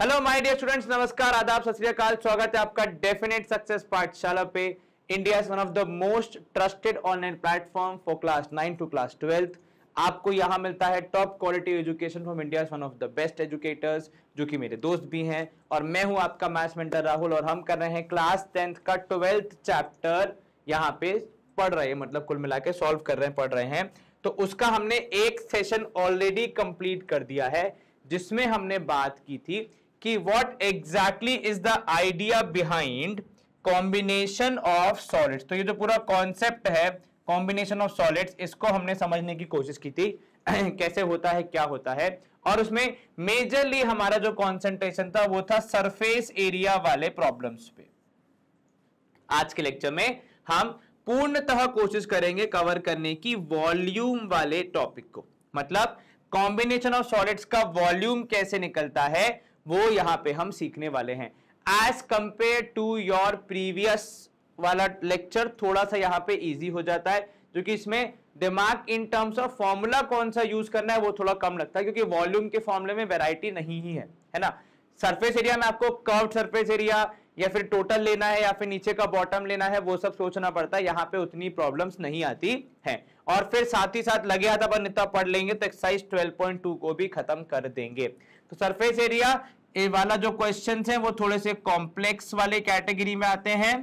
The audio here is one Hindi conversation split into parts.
हेलो माय डियर स्टूडेंट्स नमस्कार आदाब सत स्वागत है आपका डेफिनेट सक्सेस पाठशाला पे India one of the most trusted online platform for class nine to class twelfth आपको यहाँ मिलता है top quality education from India one of the best educators जो कि मेरे दोस्त भी हैं और मैं हूँ आपका मैथ्स मेंटर राहुल और हम कर रहे हैं क्लास टेंथ का ट्वेल्थ चैप्टर यहाँ पे पढ़ रहे हैं मतलब कुल मिला सॉल्व कर रहे हैं पढ़ रहे हैं तो उसका हमने एक सेशन ऑलरेडी कंप्लीट कर दिया है जिसमें हमने बात की थी कि what exactly is the idea behind combination of solids तो ये जो पूरा कॉन्सेप्ट है कॉम्बिनेशन ऑफ सॉलिड्स इसको हमने समझने की कोशिश की थी कैसे होता है क्या होता है और उसमें मेजरली हमारा जो कॉन्सेंट्रेशन था वो था सरफेस एरिया वाले प्रॉब्लम्स पे आज के लेक्चर में हम पूर्णतः कोशिश करेंगे कवर करने की वॉल्यूम वाले टॉपिक को मतलब कॉम्बिनेशन ऑफ सॉलिड्स का वॉल्यूम कैसे निकलता है वो यहां पे हम सीखने वाले हैं as compare to your previous वाला लेक्चर थोड़ा सा यहाँ पे इजी हो जाता है क्योंकि इसमें दिमाग इन टर्म्स ऑफ फॉर्मूला कौन सा यूज करना है वो थोड़ा कम लगता है क्योंकि वॉल्यूम के फॉर्मूले में वेराइटी नहीं ही है है ना सरफेस एरिया में आपको कर्व सरफेस एरिया या फिर टोटल लेना है या फिर नीचे का बॉटम लेना है वो सब सोचना पड़ता है यहाँ पे उतनी प्रॉब्लम्स नहीं आती है और फिर साथ ही साथ लगे आता पर इतना पढ़ लेंगे तो एक्सरसाइज 12.2 को भी खत्म कर देंगे तो सरफेस एरिया ये वाला जो क्वेश्चन है वो थोड़े से कॉम्प्लेक्स वाले कैटेगरी में आते हैं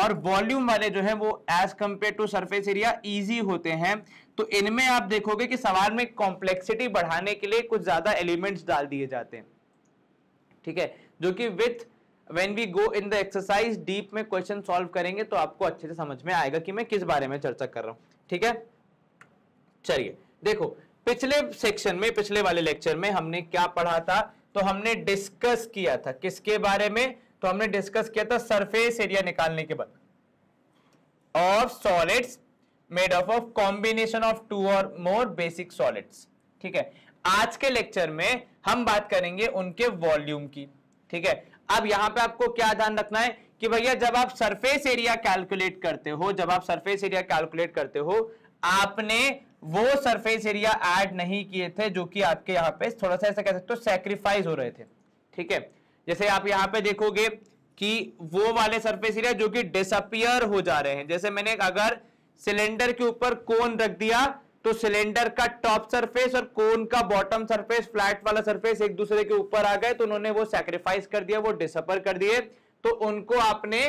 और वॉल्यूम वाले जो है वो as compare to surface area easy होते हैं तो इनमें आप देखोगे कि सवाल में कॉम्प्लेक्सिटी बढ़ाने के लिए कुछ ज्यादा एलिमेंट्स डाल दिए जाते हैं ठीक है जो कि with when we go in the exercise deep में क्वेश्चन सॉल्व करेंगे तो आपको अच्छे से समझ में आएगा कि मैं किस बारे में चर्चा कर रहा हूँ ठीक है चलिए देखो पिछले सेक्शन में पिछले वाले लेक्चर में हमने क्या पढ़ा था तो हमने डिस्कस किया था किसके बारे में तो हमने डिस्कस किया था सरफेस एरिया निकालने के बाद of solids made up of combination of two और मोर बेसिक सॉलिड्स ठीक है आज के लेक्चर में हम बात करेंगे उनके वॉल्यूम की ठीक है अब यहां पे आपको क्या ध्यान रखना है कि भैया जब आप सरफेस एरिया कैलकुलेट करते हो जब आप सरफेस एरिया कैलकुलेट करते हो आपने वो सरफेस एरिया ऐड नहीं किए थे जो कि आपके यहाँ पे थोड़ा सा ऐसा कह सकते हो सेक्रीफाइस हो रहे थे ठीक है जैसे आप यहाँ पे देखोगे कि वो वाले सरफेस एरिया जो कि डिसअपियर हो जा रहे हैं जैसे मैंने अगर सिलेंडर के ऊपर कोन रख दिया तो सिलेंडर का टॉप सरफेस और कोन का बॉटम सरफेस फ्लैट वाला सरफेस एक दूसरे के ऊपर आ गए तो उन्होंने वो सेक्रीफाइस कर दिया वो डिसअपर कर दिए तो उनको आपने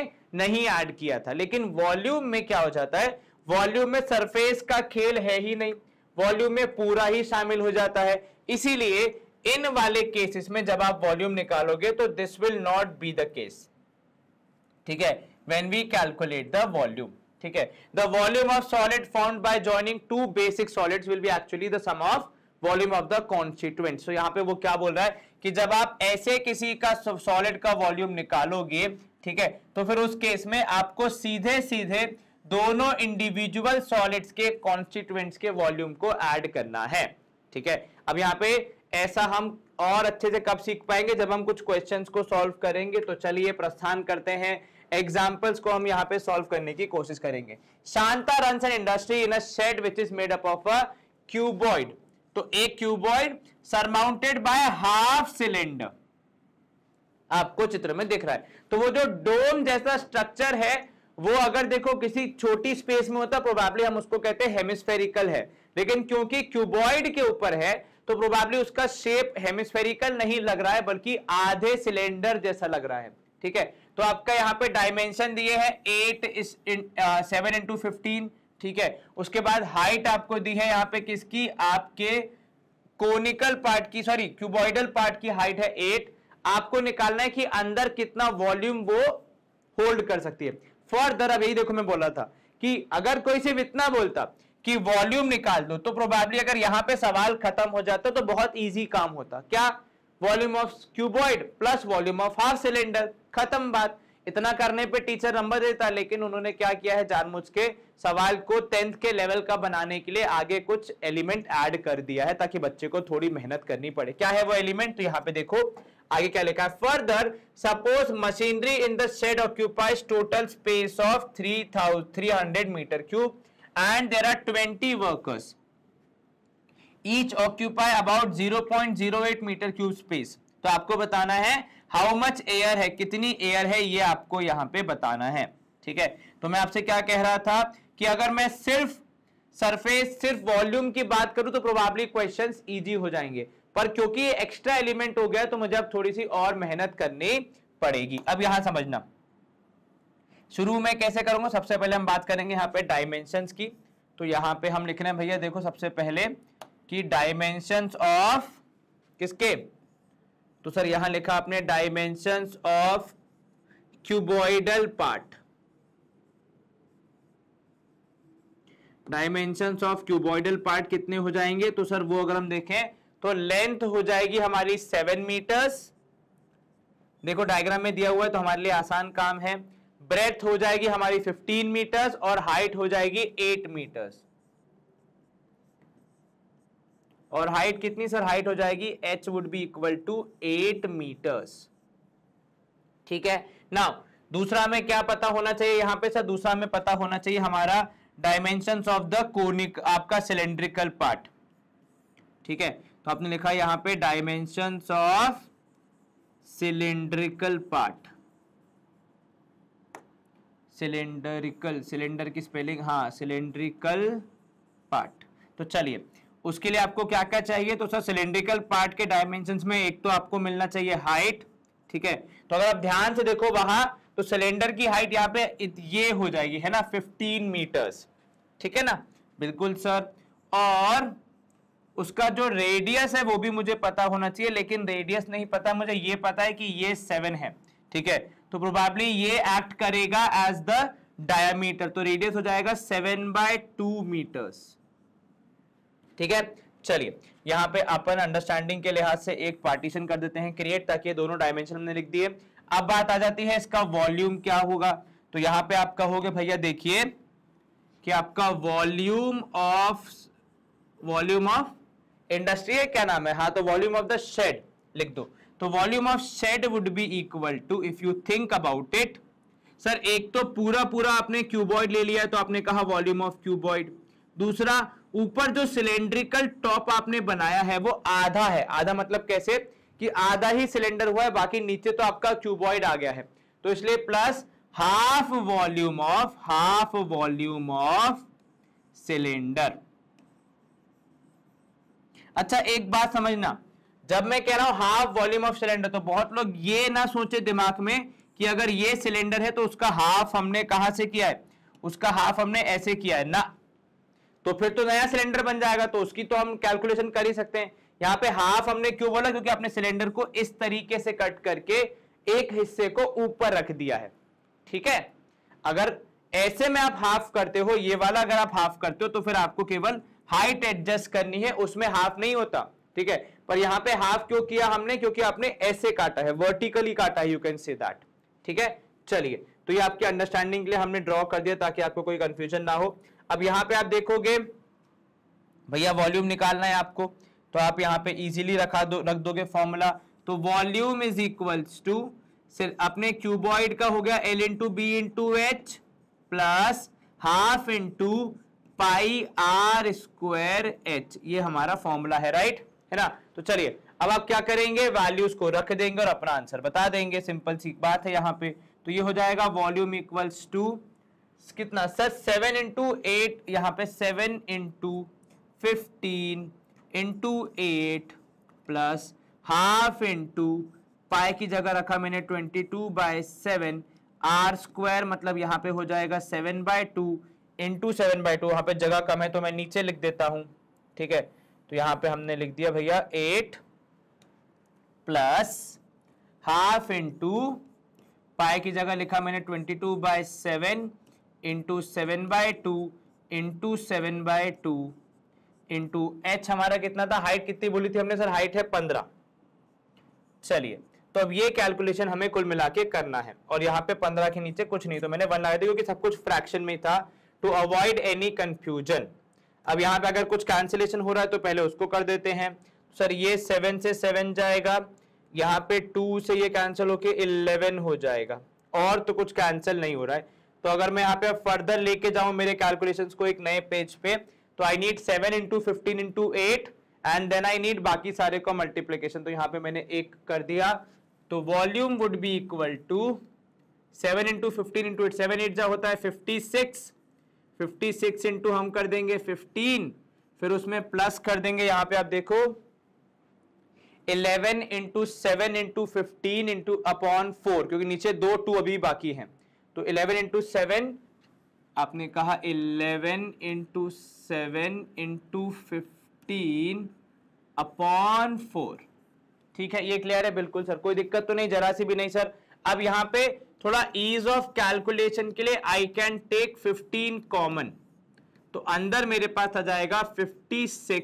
नहीं ऐड किया था लेकिन वॉल्यूम में क्या हो जाता है वॉल्यूम में सरफेस का खेल है ही नहीं वॉल्यूम में पूरा ही शामिल हो जाता है इसीलिए इन वाले केसेस में जब आप वॉल्यूम निकालोगे तो this will not be the case ठीक है when we calculate the volume ठीक है the volume of solid form by joining two basic solids will be actually the sum of volume of the constituent so यहाँ पे वो क्या बोल रहा है कि जब आप ऐसे किसी का सॉलिड का वॉल्यूम निकालोगे ठीक है तो फिर उस केस में आपको सीधे सीधे दोनों इंडिविजुअल सॉलिड्स के कॉन्स्टिट्यूएंट्स के वॉल्यूम को ऐड करना है ठीक है अब यहाँ पे ऐसा हम और अच्छे से कब सीख पाएंगे जब हम कुछ क्वेश्चंस को सॉल्व करेंगे तो चलिए प्रस्थान करते हैं एग्जाम्पल्स को हम यहाँ पे सॉल्व करने की कोशिश करेंगे शांता रन an industry in a shed which is made up of a cuboid तो एक cuboid surmounted by half cylinder आपको चित्र में दिख रहा है तो वो जो डोम जैसा स्ट्रक्चर है वो अगर देखो किसी छोटी स्पेस में होता तो प्रोबेबली हम उसको कहते हैं हेमिस्फेरिकल है लेकिन क्योंकि क्यूबॉइड के ऊपर है तो प्रोबेबली उसका शेप हेमिस्फेरिकल नहीं लग रहा है बल्कि आधे सिलेंडर जैसा लग रहा है ठीक है तो आपका यहाँ पे डायमेंशन दिए है एट इस सेवन इंटू फिफ्टीन ठीक है उसके बाद हाइट आपको दी है यहाँ पे किसकी आपके कोनिकल पार्ट की सॉरी क्यूबॉइडल पार्ट की हाइट है एट आपको निकालना है कि अंदर कितना वॉल्यूम वो होल्ड कर सकती है फर्दर अब यही देखो मैं बोला था कि अगर कोई सिर्फ इतना बोलता कि वॉल्यूम निकाल दो तो प्रोबेबली अगर यहां पे सवाल खत्म हो जाता तो बहुत इजी काम होता क्या volume of cuboid plus volume of half cylinder खत्म बात इतना करने पे टीचर नंबर देता लेकिन उन्होंने क्या किया है जानबूझ के सवाल को टेंथ के लेवल का बनाने के लिए आगे कुछ एलिमेंट ऐड कर दिया है ताकि बच्चे को थोड़ी मेहनत करनी पड़े क्या है वो एलिमेंट तो यहाँ पे देखो आगे क्या लिखा है further suppose machinery in the set occupies total space of three three hundred metre cube and there are twenty workers each occupy about zero point zero eight metre cube space तो आपको बताना है हाउ मच एयर है कितनी एयर है ये आपको यहां पे बताना है ठीक है तो मैं आपसे क्या कह रहा था कि अगर मैं सिर्फ सरफेस सिर्फ वॉल्यूम की बात करूं तो प्रोबेबली क्वेश्चंस इजी हो जाएंगे पर क्योंकि एक्स्ट्रा एलिमेंट हो गया तो मुझे अब थोड़ी सी और मेहनत करनी पड़ेगी अब यहां समझना शुरू में कैसे करूंगा सबसे पहले हम बात करेंगे यहां पे डायमेंशन की तो यहां पे हम लिख रहे हैं भैया देखो सबसे पहले कि डायमेंशन ऑफ किसके तो सर यहां लिखा आपने dimension of cuboidal part dimension of cuboidal part कितने हो जाएंगे तो सर वो अगर हम देखें तो लेंथ हो जाएगी हमारी सेवन मीटर्स देखो डायग्राम में दिया हुआ है तो हमारे लिए आसान काम है ब्रेथ हो जाएगी हमारी फिफ्टीन मीटर्स और हाइट हो जाएगी एट मीटर्स और हाइट कितनी सर हाइट हो जाएगी H would be equal to eight metres ठीक है नाउ दूसरा में क्या पता होना चाहिए यहां पे सर दूसरा में पता होना चाहिए हमारा डायमेंशन ऑफ द कोनिक आपका सिलेंड्रिकल पार्ट ठीक है तो आपने लिखा यहाँ पे dimension of cylindrical part cylindrical cylinder की स्पेलिंग हाँ सिलेंड्रिकल पार्ट तो चलिए उसके लिए आपको क्या क्या चाहिए तो सर सिलेंड्रिकल पार्ट के डायमेंशन में एक तो आपको मिलना चाहिए हाइट ठीक है तो अगर आप ध्यान से देखो वहां तो सिलेंडर की हाइट यहाँ पे ये हो जाएगी है ना 15 मीटर्स ठीक है ना बिल्कुल सर और उसका जो रेडियस है वो भी मुझे पता होना चाहिए लेकिन रेडियस नहीं पता मुझे ये पता है कि ये सेवन है ठीक है तो प्रोबेबली ये एक्ट करेगा एज द डायमीटर तो रेडियस हो जाएगा सेवन बाय टू मीटर्स ठीक है चलिए यहां पे अपन अंडरस्टैंडिंग के लिहाज से एक पार्टीशन कर देते हैं क्रिएट ताकि दोनों डायमेंशन हमने लिख दिए अब बात आ जाती है इसका वॉल्यूम क्या होगा तो यहां पे आप कहोगे भैया देखिए कि आपका volume of volume of industry है क्या नाम है हाँ तो वॉल्यूम ऑफ द शेड लिख दो तो volume of shed would be equal to if you think about it sir एक तो पूरा पूरा आपने क्यूबॉइड ले लिया तो आपने कहा वॉल्यूम ऑफ क्यूबॉइड दूसरा ऊपर जो सिलेंड्रिकल टॉप आपने बनाया है वो आधा है आधा मतलब कैसे कि आधा ही सिलेंडर हुआ है बाकी नीचे तो आपका क्यूबॉइड आ गया है तो इसलिए plus half volume of half volume of cylinder अच्छा एक बात समझना जब मैं कह रहा हूं हाफ वॉल्यूम ऑफ सिलेंडर तो बहुत लोग ये ना सोचे दिमाग में कि अगर ये सिलेंडर है तो उसका हाफ हमने कहा से किया है उसका हाफ हमने ऐसे किया है ना तो फिर तो नया सिलेंडर बन जाएगा तो उसकी तो हम कैलकुलेशन कर ही सकते हैं यहाँ पे हाफ हमने क्यों बोला क्योंकि आपने सिलेंडर को इस तरीके से कट करके एक हिस्से को ऊपर रख दिया है ठीक है अगर ऐसे में आप हाफ करते हो ये वाला अगर आप हाफ करते हो तो फिर आपको केवल हाइट एडजस्ट करनी है उसमें हाफ नहीं होता ठीक है पर यहां पे हाफ क्यों किया हमने क्योंकि आपने ऐसे काटा है वर्टिकली काटा है यू कैन से दैट ठीक है चलिए तो ये आपकी अंडरस्टैंडिंग के लिए हमने ड्रॉ कर दिया ताकि आपको कोई कंफ्यूजन ना हो अब यहां पे आप देखोगे भैया वॉल्यूम निकालना है आपको तो आप यहां पे इजीली रखा दो रख दोगे फॉर्मूला तो वॉल्यूम इज इक्वल्स टू सिर्फ अपने क्यूबॉइड का हो गया L into B into H plus half into pi are square H ये हमारा फॉर्मूला है राइट है ना तो चलिए अब आप क्या करेंगे वैल्यूज को रख देंगे और अपना आंसर बता देंगे सिंपल सी बात है यहाँ पे तो ये हो जाएगा वॉल्यूम इक्वल्स टू कितना सर सेवन इंटू एट यहाँ पे seven into fifteen into eight plus half into pi की जगह रखा मैंने twenty two by seven R square मतलब यहाँ पे हो जाएगा seven by two into seven by two वहां पर जगह कम है तो मैं नीचे लिख देता हूं ठीक है तो यहाँ पे हमने लिख दिया भैया eight plus half into pi की जगह लिखा मैंने twenty two by seven into seven by two into seven by two into H हमारा कितना था हाइट कितनी बोली थी हमने सर हाइट है पंद्रह चलिए तो अब ये कैलकुलेशन हमें कुल मिला के करना है और यहाँ पे पंद्रह के नीचे कुछ नहीं तो मैंने वन लगा दिया क्योंकि सब कुछ फ्रैक्शन में ही था टू अवॉइड एनी कंफ्यूजन अब यहाँ पे अगर कुछ कैंसिलेशन हो रहा है तो पहले उसको कर देते हैं सर ये सेवन से सेवन जाएगा यहाँ पे टू से ये कैंसिल होके इलेवन हो जाएगा और तो कुछ कैंसिल नहीं हो रहा है तो अगर मैं यहाँ पे फर्दर लेके जाऊं मेरे कैलकुलेशन को एक नए पेज पे तो I need seven into fifteen into eight and then I need बाकी सारे को मल्टीप्लीकेशन तो यहाँ पे मैंने एक कर दिया तो volume would be equal to seven into fifteen into eight seven eight जो होता है fifty six fifty six into हम कर देंगे 15 फिर उसमें प्लस कर देंगे यहाँ पे आप देखो eleven into seven into fifteen into upon four क्योंकि नीचे दो टू अभी बाकी हैं तो इलेवन इंटू सेवन आपने कहा eleven into seven into fifteen upon four ठीक है ये क्लियर है बिल्कुल सर कोई दिक्कत तो नहीं जरा सी भी नहीं सर अब यहाँ पे थोड़ा ईज ऑफ कैलकुलेशन के लिए आई कैन टेक 15 कॉमन तो अंदर मेरे पास आ जाएगा 56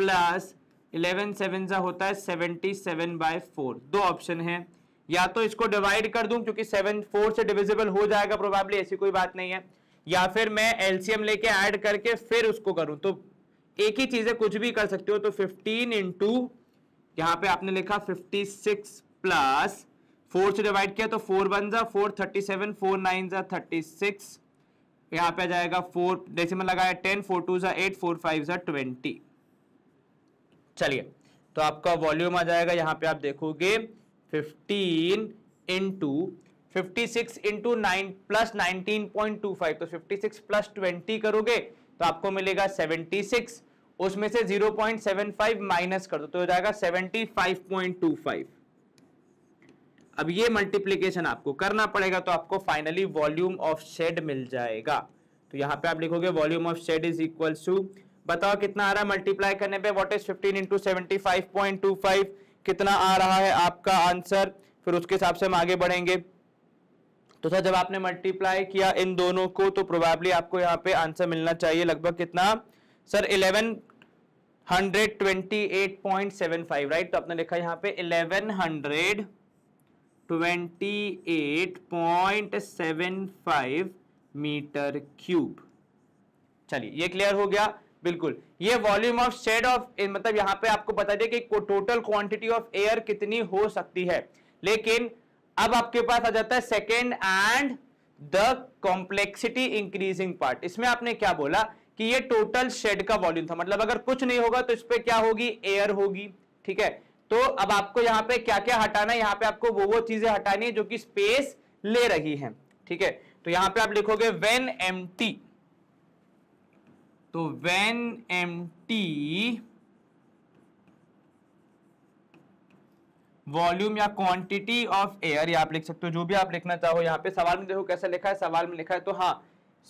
प्लस इलेवन सेवन सा होता है 77 सेवन बाय फोर दो ऑप्शन है या तो इसको डिवाइड कर दूं क्योंकि सेवन फोर से डिविजिबल हो जाएगा प्रोबेबली ऐसी कोई बात नहीं है या फिर मैं एलसीएम लेके ऐड करके फिर उसको करूं तो एक ही चीज़ें कुछ भी कर सकते हो तो 15 इंटू यहाँ पे आपने लिखा 56 सिक्स प्लस फोर से डिवाइड किया तो फोर वन जा four thirty seven four nine जा थर्टी सिक्स यहाँ पे आ जाएगा फोर डेसिमल लगाया टेन फोर टू जा एट फोर फाइव जा ट्वेंटी चलिए तो आपका वॉल्यूम आ जाएगा यहाँ पे आप देखोगे fifteen into fifty six into nine plus nineteen point two five तो फिफ्टी सिक्स प्लस ट्वेंटी करोगे तो आपको मिलेगा सेवेंटी सिक्स उसमें से zero point seven five minus कर दो तो हो जाएगा seventy five point two five अब ये मल्टीप्लीकेशन आपको करना पड़ेगा तो आपको फाइनली वॉल्यूम ऑफ शेड मिल जाएगा तो यहाँ पे आप लिखोगे volume of shed is equal to बताओ कितना आ रहा है मल्टीप्लाई करने पे व्हाट इज 15 इंटू सेवेंटी कितना आ रहा है आपका आंसर फिर उसके हिसाब से हम आगे बढ़ेंगे तो सर जब आपने मल्टीप्लाई किया इन दोनों को तो प्रोबेबली आपको यहाँ पे आंसर मिलना चाहिए लगभग कितना sir eleven hundred twenty eight point seven five right तो आपने लिखा यहाँ पे इलेवन हंड्रेड 28.75 मीटर क्यूब चलिए ये क्लियर हो गया बिल्कुल ये वॉल्यूम ऑफ शेड ऑफ मतलब यहां पे आपको बता दिया कि टोटल क्वांटिटी ऑफ एयर कितनी हो सकती है लेकिन अब आपके पास आ जाता है second and the complexity increasing part इसमें आपने क्या बोला कि ये टोटल शेड का वॉल्यूम था मतलब अगर कुछ नहीं होगा तो इस पर क्या होगी एयर होगी ठीक है तो अब आपको यहाँ पे क्या क्या हटाना है यहाँ पे आपको वो वो चीजें हटानी है जो कि स्पेस ले रही हैं ठीक है तो यहां पे आप लिखोगे वेन एम टी तो वेन एम टी वॉल्यूम या क्वांटिटी ऑफ एयर आप लिख सकते हो जो भी आप लिखना चाहो यहाँ पे सवाल में देखो कैसे लिखा है सवाल में लिखा है तो हाँ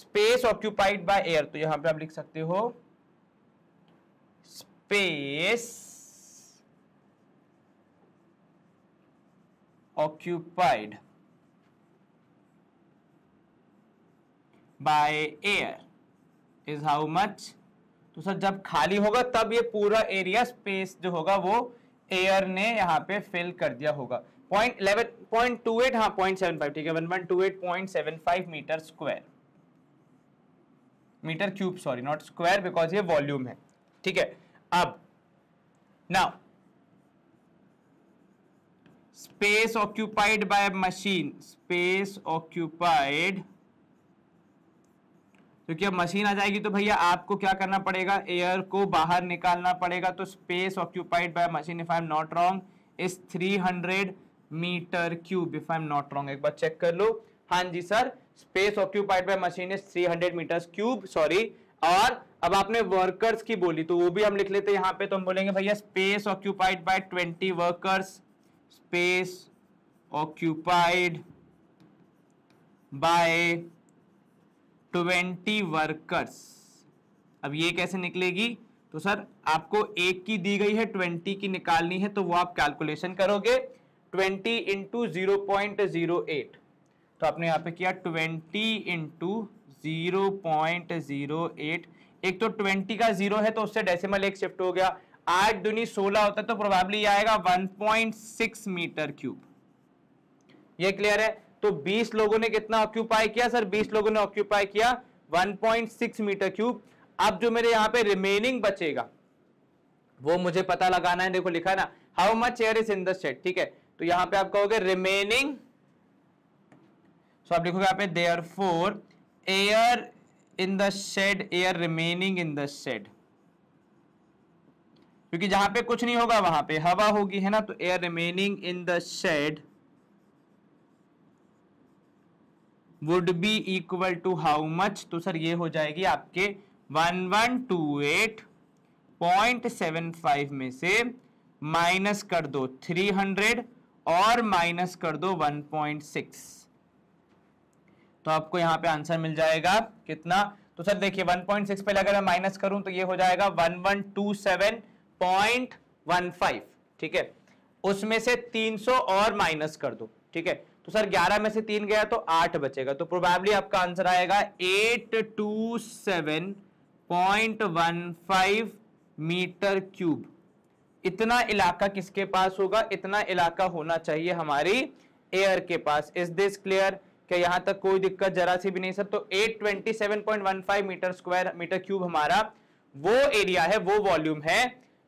स्पेस ऑक्यूपाइड बाय एयर तो यहां पे आप लिख सकते हो space occupied by air is how much तो सर जब खाली होगा तब ये पूरा एरिया स्पेस जो होगा वो एयर ने यहाँ पे फिल कर दिया होगा point eleven point two eight हाँ पॉइंट सेवन फाइव ठीक है one one two eight point seven five meter square meter cube sorry not square because ये वॉल्यूम है ठीक है अब now space occupied by machine space occupied क्योंकि अब मशीन आ जाएगी तो भैया आपको क्या करना पड़ेगा एयर को बाहर निकालना पड़ेगा तो space occupied by machine if I am not wrong is 300 meter cube if I am not wrong एक बार चेक कर लो हाँ जी sir space occupied by machine is 300 meter cube sorry और अब आपने वर्कर्स की बोली तो वो भी हम लिख लेते हैं यहाँ पे तो हम बोलेंगे भैया space occupied by twenty workers space occupied by twenty workers अब ये कैसे निकलेगी तो सर आपको एक की दी गई है ट्वेंटी की निकालनी है तो वो आप कैलकुलेशन करोगे twenty into zero point zero eight तो आपने यहाँ पे किया twenty into zero point zero eight एक तो ट्वेंटी का जीरो है तो उससे डेसिमल एक शिफ्ट हो गया आठ दुनी सोलह होता तो प्रोबेबली आएगा 1.6 मीटर क्यूब ये क्लियर है तो 20 तो लोगों ने कितना ऑक्यूपाई किया सर 20 लोगों ने ऑक्यूपाई किया 1.6 मीटर क्यूब अब जो मेरे यहां पे रिमेनिंग बचेगा वो मुझे पता लगाना है देखो लिखा है ना how much air is in the shed ठीक है तो यहां पे आप कहोगे रिमेनिंग सो आप लिखोगे यहाँ पे therefore air in the shed air remaining in the shed क्योंकि जहां पे कुछ नहीं होगा वहां पे हवा होगी है ना तो air remaining in the shed would be equal to how much तो सर ये हो जाएगी आपके one one two eight point seven five में से माइनस कर दो थ्री हंड्रेड और माइनस कर दो वन पॉइंट सिक्स तो आपको यहां पे आंसर मिल जाएगा कितना तो सर देखिए 1.6 पहले अगर मैं माइनस करूं तो ये हो जाएगा 1127 पॉइंट वन फाइव ठीक है उसमें से तीन सौ और माइनस कर दो ठीक है तो सर ग्यारह में से तीन गया तो आठ बचेगा तो प्रोबेबली आपका आंसर आएगा eight two seven point one five meter cube इतना इलाका किसके पास होगा इतना इलाका होना चाहिए हमारी एयर के पास इज दिस क्लियर क्या यहां तक कोई दिक्कत जरा सी भी नहीं सर तो 827.15 मीटर स्क्वायर मीटर क्यूब हमारा वो एरिया है वो वॉल्यूम है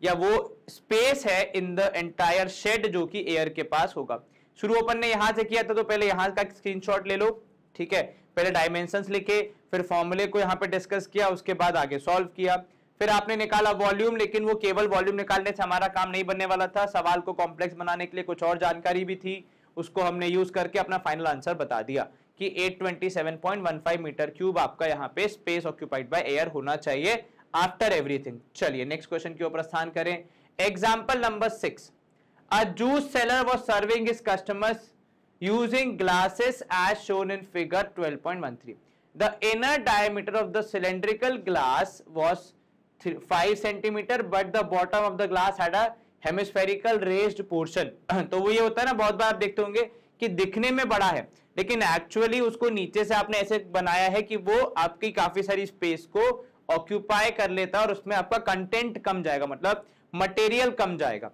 या वो स्पेस है इन द एंटायर शेड जो कि एयर के पास होगा शुरू अपन ने यहां से किया था तो पहले यहां का स्क्रीनशॉट ले लो ठीक है पहले डायमेंशन लिखे फिर फॉर्मूले को यहाँ पे डिस्कस किया उसके बाद आगे सॉल्व किया फिर आपने निकाला वॉल्यूम लेकिन वो केवल वॉल्यूम निकालने से हमारा काम नहीं बनने वाला था सवाल को कॉम्प्लेक्स बनाने के लिए कुछ और जानकारी भी थी उसको हमने यूज करके अपना फाइनल आंसर बता दिया कि 827.15 मीटर क्यूब आपका यहाँ पे स्पेस ऑक्यूपाइड बाय एयर होना चाहिए आफ्टर एवरीथिंग चलिए नेक्स्ट क्वेश्चन की ओर प्रस्थान करें example number six a juice seller was serving his customers using glasses as shown in figure 12.13. Three the inner diameter of the cylindrical glass was five centimeter but the bottom of the glass a hemispherical raised portion तो वो ये होता है ना बहुत बार आप देखते होंगे कि दिखने में बड़ा है लेकिन एक्चुअली उसको नीचे से आपने ऐसे बनाया है कि वो आपकी काफी सारी स्पेस को ऑक्यूपाई कर लेता है और उसमें आपका कंटेंट कम जाएगा मतलब मटेरियल कम जाएगा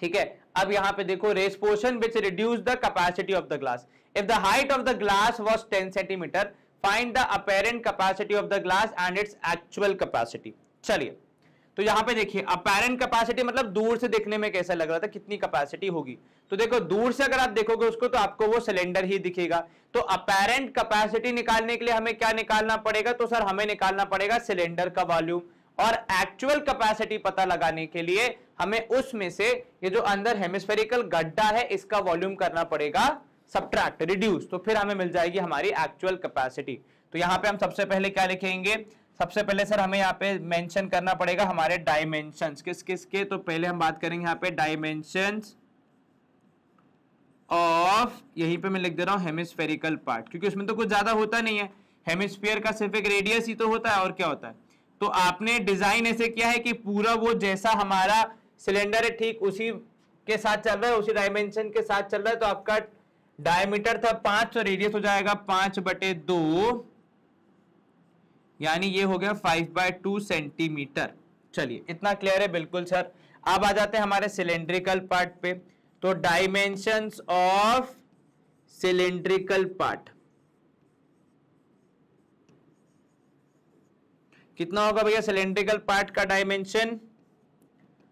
ठीक है अब यहां पे देखो raised portion which reduce the capacity of the glass if the height of the glass was ten centimeter find the apparent capacity of the glass and its actual capacity चलिए तो यहां पे देखिए अपेरेंट कैपेसिटी मतलब दूर से देखने में कैसा लग रहा था कितनी कैपेसिटी होगी तो देखो दूर से अगर आप देखोगे उसको तो आपको वो सिलेंडर ही दिखेगा तो अपेरेंट कैपेसिटी निकालने के लिए हमें क्या निकालना पड़ेगा तो सर हमें निकालना पड़ेगा सिलेंडर का वॉल्यूम और एक्चुअल कैपेसिटी पता लगाने के लिए हमें उसमें से ये जो अंदर हेमिस्फेरिकल गड्ढा है इसका वॉल्यूम करना पड़ेगा सब्ट्रैक्ट रिड्यूस तो फिर हमें मिल जाएगी हमारी एक्चुअल कैपेसिटी तो यहां पे हम सबसे पहले क्या लिखेंगे सबसे पहले सर हमें यहाँ पे मेंशन करना पड़ेगा हमारे डायमेंशंस किस किस के तो पहले हम बात करेंगे यहाँ पे डायमेंशंस ऑफ यहीं पे मैं लिख दे रहा हूँ हेमिस्फेरिकल पार्ट क्योंकि उसमें तो कुछ ज्यादा होता नहीं है हेमिस्फीयर का सिर्फ एक रेडियस ही तो होता है और क्या होता है तो आपने डिजाइन ऐसे किया है कि पूरा वो जैसा हमारा सिलेंडर है ठीक उसी के साथ चल रहा है उसी डायमेंशन के साथ चल रहा है तो आपका डायमीटर था पांच तो रेडियस हो जाएगा पांच बटे दो यानी ये हो गया फाइव बाय टू सेंटीमीटर चलिए इतना क्लियर है बिल्कुल सर अब आ जाते हैं हमारे सिलेंड्रिकल पार्ट पे तो डायमेंशन ऑफ सिलेंड्रिकल पार्ट कितना होगा भैया सिलेंड्रिकल पार्ट का डायमेंशन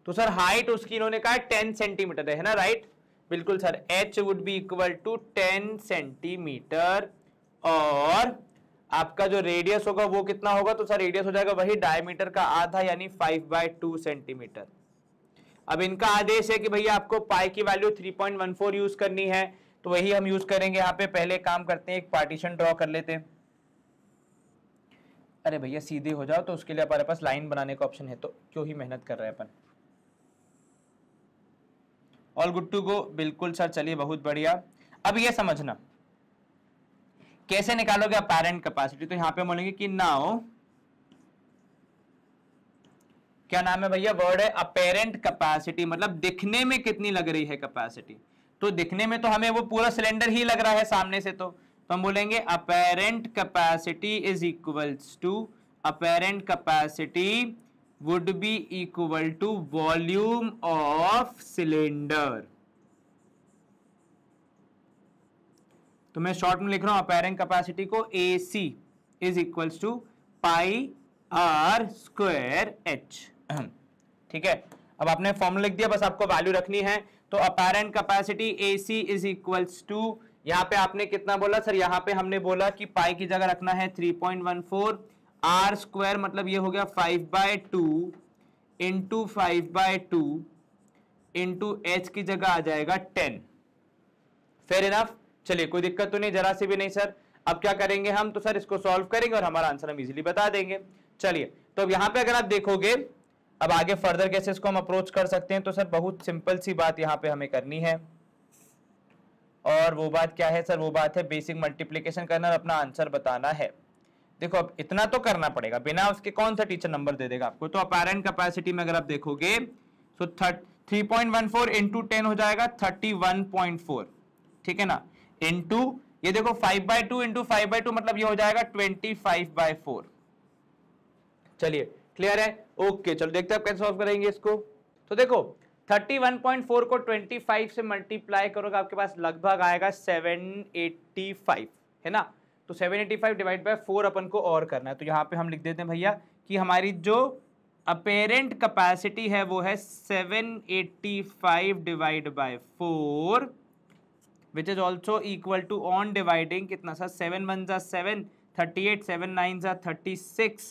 तो सर हाइट उसकी इन्होंने कहा टेन सेंटीमीटर है ना राइट बिल्कुल sir H would be equal to ten centimeter और आपका जो रेडियस होगा वो कितना होगा तो सर रेडियस हो जाएगा वही डायमीटर का आधा यानी फाइव बाय टू सेंटीमीटर अब इनका आदेश है कि भैया आपको पाई की वैल्यू 3.14 यूज करनी है तो वही हम यूज करेंगे यहाँ पे पहले काम करते हैं एक पार्टीशन ड्रॉ कर लेते हैं अरे भैया सीधे हो जाओ तो उसके लिए हमारे पास लाइन बनाने का ऑप्शन है तो क्यों ही मेहनत कर रहे हैं अपन ऑल गुड टू गो बिल्कुल सर चलिए बहुत बढ़िया अब ये समझना कैसे निकालोगे अपेरेंट कैपेसिटी तो यहां पे बोलेंगे कि नाउ क्या नाम है भैया वर्ड है अपेरेंट कैपेसिटी मतलब दिखने में कितनी लग रही है कैपेसिटी तो दिखने में तो हमें वो पूरा सिलेंडर ही लग रहा है सामने से तो तो हम बोलेंगे apparent capacity is equals to apparent capacity would be equal to volume of cylinder तो मैं शॉर्ट में लिख रहा हूँ अपेरेंट कैपेसिटी को A C is equals to pi R square H ठीक है अब आपने फॉर्मूला लिख दिया बस आपको वैल्यू रखनी है तो apparent capacity A C is equals to यहाँ पे आपने कितना बोला सर यहाँ पे हमने बोला कि पाई की जगह रखना है 3.14 point one four R square मतलब ये हो गया 5 by two into five by two into H की जगह आ जाएगा 10 फेर इनफ चलिए कोई दिक्कत तो नहीं जरा सी भी नहीं सर अब क्या करेंगे हम तो सर इसको सॉल्व करेंगे और हमारा आंसर हम इजिली बता देंगे चलिए तो अब यहाँ पे अगर आप देखोगे अब आगे फर्दर कैसे इसको हम अप्रोच कर सकते हैं तो सर बहुत सिंपल सी बात यहाँ पे हमें करनी है और वो बात क्या है सर वो बात है बेसिक मल्टीप्लीकेशन करना और अपना आंसर बताना है देखो अब इतना तो करना पड़ेगा बिना उसके कौन सा टीचर नंबर दे देगा आपको तो अपेरेंट कैपेसिटी में अगर आप देखोगे thirty three point one four into ten हो जाएगा थर्टी वन पॉइंट फोर ठीक है ना इंटू ये देखो five by two into five by two मतलब ये हो जाएगा ट्वेंटी फाइव बाई फोर चलिए क्लियर है ओके चलो देखते हैं आप कैसे सॉल्व करेंगे इसको तो देखो 31.4 को 25 से मल्टीप्लाई करोगे आपके पास लगभग आएगा 785 है ना तो 785 डिवाइड बाई फोर अपन को और करना है तो यहाँ पे हम लिख देते हैं भैया कि हमारी जो अपेरेंट कैपेसिटी है वो है seven eighty five divide by four which is also equal to on dividing कितना सा सेवन वन ज़ा seven thirty eight seven nine ज़ा थर्टी सिक्स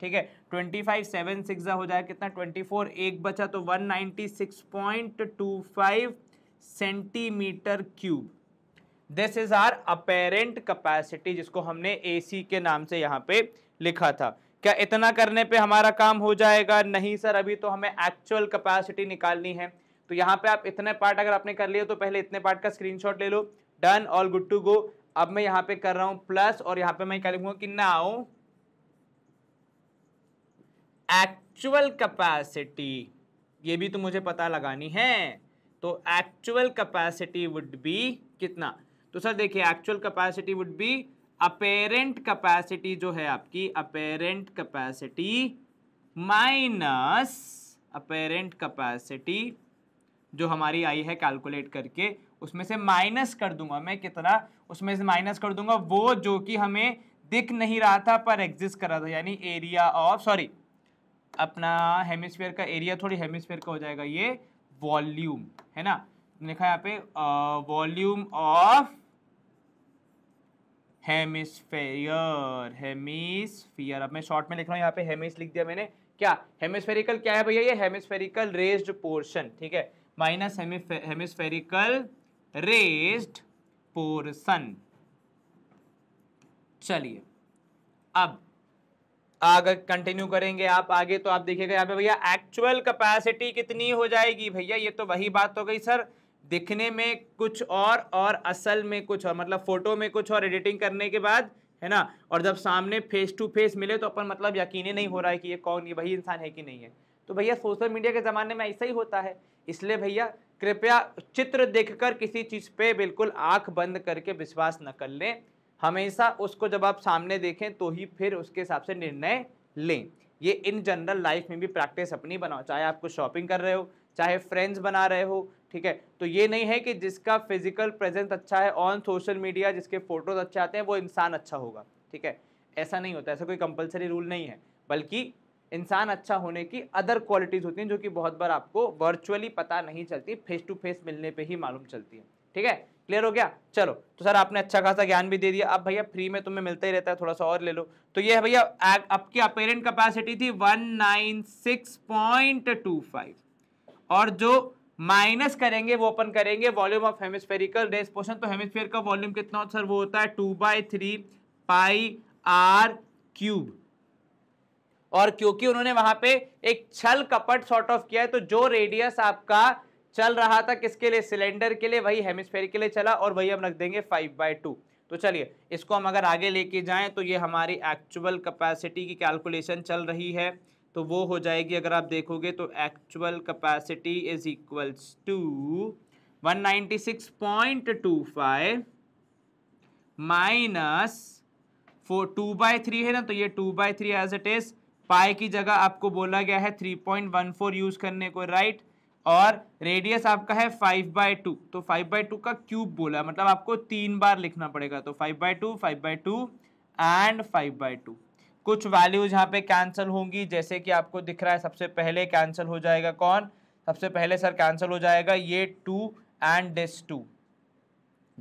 ठीक है ट्वेंटी फाइव सेवन सिक्स ज़ा हो जाए कितना ट्वेंटी फोर एक बचा तो one ninety six point two five centimetre cube this is our apparent capacity जिसको हमने सी के नाम से यहाँ पे लिखा था क्या इतना करने पे हमारा काम हो जाएगा नहीं सर अभी तो हमें एक्चुअल कैपेसिटी निकालनी है तो यहाँ पे आप इतने पार्ट अगर आपने कर लिए तो पहले इतने पार्ट का स्क्रीनशॉट ले लो done all good to go अब मैं यहाँ पे कर रहा हूँ प्लस और यहाँ पे मैं क्या लिखूंगा कि नाउ एक्चुअल कैपेसिटी ये भी तो मुझे पता लगानी है तो एक्चुअल कैपेसिटी वुड बी कितना तो सर देखिए actual capacity would be apparent capacity जो है आपकी apparent capacity minus apparent capacity जो हमारी आई है कैलकुलेट करके उसमें से माइनस कर दूंगा मैं कितना उसमें से माइनस कर दूंगा वो जो कि हमें दिख नहीं रहा था पर एग्जिस्ट कर रहा था यानी एरिया ऑफ सॉरी अपना हेमिसफेयर का एरिया थोड़ी हेमिसफेयर का हो जाएगा ये वॉल्यूम है ना लिखा यहाँ पे वॉल्यूम ऑफ हेमिस्फेयर हेमिसफियर अब मैं शॉर्ट में लिख रहा हूँ यहाँ पे हेमिस लिख दिया मैंने क्या हेमिस्फेरिकल क्या है भैया ये हेमिस्फेरिकल रेज्ड पोर्शन ठीक है माइनस हेमिस्फेरिकल रेस्ड पोर्सन चलिए अब अगर कंटिन्यू करेंगे आप आगे तो आप देखिएगा यहाँ पे भैया एक्चुअल कैपेसिटी कितनी हो जाएगी भैया ये तो वही बात हो गई सर दिखने में कुछ और और असल में कुछ और मतलब फोटो में कुछ और एडिटिंग करने के बाद है ना और जब सामने फेस टू फेस मिले तो अपन मतलब यकीन नहीं हो रहा है कि ये कौन ये वही इंसान है कि नहीं है तो भैया सोशल मीडिया के ज़माने में ऐसा ही होता है इसलिए भैया कृपया चित्र देखकर किसी चीज़ पे बिल्कुल आंख बंद करके विश्वास न कर लें हमेशा उसको जब आप सामने देखें तो ही फिर उसके हिसाब से निर्णय लें ये इन जनरल लाइफ में भी प्रैक्टिस अपनी बनाओ चाहे आपको शॉपिंग कर रहे हो चाहे फ्रेंड्स बना रहे हो ठीक है तो ये नहीं है कि जिसका फिजिकल प्रेजेंस अच्छा है ऑन सोशल मीडिया जिसके फोटोज अच्छे आते हैं वो इंसान अच्छा होगा ठीक है ऐसा नहीं होता ऐसा कोई कंपलसरी रूल नहीं है बल्कि इंसान अच्छा होने की अदर क्वालिटीज़ होती हैं जो कि बहुत बार आपको वर्चुअली पता नहीं चलती फेस टू फेस मिलने पे ही मालूम चलती है ठीक है क्लियर हो गया चलो तो सर आपने अच्छा खासा ज्ञान भी दे दिया अब भैया फ्री में तुम्हें मिलता ही रहता है थोड़ा सा और ले लो तो ये है भैया आपकी अपेरेंट कैपेसिटी थी वन और जो माइनस करेंगे वो ओपन करेंगे volume of hemispherical raised portion तो हेमिस्फेयर का वॉल्यूम कितना सर वो होता है two by three pi are cube और क्योंकि उन्होंने वहां पे एक छल कपट सॉर्ट ऑफ किया है तो जो रेडियस आपका चल रहा था किसके लिए सिलेंडर के लिए वही हेमिसफेयर के लिए चला और वही हम रख देंगे फाइव बाई टू तो चलिए इसको हम अगर आगे लेके जाएं तो ये हमारी एक्चुअल कैपेसिटी की कैलकुलेशन चल रही है तो वो हो जाएगी अगर आप देखोगे तो actual capacity is equals to five minus four two by three है ना तो ये two by three as it is pi की जगह आपको बोला गया है three point one four use करने को राइट और रेडियस आपका है फाइव बाय टू तो फाइव बाय टू का क्यूब बोला मतलब आपको तीन बार लिखना पड़ेगा तो five by two five by two and five by to कुछ वैल्यूज यहाँ पे कैंसिल होंगी जैसे कि आपको दिख रहा है सबसे पहले कैंसिल हो जाएगा कौन सबसे पहले सर कैंसिल हो जाएगा ये two and this two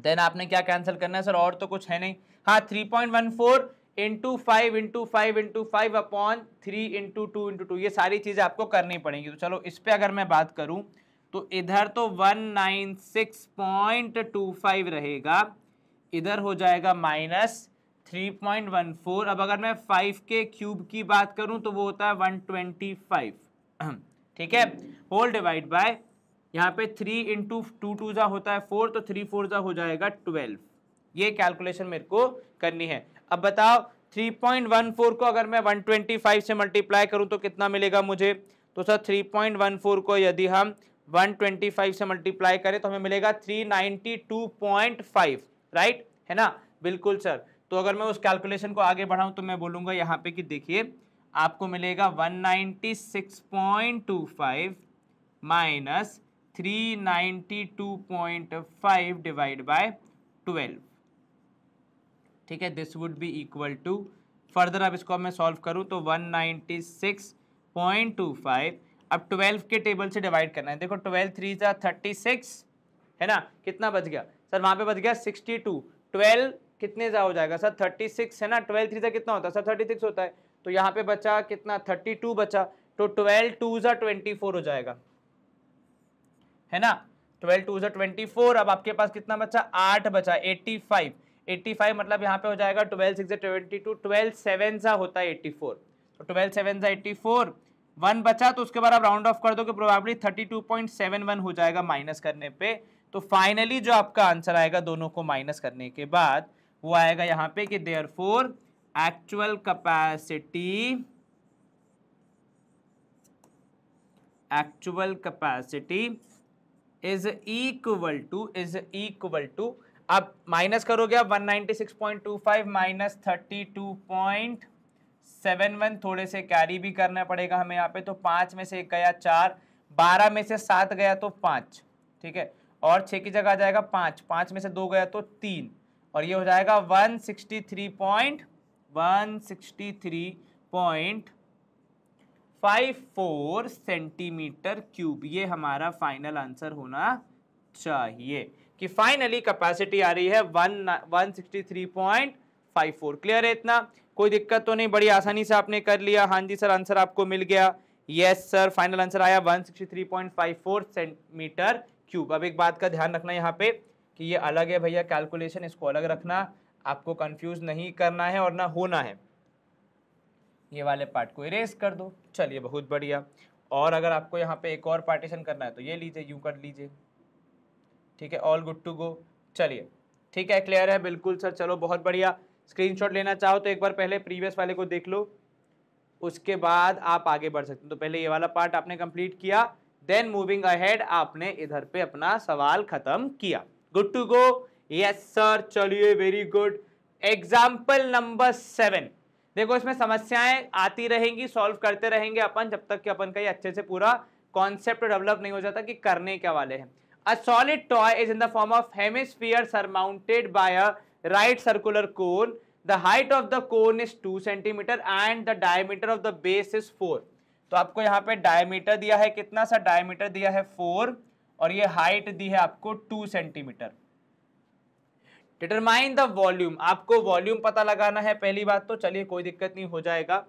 then आपने क्या कैंसिल करना है सर और तो कुछ है नहीं हाँ three point one four into five into five into five upon three into two into two ये सारी चीज़ें आपको करनी पड़ेंगी तो चलो इस पर अगर मैं बात करूँ तो इधर तो one nine six point two five रहेगा इधर हो जाएगा minus three point one four अब अगर मैं फाइव के क्यूब की बात करूँ तो वो होता है वन ट्वेंटी फाइव ठीक है होल डिवाइड बाय यहाँ पे थ्री इंटू टू टू जा होता है फोर तो थ्री फोर जा हो जाएगा ट्वेल्व ये कैलकुलेशन मेरे को करनी है अब बताओ 3.14 को अगर मैं 125 से मल्टीप्लाई करूं तो कितना मिलेगा मुझे तो सर 3.14 को यदि हम 125 से मल्टीप्लाई करें तो हमें मिलेगा 392.5 राइट है ना बिल्कुल सर तो अगर मैं उस कैलकुलेशन को आगे बढ़ाऊं तो मैं बोलूँगा यहाँ पे कि देखिए आपको मिलेगा 196.25 माइनस 392.5 डिवाइड बाय 12 ठीक है this would be equal to further अब इसको मैं सॉल्व करूँ तो one six point two five अब ट्वेल्व के टेबल से डिवाइड करना है देखो ट्वेल्व थ्री जो थर्टी सिक्स है ना कितना बच गया सर वहाँ पे बच गया सिक्सटी टू ट्वेल्व कितने ज़ा हो जाएगा सर थर्टी सिक्स है ना ट्वेल्व थ्री जो कितना होता है सर थर्टी सिक्स होता है तो यहाँ पे बचा कितना थर्टी टू बचा तो ट्वेल्व टू जो ट्वेंटी फोर हो जाएगा है ना ट्वेल्व टू जो ट्वेंटी फोर अब आपके पास कितना बचा आठ बचा एट्टी फाइव एट्टी फाइव मतलब यहाँ पे हो जाएगा twelve six twenty two twelve seven सा होता है एट्टी फोर तो ट्वेल्व सेवन सा एट्टी फोर वन बचा तो उसके बाद आप राउंड ऑफ कर दो कि probably thirty two point seven one हो जाएगा माइनस करने पे तो फाइनली जो आपका आंसर आएगा दोनों को माइनस करने के बाद वो आएगा यहाँ पे कि therefore actual capacity actual capacity is equal to is equal to अब माइनस करोगे आप 196.25 माइनस 32.71 थोड़े से कैरी भी करना पड़ेगा हमें यहाँ पे तो पाँच में से एक गया चार बारह में से सात गया तो पाँच ठीक है और छः की जगह आ जाएगा पाँच पाँच में से दो गया तो तीन और ये हो जाएगा one sixty three point one sixty three point five four centimetre cube ये हमारा फाइनल आंसर होना चाहिए कि फाइनली कैपेसिटी आ रही है one one sixty three point five four clear है इतना कोई दिक्कत तो नहीं बड़ी आसानी से आपने कर लिया हाँ जी सर आंसर आपको मिल गया यस सर फाइनल आंसर आया one sixty three point five four centimetre cube अब एक बात का ध्यान रखना यहाँ पे कि ये अलग है भैया कैलकुलेशन इसको अलग रखना आपको कंफ्यूज नहीं करना है और ना होना है ये वाले पार्ट को इरेज कर दो चलिए बहुत बढ़िया और अगर आपको यहाँ पे एक और पार्टीशन करना है तो ये लीजिए यूँ कर लीजिए ठीक है ऑल गुड टू गो चलिए ठीक है क्लियर है बिल्कुल सर चलो बहुत बढ़िया स्क्रीनशॉट लेना चाहो तो एक बार पहले प्रीवियस वाले को देख लो उसके बाद आप आगे बढ़ सकते हो तो पहले ये वाला पार्ट आपने कंप्लीट किया देन मूविंग अहेड आपने इधर पे अपना सवाल खत्म किया good to go yes sir चलिए very good example number seven देखो इसमें समस्याएं आती रहेंगी सॉल्व करते रहेंगे अपन जब तक कि अपन का ये अच्छे से पूरा कॉन्सेप्ट डेवलप नहीं हो जाता कि करने क्या वाले हैं a solid toy is in the form of hemisphere surmounted by a right circular cone the height of the cone is two centimetre and the diameter of the base is four तो आपको यहाँ पे डायमीटर दिया है कितना सा डायमीटर दिया है फोर और ये हाइट दी है आपको two centimetre determine the volume आपको वॉल्यूम पता लगाना है पहली बात तो चलिए कोई दिक्कत नहीं हो जाएगा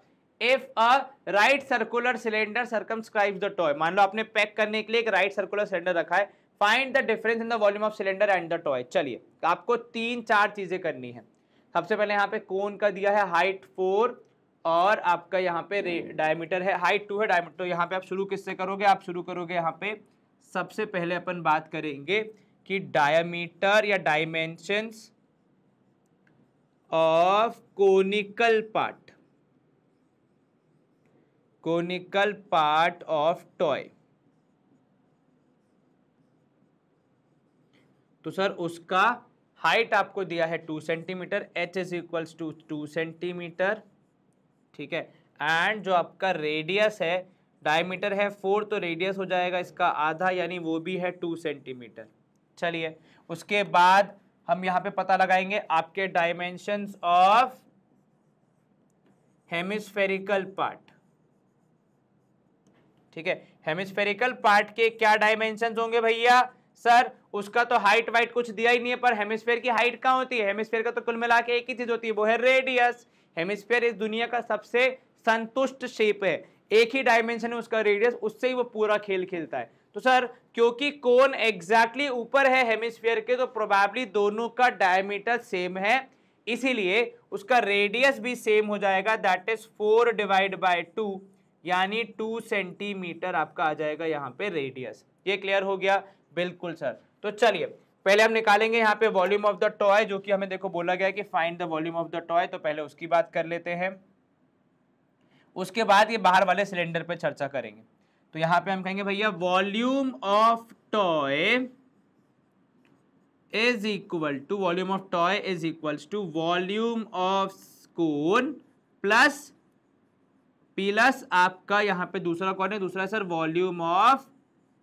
if a right circular cylinder circum the toy मान लो आपने पैक करने के लिए एक राइट सर्कुलर सिलेंडर रखा है find the difference in the volume of cylinder and the toy चलिए आपको तीन चार चीज़ें करनी है सबसे पहले यहाँ पे कोन का दिया है हाइट फोर और आपका यहाँ पे डायमीटर है हाइट टू है डायमीटर तो यहाँ पे आप शुरू किससे करोगे आप शुरू करोगे यहाँ पे सबसे पहले अपन बात करेंगे कि डायमीटर या dimensions of conical part conical part of toy तो सर उसका हाइट आपको दिया है two centimetre H is equals to two centimetre ठीक है एंड जो आपका रेडियस है डायमीटर है फोर तो रेडियस हो जाएगा इसका आधा यानी वो भी है टू सेंटीमीटर चलिए उसके बाद हम यहाँ पे पता लगाएंगे आपके डायमेंशंस ऑफ हेमिस्फेरिकल पार्ट ठीक है हेमिस्फेरिकल पार्ट के क्या डायमेंशंस होंगे भैया सर उसका तो हाइट वाइट कुछ दिया ही नहीं है पर हेमिस्फेयर की हाइट कहाँ होती है हेमिस्फेयर का तो कुल मिला के एक ही चीज होती है वो है रेडियस हेमिस्फेयर इस दुनिया का सबसे संतुष्ट शेप है एक ही डायमेंशन है उसका रेडियस उससे ही वो पूरा खेल खेलता है तो सर क्योंकि कौन एग्जैक्टली ऊपर है हेमिसफेयर के तो प्रोबेबली दोनों का डायमीटर सेम है इसीलिए उसका रेडियस भी सेम हो जाएगा that is four divide by two यानी टू सेंटीमीटर आपका आ जाएगा यहाँ पे रेडियस ये क्लियर हो गया बिल्कुल सर तो चलिए पहले हम निकालेंगे यहाँ पे वॉल्यूम ऑफ द टॉय जो कि हमें देखो बोला गया कि find the volume of the toy तो पहले उसकी बात कर लेते हैं उसके बाद ये बाहर वाले सिलेंडर पे चर्चा करेंगे तो यहाँ पे हम कहेंगे भैया volume of toy is equal to volume of toy is equal to volume of cone plus plus आपका यहाँ पे दूसरा कौन है दूसरा सर वॉल्यूम ऑफ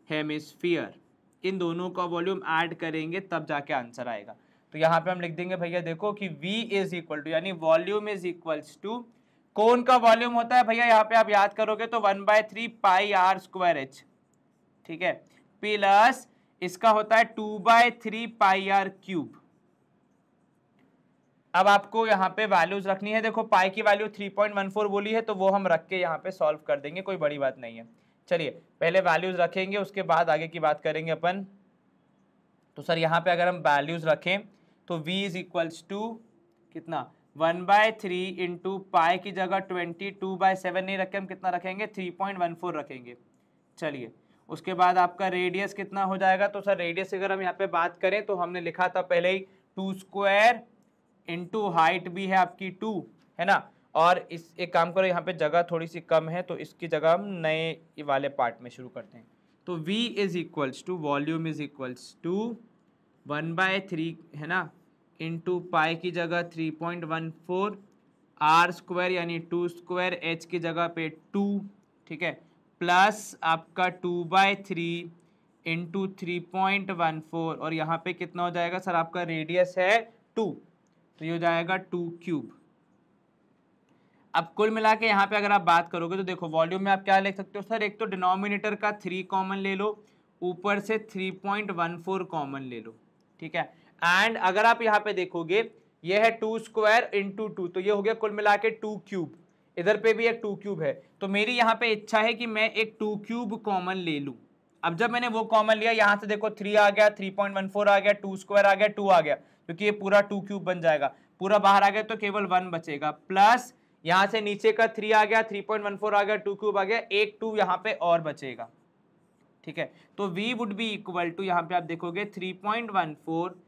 हेमिस्फीयर इन दोनों का वॉल्यूम ऐड करेंगे तब जाके आंसर आएगा तो यहाँ पे हम लिख देंगे भैया देखो कि V इज इक्वल टू यानी वॉल्यूम इज इक्वल्स टू कौन का वॉल्यूम होता है भैया यहाँ पे आप याद करोगे तो one by three pi are square H ठीक है प्लस इसका होता है two by three pi are cube अब आपको यहाँ पे वैल्यूज रखनी है देखो पाई की वैल्यू फोर बोली है तो वो हम रख के यहाँ पे सॉल्व कर देंगे कोई बड़ी बात नहीं है चलिए पहले वैल्यूज़ रखेंगे उसके बाद आगे की बात करेंगे अपन तो सर यहाँ पे अगर हम वैल्यूज़ रखें तो v इज़ इक्वल्स टू कितना one by three into pi की जगह ट्वेंटी टू बाय सेवन नहीं रखें हम कितना रखेंगे थ्री पॉइंट वन फोर रखेंगे चलिए उसके बाद आपका रेडियस कितना हो जाएगा तो सर रेडियस अगर हम यहाँ पे बात करें तो हमने लिखा था पहले ही टू स्क्वायर इंटू हाइट भी है आपकी टू है ना और इस एक काम करो यहाँ पे जगह थोड़ी सी कम है तो इसकी जगह हम नए वाले पार्ट में शुरू करते हैं तो V is equals to volume is equals to one by three है ना इंटू पाई की जगह three point one four R square यानी टू स्क्वायर एच की जगह पे टू ठीक है प्लस आपका two by three into three point one four और यहाँ पे कितना हो जाएगा सर आपका रेडियस है टू तो ये हो जाएगा टू क्यूब अब कुल मिला के यहाँ पे अगर आप बात करोगे तो देखो वॉल्यूम में आप क्या लिख सकते हो सर एक तो डिनोमिनेटर का थ्री कॉमन ले लो ऊपर से three point one four common ले लो ठीक है एंड अगर आप यहाँ पे देखोगे ये है टू स्क्वायर इंटू टू तो ये हो गया कुल मिला के टू क्यूब इधर पे भी एक टू क्यूब है तो मेरी यहाँ पे इच्छा है कि मैं एक टू क्यूब कॉमन ले लूँ अब जब मैंने वो कॉमन लिया यहाँ से देखो थ्री आ गया थ्री पॉइंट वन फोर आ गया टू स्क्वायर आ गया टू आ गया क्योंकि ये पूरा टू क्यूब बन जाएगा पूरा बाहर आ गया तो केवल वन बचेगा प्लस यहाँ से नीचे का थ्री आ गया थ्री पॉइंट वन फोर आ गया टू क्यूब आ गया एक टू यहां पे और बचेगा ठीक है तो v would be equal to यहाँ पे आप देखोगे three point one four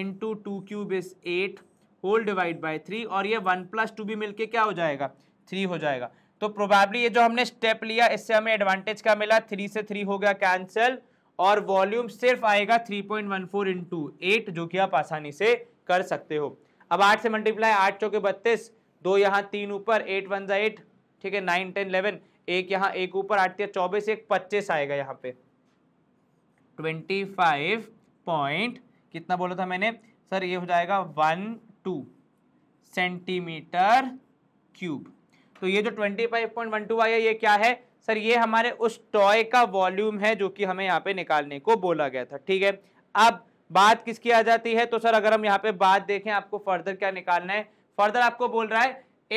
into two cube is at whole divide by three और ये वन प्लस टू भी मिलके क्या हो जाएगा थ्री हो जाएगा तो प्रोबेबली ये जो हमने स्टेप लिया इससे हमें एडवांटेज क्या मिला थ्री से थ्री हो गया कैंसिल और वॉल्यूम सिर्फ आएगा three point one four into eight जो कि आप आसानी से कर सकते हो अब आठ से मल्टीप्लाई आठ चौके बत्तीस दो यहाँ तीन ऊपर एट वन ज़ा एट ठीक है नाइन टेन इलेवन एक यहाँ एक ऊपर आठ या चौबीस एक पच्चीस आएगा यहाँ पे ट्वेंटी फाइव पॉइंट कितना बोला था मैंने सर ये हो जाएगा वन टू सेंटीमीटर क्यूब तो ये जो twenty five point one two आया ये क्या है सर ये हमारे उस टॉय का वॉल्यूम है जो कि हमें यहाँ पे निकालने को बोला गया था ठीक है अब बात किसकी आ जाती है तो सर अगर हम यहाँ पे बात देखें आपको फर्दर क्या निकालना है फर्दर आपको बोल रहा है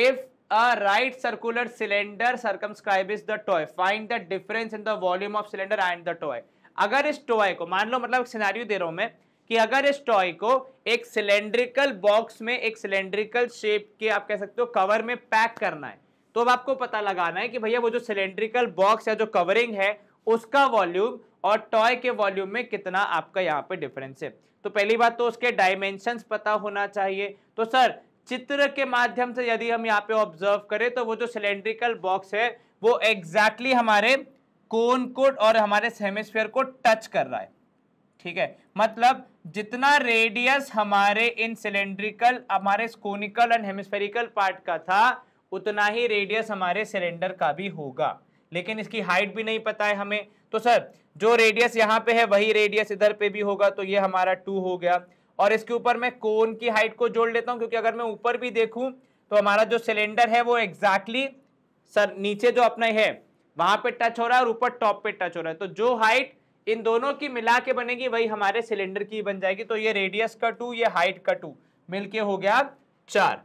if a right circular cylinder circumscribe is the toy find the difference in the volume of cylinder and the toy अगर इस टॉय को मान लो मतलब सिनेरियो दे रहा हूं मैं कि अगर इस टॉय को एक सिलेंड्रिकल बॉक्स में एक सिलेंड्रिकल शेप के आप कह सकते हो कवर में पैक करना है तो अब आपको पता लगाना है कि भैया वो जो सिलेंड्रिकल बॉक्स या जो कवरिंग है उसका वॉल्यूम और टॉय के वॉल्यूम में कितना आपका यहाँ पे डिफरेंस है तो पहली बात तो उसके डायमेंशंस पता होना चाहिए तो सर चित्र के माध्यम से यदि हम यहाँ पे ऑब्जर्व करें तो वो जो सिलेंड्रिकल बॉक्स है वो एग्जैक्टली exactly हमारे कोन को और हमारे सेमिस्फेयर को टच कर रहा है ठीक है मतलब जितना रेडियस हमारे इन सिलेंड्रिकल हमारे कोनिकल एंड हेमिस्फेरिकल पार्ट का था उतना ही रेडियस हमारे सिलेंडर का भी होगा लेकिन इसकी हाइट भी नहीं पता है हमें तो सर जो रेडियस यहाँ पे है वही रेडियस इधर पे भी होगा तो ये हमारा टू हो गया और इसके ऊपर मैं कोन की हाइट को जोड़ लेता हूँ क्योंकि अगर मैं ऊपर भी देखूँ तो हमारा जो सिलेंडर है वो एग्जैक्टली सर नीचे जो अपना है वहां पे टच हो रहा है और ऊपर टॉप पे टच हो रहा है तो जो हाइट इन दोनों की मिला के बनेगी वही हमारे सिलेंडर की बन जाएगी तो ये रेडियस का टू ये हाइट का टू मिलके हो गया चार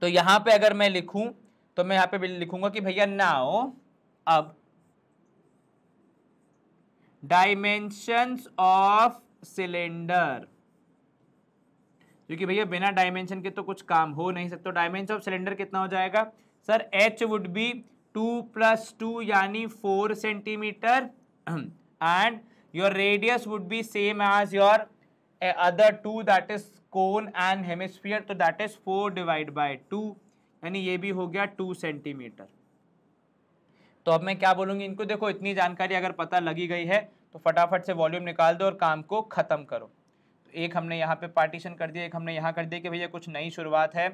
तो यहाँ पे अगर मैं लिखू तो मैं यहाँ पे लिखूंगा कि भैया ना हो अब डाइमेंशंस ऑफ सिलेंडर क्योंकि भैया बिना डायमेंशन के तो कुछ काम हो नहीं सकता डायमेंशन ऑफ सिलेंडर कितना हो जाएगा sir H would be two plus two यानी four centimetre and your radius would be same as your other two that is cone and hemisphere तो that is four divide by two यानी ये भी हो गया टू सेंटीमीटर तो अब मैं क्या बोलूँगी इनको देखो इतनी जानकारी अगर पता लगी गई है तो फटाफट से वॉल्यूम निकाल दो और काम को ख़त्म करो एक हमने यहाँ पे पार्टीशन कर दिया एक हमने यहाँ कर दिया कि भैया कुछ नई शुरुआत है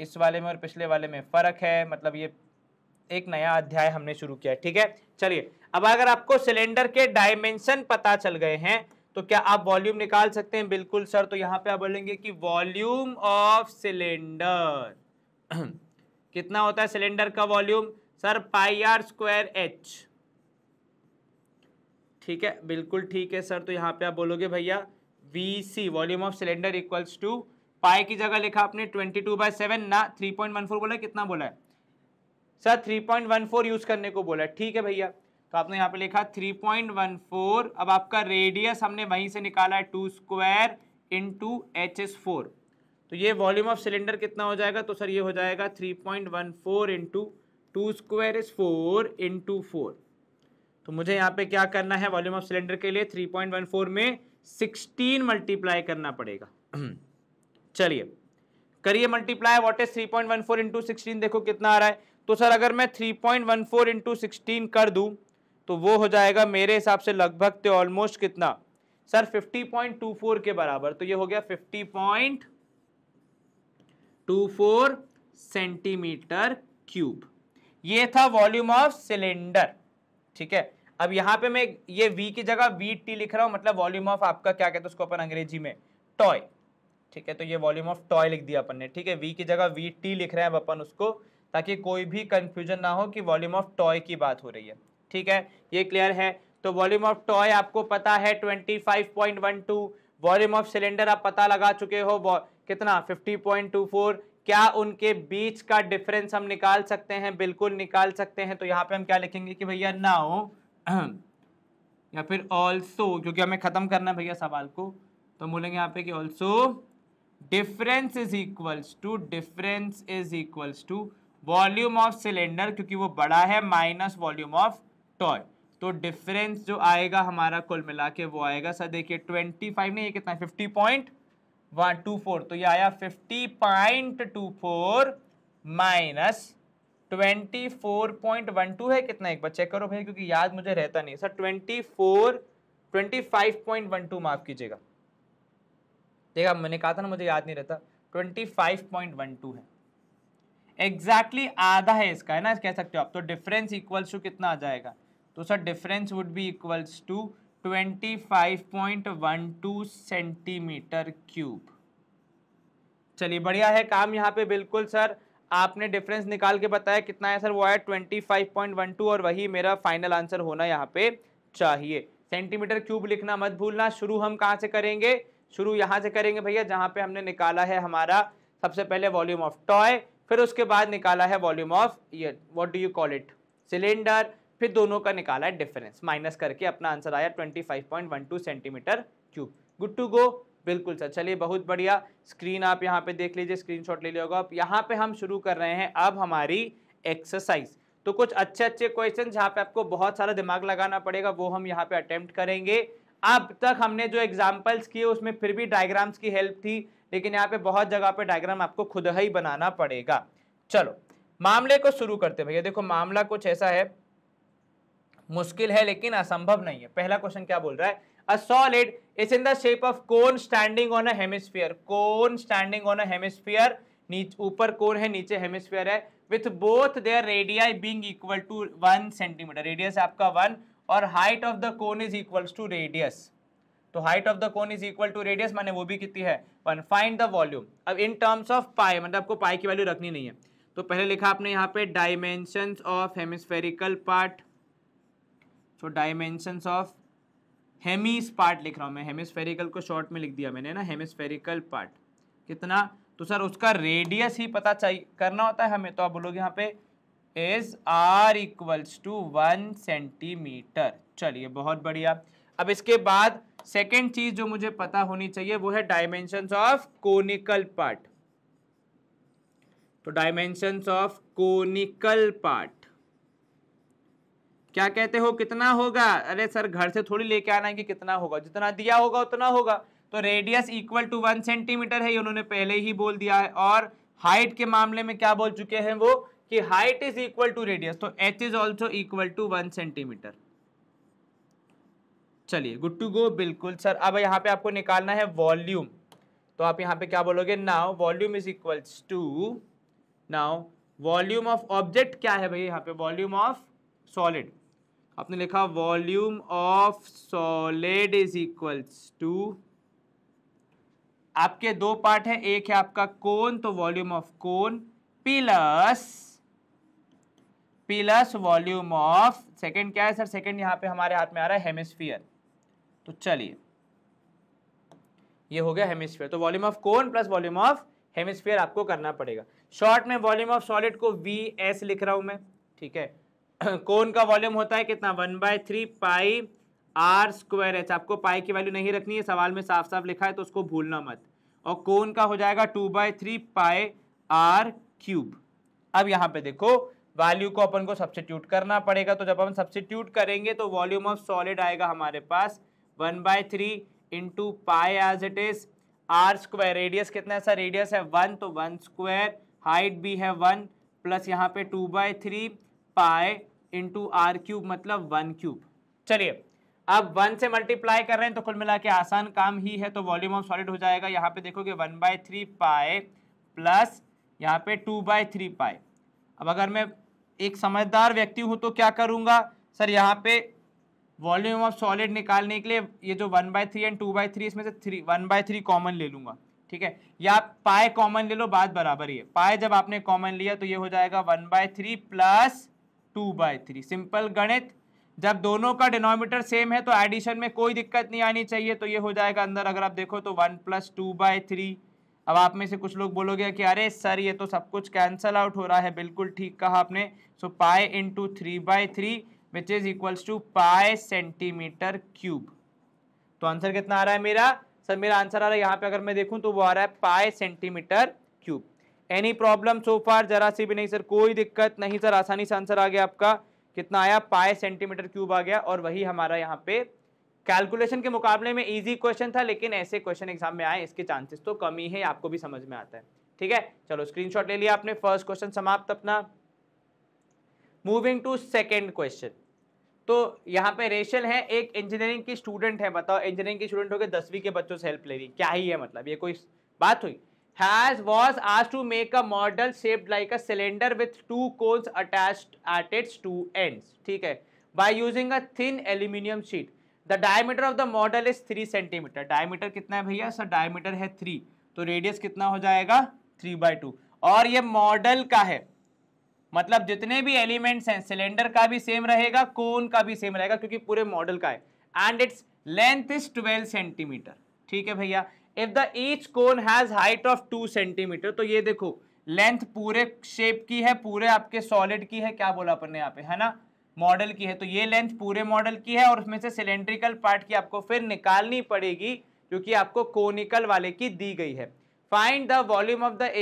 इस वाले में और पिछले वाले में फ़र्क है मतलब ये एक नया अध्याय हमने शुरू किया ठीक है चलिए अब अगर आपको सिलेंडर के डायमेंशन पता चल गए हैं तो क्या आप वॉल्यूम निकाल सकते हैं बिल्कुल सर तो यहाँ पे आप बोलेंगे कि वॉल्यूम ऑफ सिलेंडर कितना होता है सिलेंडर का volume sir pi are square H ठीक है बिल्कुल ठीक है सर तो यहाँ पे आप बोलोगे भैया V C volume of cylinder equals to pi की जगह लिखा आपने ट्वेंटी टू बाई सेवन ना थ्री पॉइंट वन फोर बोला कितना बोला है sir three point one four use करने को बोला है ठीक है भैया तो आपने यहाँ पे लिखा थ्री पॉइंट वन फोर अब आपका रेडियस हमने वहीं से निकाला है two square in to H as four तो ये वॉल्यूम ऑफ सिलेंडर कितना हो जाएगा तो सर ये हो जाएगा three point one four into two square is four into four तो मुझे यहाँ पे क्या करना है वॉल्यूम ऑफ सिलेंडर के लिए थ्री पॉइंट वन फोर में सिक्सटीन मल्टीप्लाई करना पड़ेगा चलिए करिए multiply what is three point one four into sixteen देखो कितना आ रहा है तो सर अगर मैं three point one four into sixteen कर दूं तो वो हो जाएगा मेरे हिसाब से लगभग तो ऑलमोस्ट कितना sir fifty point two four के बराबर तो ये हो गया fifty point two four centimetre cube ये था वॉल्यूम ऑफ सिलेंडर ठीक है अब यहाँ पे मैं ये V की जगह वी टी लिख रहा हूँ मतलब वॉल्यूम ऑफ आपका क्या कहते हैं उसको अपन अंग्रेजी में टॉय ठीक है तो ये वॉल्यूम ऑफ टॉय लिख दिया अपन ने ठीक है V की जगह वी टी लिख रहे हैं अब अपन उसको ताकि कोई भी कंफ्यूजन ना हो कि वॉल्यूम ऑफ टॉय की बात हो रही है ठीक है ये क्लियर है तो वॉल्यूम ऑफ टॉय आपको पता है twenty five point one two volume of cylinder आप पता लगा चुके हो कितना फिफ्टी पॉइंट टू फोर क्या उनके बीच का डिफरेंस हम निकाल सकते हैं बिल्कुल निकाल सकते हैं तो यहाँ पे हम क्या लिखेंगे कि भैया नाउ या फिर ऑल्सो क्योंकि हमें ख़त्म करना है भैया सवाल को तो हम बोलेंगे यहाँ पे कि also difference is equals to difference is equals to volume of cylinder क्योंकि वो बड़ा है माइनस वॉल्यूम ऑफ टॉय तो डिफरेंस जो आएगा हमारा कुल मिला के वो आएगा सर देखिए ट्वेंटी फाइव नहीं ये कितना है fifty point one two four तो ये आया fifty point two four minus twenty four point one two है कितना एक बार चेक करो भाई क्योंकि याद मुझे रहता नहीं sir twenty four twenty five point one two माफ कीजिएगा देखा मैंने कहा था ना मुझे याद नहीं रहता twenty five point one two है एग्जैक्टली exactly आधा है इसका है ना कह सकते हो आप तो डिफरेंस इक्वल्स टू कितना आ जाएगा तो sir difference would be equals to twenty five point one two centimetre cube चलिए बढ़िया है काम यहाँ पे बिल्कुल सर आपने डिफरेंस निकाल के बताया कितना है सर वो आया twenty five point one two और वही मेरा फाइनल आंसर होना यहाँ पे चाहिए सेंटीमीटर क्यूब लिखना मत भूलना शुरू हम कहाँ से करेंगे शुरू यहाँ से करेंगे भैया जहाँ पे हमने निकाला है हमारा सबसे पहले वॉल्यूम ऑफ टॉय फिर उसके बाद निकाला है वॉल्यूम ऑफ ये what do you call it cylinder फिर दोनों का निकाला है डिफरेंस माइनस करके अपना आंसर आया two centimetre cube good to go बिल्कुल सर चलिए बहुत बढ़िया स्क्रीन आप यहाँ पे देख लीजिए स्क्रीनशॉट ले लिया होगा यहाँ पे हम शुरू कर रहे हैं अब हमारी एक्सरसाइज तो कुछ अच्छे अच्छे क्वेश्चन जहाँ पे आपको बहुत सारा दिमाग लगाना पड़ेगा वो हम यहाँ पे अटेम्प्ट करेंगे अब तक हमने जो एग्जाम्पल्स किए उसमें फिर भी डायग्राम्स की हेल्प थी लेकिन यहाँ पे बहुत जगह पे डायग्राम आपको खुद ही बनाना पड़ेगा चलो मामले को शुरू करते भैया देखो मामला कुछ ऐसा है मुश्किल है लेकिन असंभव नहीं है पहला क्वेश्चन क्या बोल रहा है a solid is in the shape of cone standing on a hemisphere cone standing on a hemisphere नीचे ऊपर कोन है नीचे हेमिस्फीयर है with both their radii being equal to one centimetre radius आपका वन और height of the cone is equals to radius तो height of the cone is equal to radius माने वो भी कितनी है वन फाइंड द वॉल्यूम अब इन टर्म्स ऑफ पाई मतलब आपको पाई की वैल्यू रखनी नहीं है तो पहले लिखा आपने यहाँ पे डायमेंशंस ऑफ हेमिस्फेरिकल पार्ट तो डायमेंशंस ऑफ हेमिस पार्ट लिख रहा हूँ मैं हेमिस्फेरिकल को शॉर्ट में लिख दिया मैंने ना हेमिस्फेरिकल पार्ट कितना तो सर उसका रेडियस ही पता चाहिए करना होता है हमें तो आप बोलोगे यहाँ पे as R equals to one centimetre चलिए बहुत बढ़िया अब इसके बाद सेकेंड चीज जो मुझे पता होनी चाहिए वो है डायमेंशन ऑफ कोनिकल पार्ट तो डायमेंशन ऑफ कोनिकल पार्ट क्या कहते हो कितना होगा अरे सर घर से थोड़ी लेके आना है कि कितना होगा जितना दिया होगा उतना होगा तो radius equal to one centimetre है ये उन्होंने पहले ही बोल दिया है और हाइट के मामले में क्या बोल चुके हैं वो कि height is equal to radius तो H is also equal to one centimetre चलिए गुड टू गो बिल्कुल सर अब यहाँ पे आपको निकालना है वॉल्यूम तो आप यहाँ पे क्या बोलोगे now volume is equal to now volume of object क्या है भाई यहाँ पे वॉल्यूम ऑफ सॉलिड आपने लिखा volume of solid is equals to आपके दो पार्ट है एक है आपका कोन तो volume of cone plus plus volume of second क्या है सर सेकंड यहां पे हमारे हाथ में आ रहा है हेमिस्फीयर तो चलिए ये हो गया हेमिस्फीयर तो volume of cone plus volume of hemisphere आपको करना पड़ेगा शॉर्ट में वॉल्यूम ऑफ सॉलिड को वी एस लिख रहा हूं मैं ठीक है कोन का वॉल्यूम होता है कितना one by three pi are square H आपको पाई की वैल्यू नहीं रखनी है सवाल में साफ साफ लिखा है तो उसको भूलना मत और कोन का हो जाएगा two by three pi are cube अब यहाँ पे देखो वैल्यू को अपन को सब्सिट्यूट करना पड़ेगा तो जब अपन सब्सिट्यूट करेंगे तो वॉल्यूम ऑफ सॉलिड आएगा हमारे पास one by three into pi as it is R square radius कितना ऐसा रेडियस है वन तो वन स्क्वायर हाइट भी है वन प्लस यहाँ पे two by three pi into R cube मतलब वन क्यूब चलिए अब वन से मल्टीप्लाई कर रहे हैं तो कुल मिला के आसान काम ही है तो वॉल्यूम ऑफ सॉलिड हो जाएगा यहाँ पे देखोगे one by three pi plus यहाँ पे टू बाय थ्री पाए अब अगर मैं एक समझदार व्यक्ति हूँ तो क्या करूँगा सर यहाँ पे वॉल्यूम ऑफ सॉलिड निकालने के लिए ये जो one by three and two by three इसमें से three one by three common ले लूँगा ठीक है या पाए कॉमन ले लो बात बराबर ही है पाए जब आपने कॉमन लिया तो ये हो जाएगा one by three plus two by three simple गणित जब दोनों का डिनोमीटर सेम है तो एडिशन में कोई दिक्कत नहीं आनी चाहिए तो ये हो जाएगा अंदर अगर आप देखो तो one plus two by three अब आप में से कुछ लोग बोलोगे कि अरे सर ये तो सब कुछ कैंसल आउट हो रहा है बिल्कुल ठीक कहा आपने so pi into three by three which is equals to pi centimetre cube तो आंसर कितना आ रहा है मेरा सर मेरा आंसर आ रहा है यहाँ पे अगर मैं देखूँ तो वो आ रहा है pi centimetre any problem so far जरा सी भी नहीं सर कोई दिक्कत नहीं सर आसानी से आंसर आ गया आपका कितना आया पाए सेंटीमीटर क्यूब आ गया और वही हमारा यहाँ पे कैलकुलेशन के मुकाबले में इजी क्वेश्चन था लेकिन ऐसे क्वेश्चन एग्जाम में आए इसके चांसेस तो कम ही है आपको भी समझ में आता है ठीक है चलो स्क्रीनशॉट ले लिया आपने फर्स्ट क्वेश्चन समाप्त अपना मूविंग टू सेकेंड क्वेश्चन तो यहाँ पे रेशल है एक इंजीनियरिंग की स्टूडेंट है बताओ इंजीनियरिंग की स्टूडेंट हो गए दसवीं के बच्चों से हेल्प ले रही क्या ही है मतलब ये कोई बात हुई हैज वॉज आज to make a model shaped like a cylinder with two cones attached at its two ends ठीक है by using a thin aluminium sheet the diameter of the model is three centimetre diameter कितना है भैया सर डायमीटर है थ्री तो रेडियस कितना हो जाएगा थ्री बाय टू और ये मॉडल का है मतलब जितने भी एलिमेंट्स हैं सिलेंडर का भी सेम रहेगा कोन का भी सेम रहेगा क्योंकि पूरे मॉडल का है and its length is twelve centimetre ठीक है भैया if the each cone has height of two centimetre तो ये देखो लेंथ पूरे शेप की है पूरे आपके सॉलिड की है क्या बोला अपन ने यहाँ पे है ना मॉडल की है तो ये लेंथ पूरे मॉडल की है और उसमें से सिलेंड्रिकल पार्ट की आपको फिर निकालनी पड़ेगी क्योंकि आपको कोनिकल वाले की दी गई है find the volume of the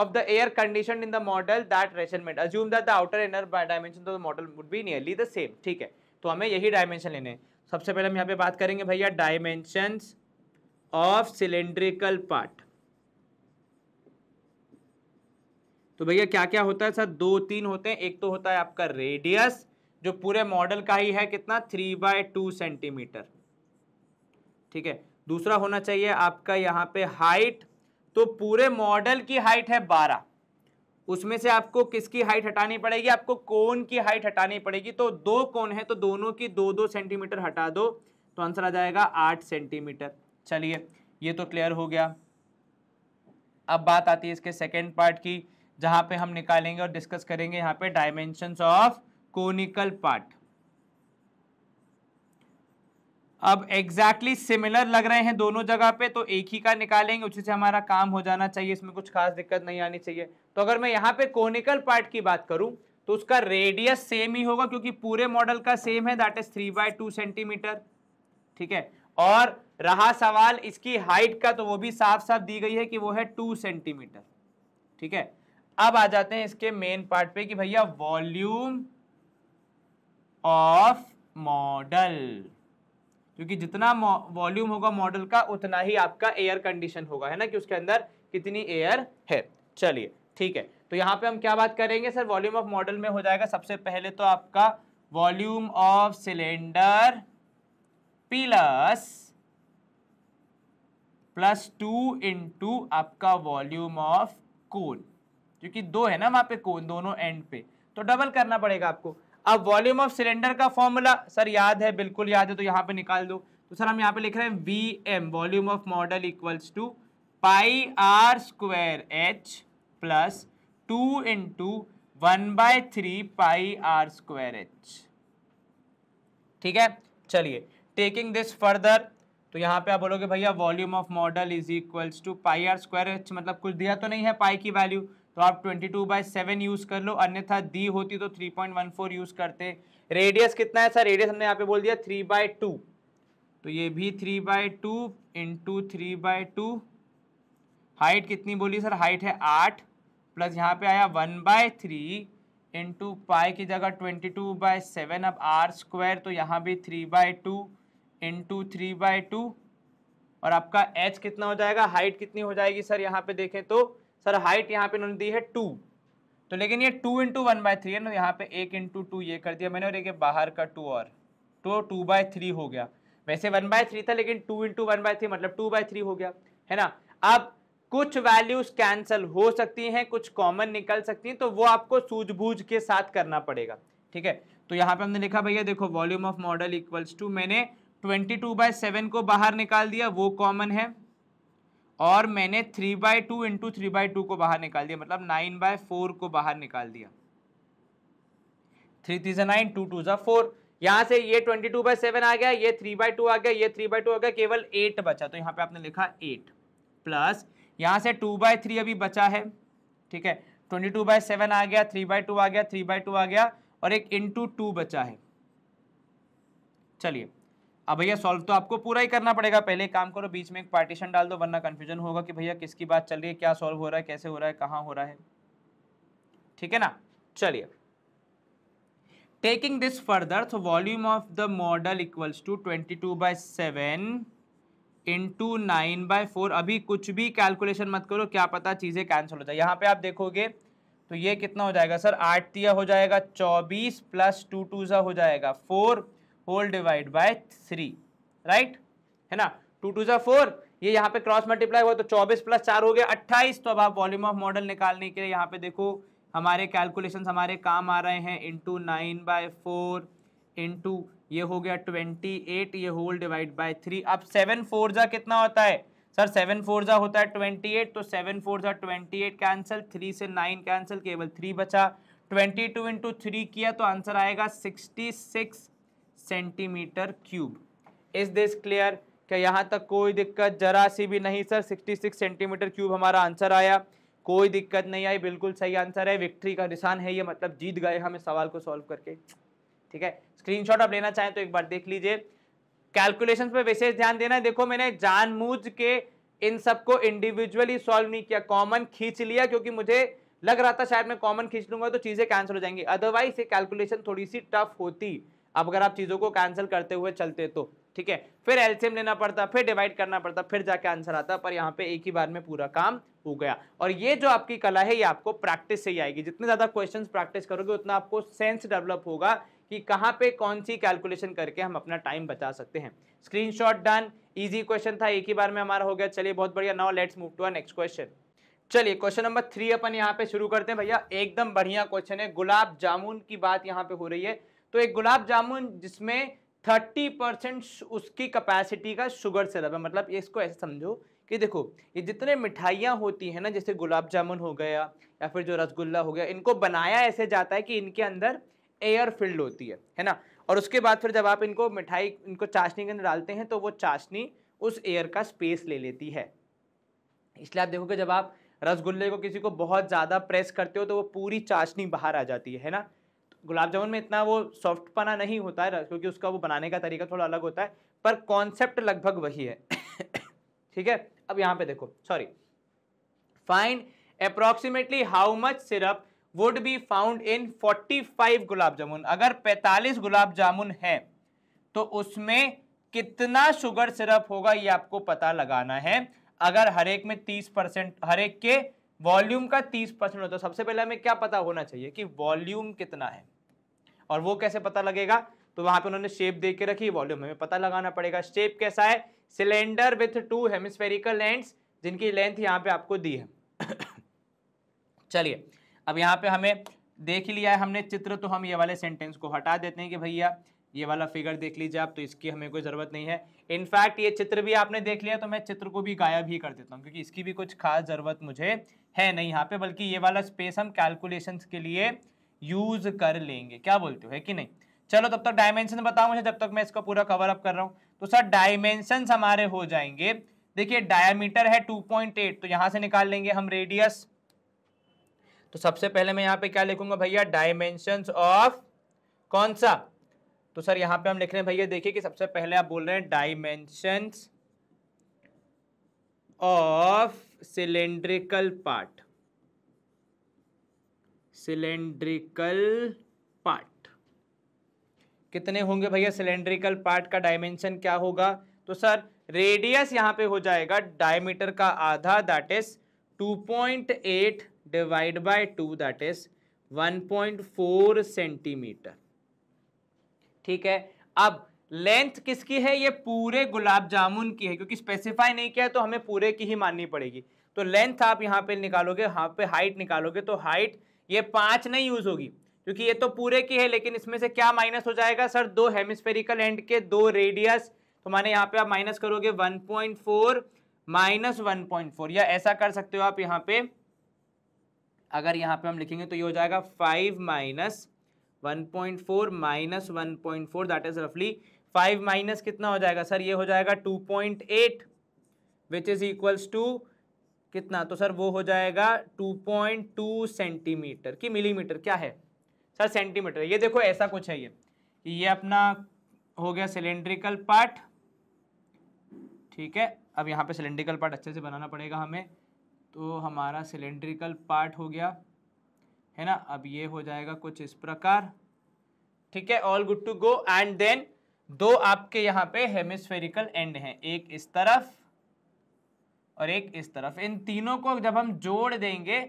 of the air condition in the model that Rachel made assume that the outer inner dimension of the model would be nearly ठीक है तो हमें यही डायमेंशन लेने सबसे पहले हम यहाँ पे बात करेंगे भैया डायमेंशंस ऑफ सिलेंड्रिकल पार्ट तो भैया क्या क्या होता है सर दो तीन होते हैं एक तो होता है आपका रेडियस जो पूरे मॉडल का ही है कितना थ्री बाय टू सेंटीमीटर ठीक है दूसरा होना चाहिए आपका यहाँ पे हाइट तो पूरे मॉडल की हाइट है बारह उसमें से आपको किसकी हाइट हटानी पड़ेगी आपको कोन की हाइट हटानी पड़ेगी तो दो कोन है तो दोनों की दो दो सेंटीमीटर हटा दो तो आंसर आ जाएगा आठ सेंटीमीटर चलिए ये तो क्लियर हो गया अब बात आती है इसके सेकेंड पार्ट की जहाँ पे हम निकालेंगे और डिस्कस करेंगे यहाँ पे डायमेंशन ऑफ कोनिकल पार्ट अब एग्जैक्टली exactly सिमिलर लग रहे हैं दोनों जगह पे तो एक ही का निकालेंगे उसी से हमारा काम हो जाना चाहिए इसमें कुछ खास दिक्कत नहीं आनी चाहिए तो अगर मैं यहाँ पे कोनिकल पार्ट की बात करूँ तो उसका रेडियस सेम ही होगा क्योंकि पूरे मॉडल का सेम है that is three by two centimetre ठीक है और रहा सवाल इसकी हाइट का तो वो भी साफ साफ दी गई है कि वो है टू सेंटीमीटर ठीक है अब आ जाते हैं इसके मेन पार्ट पे कि भैया वॉल्यूम ऑफ मॉडल क्योंकि जितना वॉल्यूम होगा मॉडल का उतना ही आपका एयर कंडीशन होगा है ना कि उसके अंदर कितनी एयर है चलिए ठीक है तो यहाँ पे हम क्या बात करेंगे सर वॉल्यूम ऑफ मॉडल में हो जाएगा सबसे पहले तो आपका volume of cylinder plus plus two into आपका वॉल्यूम ऑफ कोन क्योंकि दो है ना वहां पे कोन दोनों एंड पे तो डबल करना पड़ेगा आपको अब वॉल्यूम ऑफ सिलेंडर का फॉर्मूला सर याद है बिल्कुल याद है तो यहाँ पे निकाल दो तो सर हम यहाँ पे लिख रहे हैं V M volume of model equals to pi are square H plus two into one by three pi are square H ठीक है चलिए टेकिंग दिस फर्दर तो यहाँ पे आप बोलोगे भैया volume of model is equals to pi are square H मतलब कुछ दिया तो नहीं है पाई की वैल्यू तो आप 22 टू बाई सेवन यूज़ कर लो अन्यथा दी होती तो 3.14 यूज़ करते रेडियस कितना है सर रेडियस हमने यहाँ पे बोल दिया थ्री बाई टू तो ये भी three by two into three by two height कितनी बोली सर हाइट है आठ प्लस यहाँ पे आया one by three into pi की जगह ट्वेंटी टू बाय सेवन अब आर स्क्वायर तो यहाँ भी three by two into three by two और आपका एच कितना हो जाएगा हाइट कितनी हो जाएगी सर यहाँ पे देखें तो सर हाइट यहाँ पे इन्होंने दी है टू तो लेकिन ये two into one by three है ना यहाँ पे एक इंटू टू ये कर दिया मैंने और एक बाहर का टू और तो टू बाय थ्री हो गया वैसे वन बाय थ्री था लेकिन two into one by three मतलब टू बाय थ्री हो गया है ना अब कुछ वैल्यूज कैंसिल हो सकती हैं कुछ कॉमन निकल सकती हैं तो वो आपको सूझबूझ के साथ करना पड़ेगा ठीक है तो यहाँ पे हमने लिखा भैया देखो volume of model equals to मैंने ट्वेंटी टू बाई सेवन को बाहर निकाल दिया वो कॉमन है और मैंने three by two into three by two को बाहर निकाल दिया मतलब नाइन बाय फोर को बाहर निकाल दिया three three nine two to ज़ा फोर यहां से ये ट्वेंटी टू बाई सेवन आ गया ये थ्री बाई टू आ गया ये थ्री बाई टू आ गया केवल एट बचा तो यहां पे आपने लिखा एट प्लस यहां से टू बाय थ्री अभी बचा है ठीक है ट्वेंटी टू बाय सेवन आ गया थ्री बाय टू आ गया थ्री बाय टू आ गया और एक इंटू टू बचा है चलिए अब भैया सॉल्व तो आपको पूरा ही करना पड़ेगा पहले काम करो बीच में एक पार्टीशन डाल दो वरना कन्फ्यूजन होगा कि भैया किसकी बात चल रही है क्या सॉल्व हो रहा है कैसे हो रहा है कहाँ हो रहा है ठीक है ना चलिए टेकिंग दिस फर्दर तो volume of the model equals to twenty two by seven into nine by four अभी कुछ भी कैलकुलेशन मत करो क्या पता चीज़ें कैंसिल हो जाए यहाँ पे आप देखोगे तो ये कितना हो जाएगा सर आठ तिया हो जाएगा चौबीस प्लस टू टू सा हो जाएगा four whole divide by three right है ना टू टू जो फोर ये यहाँ पे क्रॉस मल्टीप्लाई हुआ तो 24 प्लस चार हो गया 28 तो अब आप वॉल्यूम ऑफ मॉडल निकालने के लिए यहाँ पे देखो हमारे कैलकुलेशन हमारे काम आ रहे हैं into nine by four into ये हो गया 28 ये होल डिवाइड बाय थ्री अब सेवन फोर जा कितना होता है सर सेवन फोर जा होता है 28 तो सेवन फोर जा ट्वेंटी कैंसिल थ्री से नाइन कैंसिल केवल थ्री बचा ट्वेंटी टू इंटू थ्री किया तो आंसर आएगा sixty six centimetre cube is this clear क्या यहाँ तक कोई दिक्कत जरा सी भी नहीं सर 66 सेंटीमीटर क्यूब हमारा आंसर आया कोई दिक्कत नहीं आई बिल्कुल सही आंसर है विक्ट्री का निशान है ये मतलब जीत गए हम इस सवाल को सॉल्व करके ठीक है स्क्रीनशॉट आप लेना चाहें तो एक बार देख लीजिए कैलकुलेशंस पे विशेष ध्यान देना है देखो मैंने जानबूझ के इन सबको इंडिविजुअली सॉल्व नहीं किया कॉमन खींच लिया क्योंकि मुझे लग रहा था शायद मैं कॉमन खींच लूंगा तो चीज़ें कैंसिल हो जाएंगी अदरवाइज ये कैलकुलेशन थोड़ी सी टफ होती अब अगर आप चीज़ों को कैंसिल करते हुए चलते तो ठीक है फिर एल्सियम लेना पड़ता फिर डिवाइड करना पड़ता फिर जाके आंसर आता पर यहाँ पे एक ही बार में पूरा काम हो गया और ये जो आपकी कला है ये आपको प्रैक्टिस से ही आएगी जितने ज़्यादा क्वेश्चंस प्रैक्टिस करोगे उतना आपको सेंस डेवलप होगा कि कहाँ पे कौन सी कैलकुलेशन करके हम अपना टाइम बचा सकते हैं स्क्रीन डन ईजी क्वेश्चन था एक ही बार में हमारा हो गया चलिए बहुत बढ़िया now let's move to uh next question चलिए क्वेश्चन नंबर थ्री अपन यहाँ पे शुरू करते हैं भैया एकदम बढ़िया क्वेश्चन है गुलाब जामुन की बात यहाँ पे हो रही है तो एक गुलाब जामुन जिसमें थर्टी परसेंट उसकी कैपेसिटी का शुगर सिरप है मतलब इसको ऐसे समझो कि देखो ये जितने मिठाइयाँ होती हैं ना जैसे गुलाब जामुन हो गया या फिर जो रसगुल्ला हो गया इनको बनाया ऐसे जाता है कि इनके अंदर एयर फिल्ड होती है है ना और उसके बाद फिर जब आप इनको मिठाई इनको चाशनी के अंदर डालते हैं तो वो चाशनी उस एयर का स्पेस ले लेती है इसलिए आप देखोगे जब आप रसगुल्ले को किसी को बहुत ज़्यादा प्रेस करते हो तो वो पूरी चाशनी बाहर आ जाती है ना गुलाब जामुन में इतना वो सॉफ्ट पना नहीं होता है क्योंकि उसका वो बनाने का तरीका थोड़ा अलग होता है पर कॉन्सेप्ट लगभग वही है ठीक है अब यहाँ पे देखो sorry find approximately how much syrup would be found in 45 gulab jamun अगर 45 गुलाब जामुन है तो उसमें कितना शुगर सिरप होगा ये आपको पता लगाना है अगर हर एक में 30 परसेंट हर एक के वॉल्यूम का 30 परसेंट होता है सबसे पहले हमें क्या पता होना चाहिए कि वॉल्यूम कितना है और वो कैसे पता लगेगा तो वहां पे उन्होंने शेप दे के रखी वॉल्यूम हमें पता लगाना पड़ेगा शेप कैसा है cylinder with two hemispherical lens जिनकी लेंथ यहाँ पे आपको दी है चलिए अब यहाँ पे हमें देख लिया है हमने चित्र तो हम ये वाले सेंटेंस को हटा देते हैं कि भैया ये वाला फिगर देख लीजिए आप तो इसकी हमें कोई ज़रूरत नहीं है इनफैक्ट ये चित्र भी आपने देख लिया तो मैं चित्र को भी गायब ही कर देता हूँ क्योंकि इसकी भी कुछ खास ज़रूरत मुझे है नहीं यहाँ पे बल्कि ये वाला स्पेस हम कैलकुलेशन के लिए यूज कर लेंगे क्या बोलते हो है कि नहीं चलो तब तक डायमेंशन बताओ मुझे जब तक मैं इसको पूरा कवर अप कर रहा हूँ तो सर डायमेंशन हमारे हो जाएंगे देखिए डायमीटर है 2.8 तो यहां से निकाल लेंगे हम रेडियस तो सबसे पहले मैं यहाँ पे क्या लिखूंगा भैया डायमेंशन ऑफ कौन सा तो सर यहाँ पे हम लिख रहे हैं भैया देखिए कि सबसे पहले आप बोल रहे हैं dimension of cylindrical part cylindrical part कितने होंगे भैया सिलेंड्रिकल पार्ट का डायमेंशन क्या होगा तो सर रेडियस यहाँ पे हो जाएगा डायमीटर का आधा that is 2.8 divide by 2 that is 1.4 centimetre ठीक है अब लेंथ किसकी है ये पूरे गुलाब जामुन की है क्योंकि स्पेसिफाई नहीं किया है तो हमें पूरे की ही माननी पड़ेगी तो लेंथ आप यहाँ पे निकालोगे यहाँ पे हाइट निकालोगे तो हाइट ये पांच नहीं यूज होगी क्योंकि ये तो पूरे की है लेकिन इसमें से क्या माइनस हो जाएगा सर दो हेमिस्फेरिकल एंड के दो रेडियस तो माने यहाँ पे आप माइनस करोगे 1.4 पॉइंट फोर माइनस वन या ऐसा कर सकते हो आप यहाँ पे अगर यहाँ पे हम लिखेंगे तो ये हो जाएगा five minus one point four minus one point four that is रफली फाइव माइनस कितना हो जाएगा सर ये हो जाएगा two point eight which is equals to कितना तो सर वो हो जाएगा 2.2 सेंटीमीटर की मिलीमीटर क्या है सर सेंटीमीटर ये देखो ऐसा कुछ है ये ये अपना हो गया सिलेंड्रिकल पार्ट ठीक है अब यहाँ पे सिलेंड्रिकल पार्ट अच्छे से बनाना पड़ेगा हमें तो हमारा सिलेंड्रिकल पार्ट हो गया है ना अब ये हो जाएगा कुछ इस प्रकार ठीक है all good to go and then दो आपके यहाँ पे हेमिस्फेरिकल एंड हैं एक इस तरफ और एक इस तरफ इन तीनों को जब हम जोड़ देंगे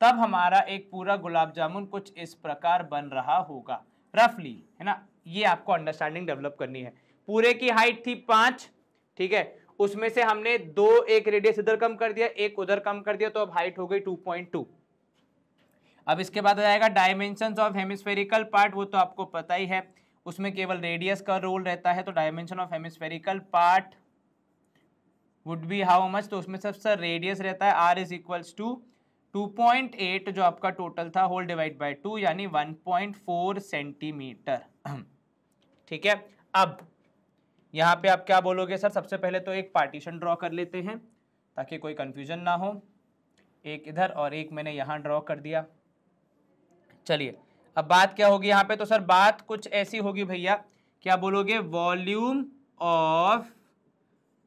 तब हमारा एक पूरा गुलाब जामुन कुछ इस प्रकार बन रहा होगा रफली है ना ये आपको अंडरस्टैंडिंग डेवलप करनी है पूरे की हाइट थी पांच ठीक है उसमें से हमने दो एक रेडियस इधर कम कर दिया एक उधर कम कर दिया तो अब हाइट हो गई टू पॉइंट टू अब इसके बाद आ जाएगा डायमेंशन ऑफ हेमिस्फेरिकल पार्ट वो तो आपको पता ही है उसमें केवल रेडियस का रोल रहता है तो dimension of hemispherical part would be how much तो उसमें सबसे रेडियस रहता है आर इज इक्वल्स टू 2.8 जो आपका टोटल था होल डिवाइड बाय टू यानी 1.4 सेंटीमीटर ठीक है अब यहाँ पे आप क्या बोलोगे सर सबसे पहले तो एक पार्टीशन ड्रॉ कर लेते हैं ताकि कोई कन्फ्यूजन ना हो एक इधर और एक मैंने यहाँ ड्रॉ कर दिया चलिए अब बात क्या होगी यहाँ पे तो सर बात कुछ ऐसी होगी भैया क्या बोलोगे वॉल्यूम ऑफ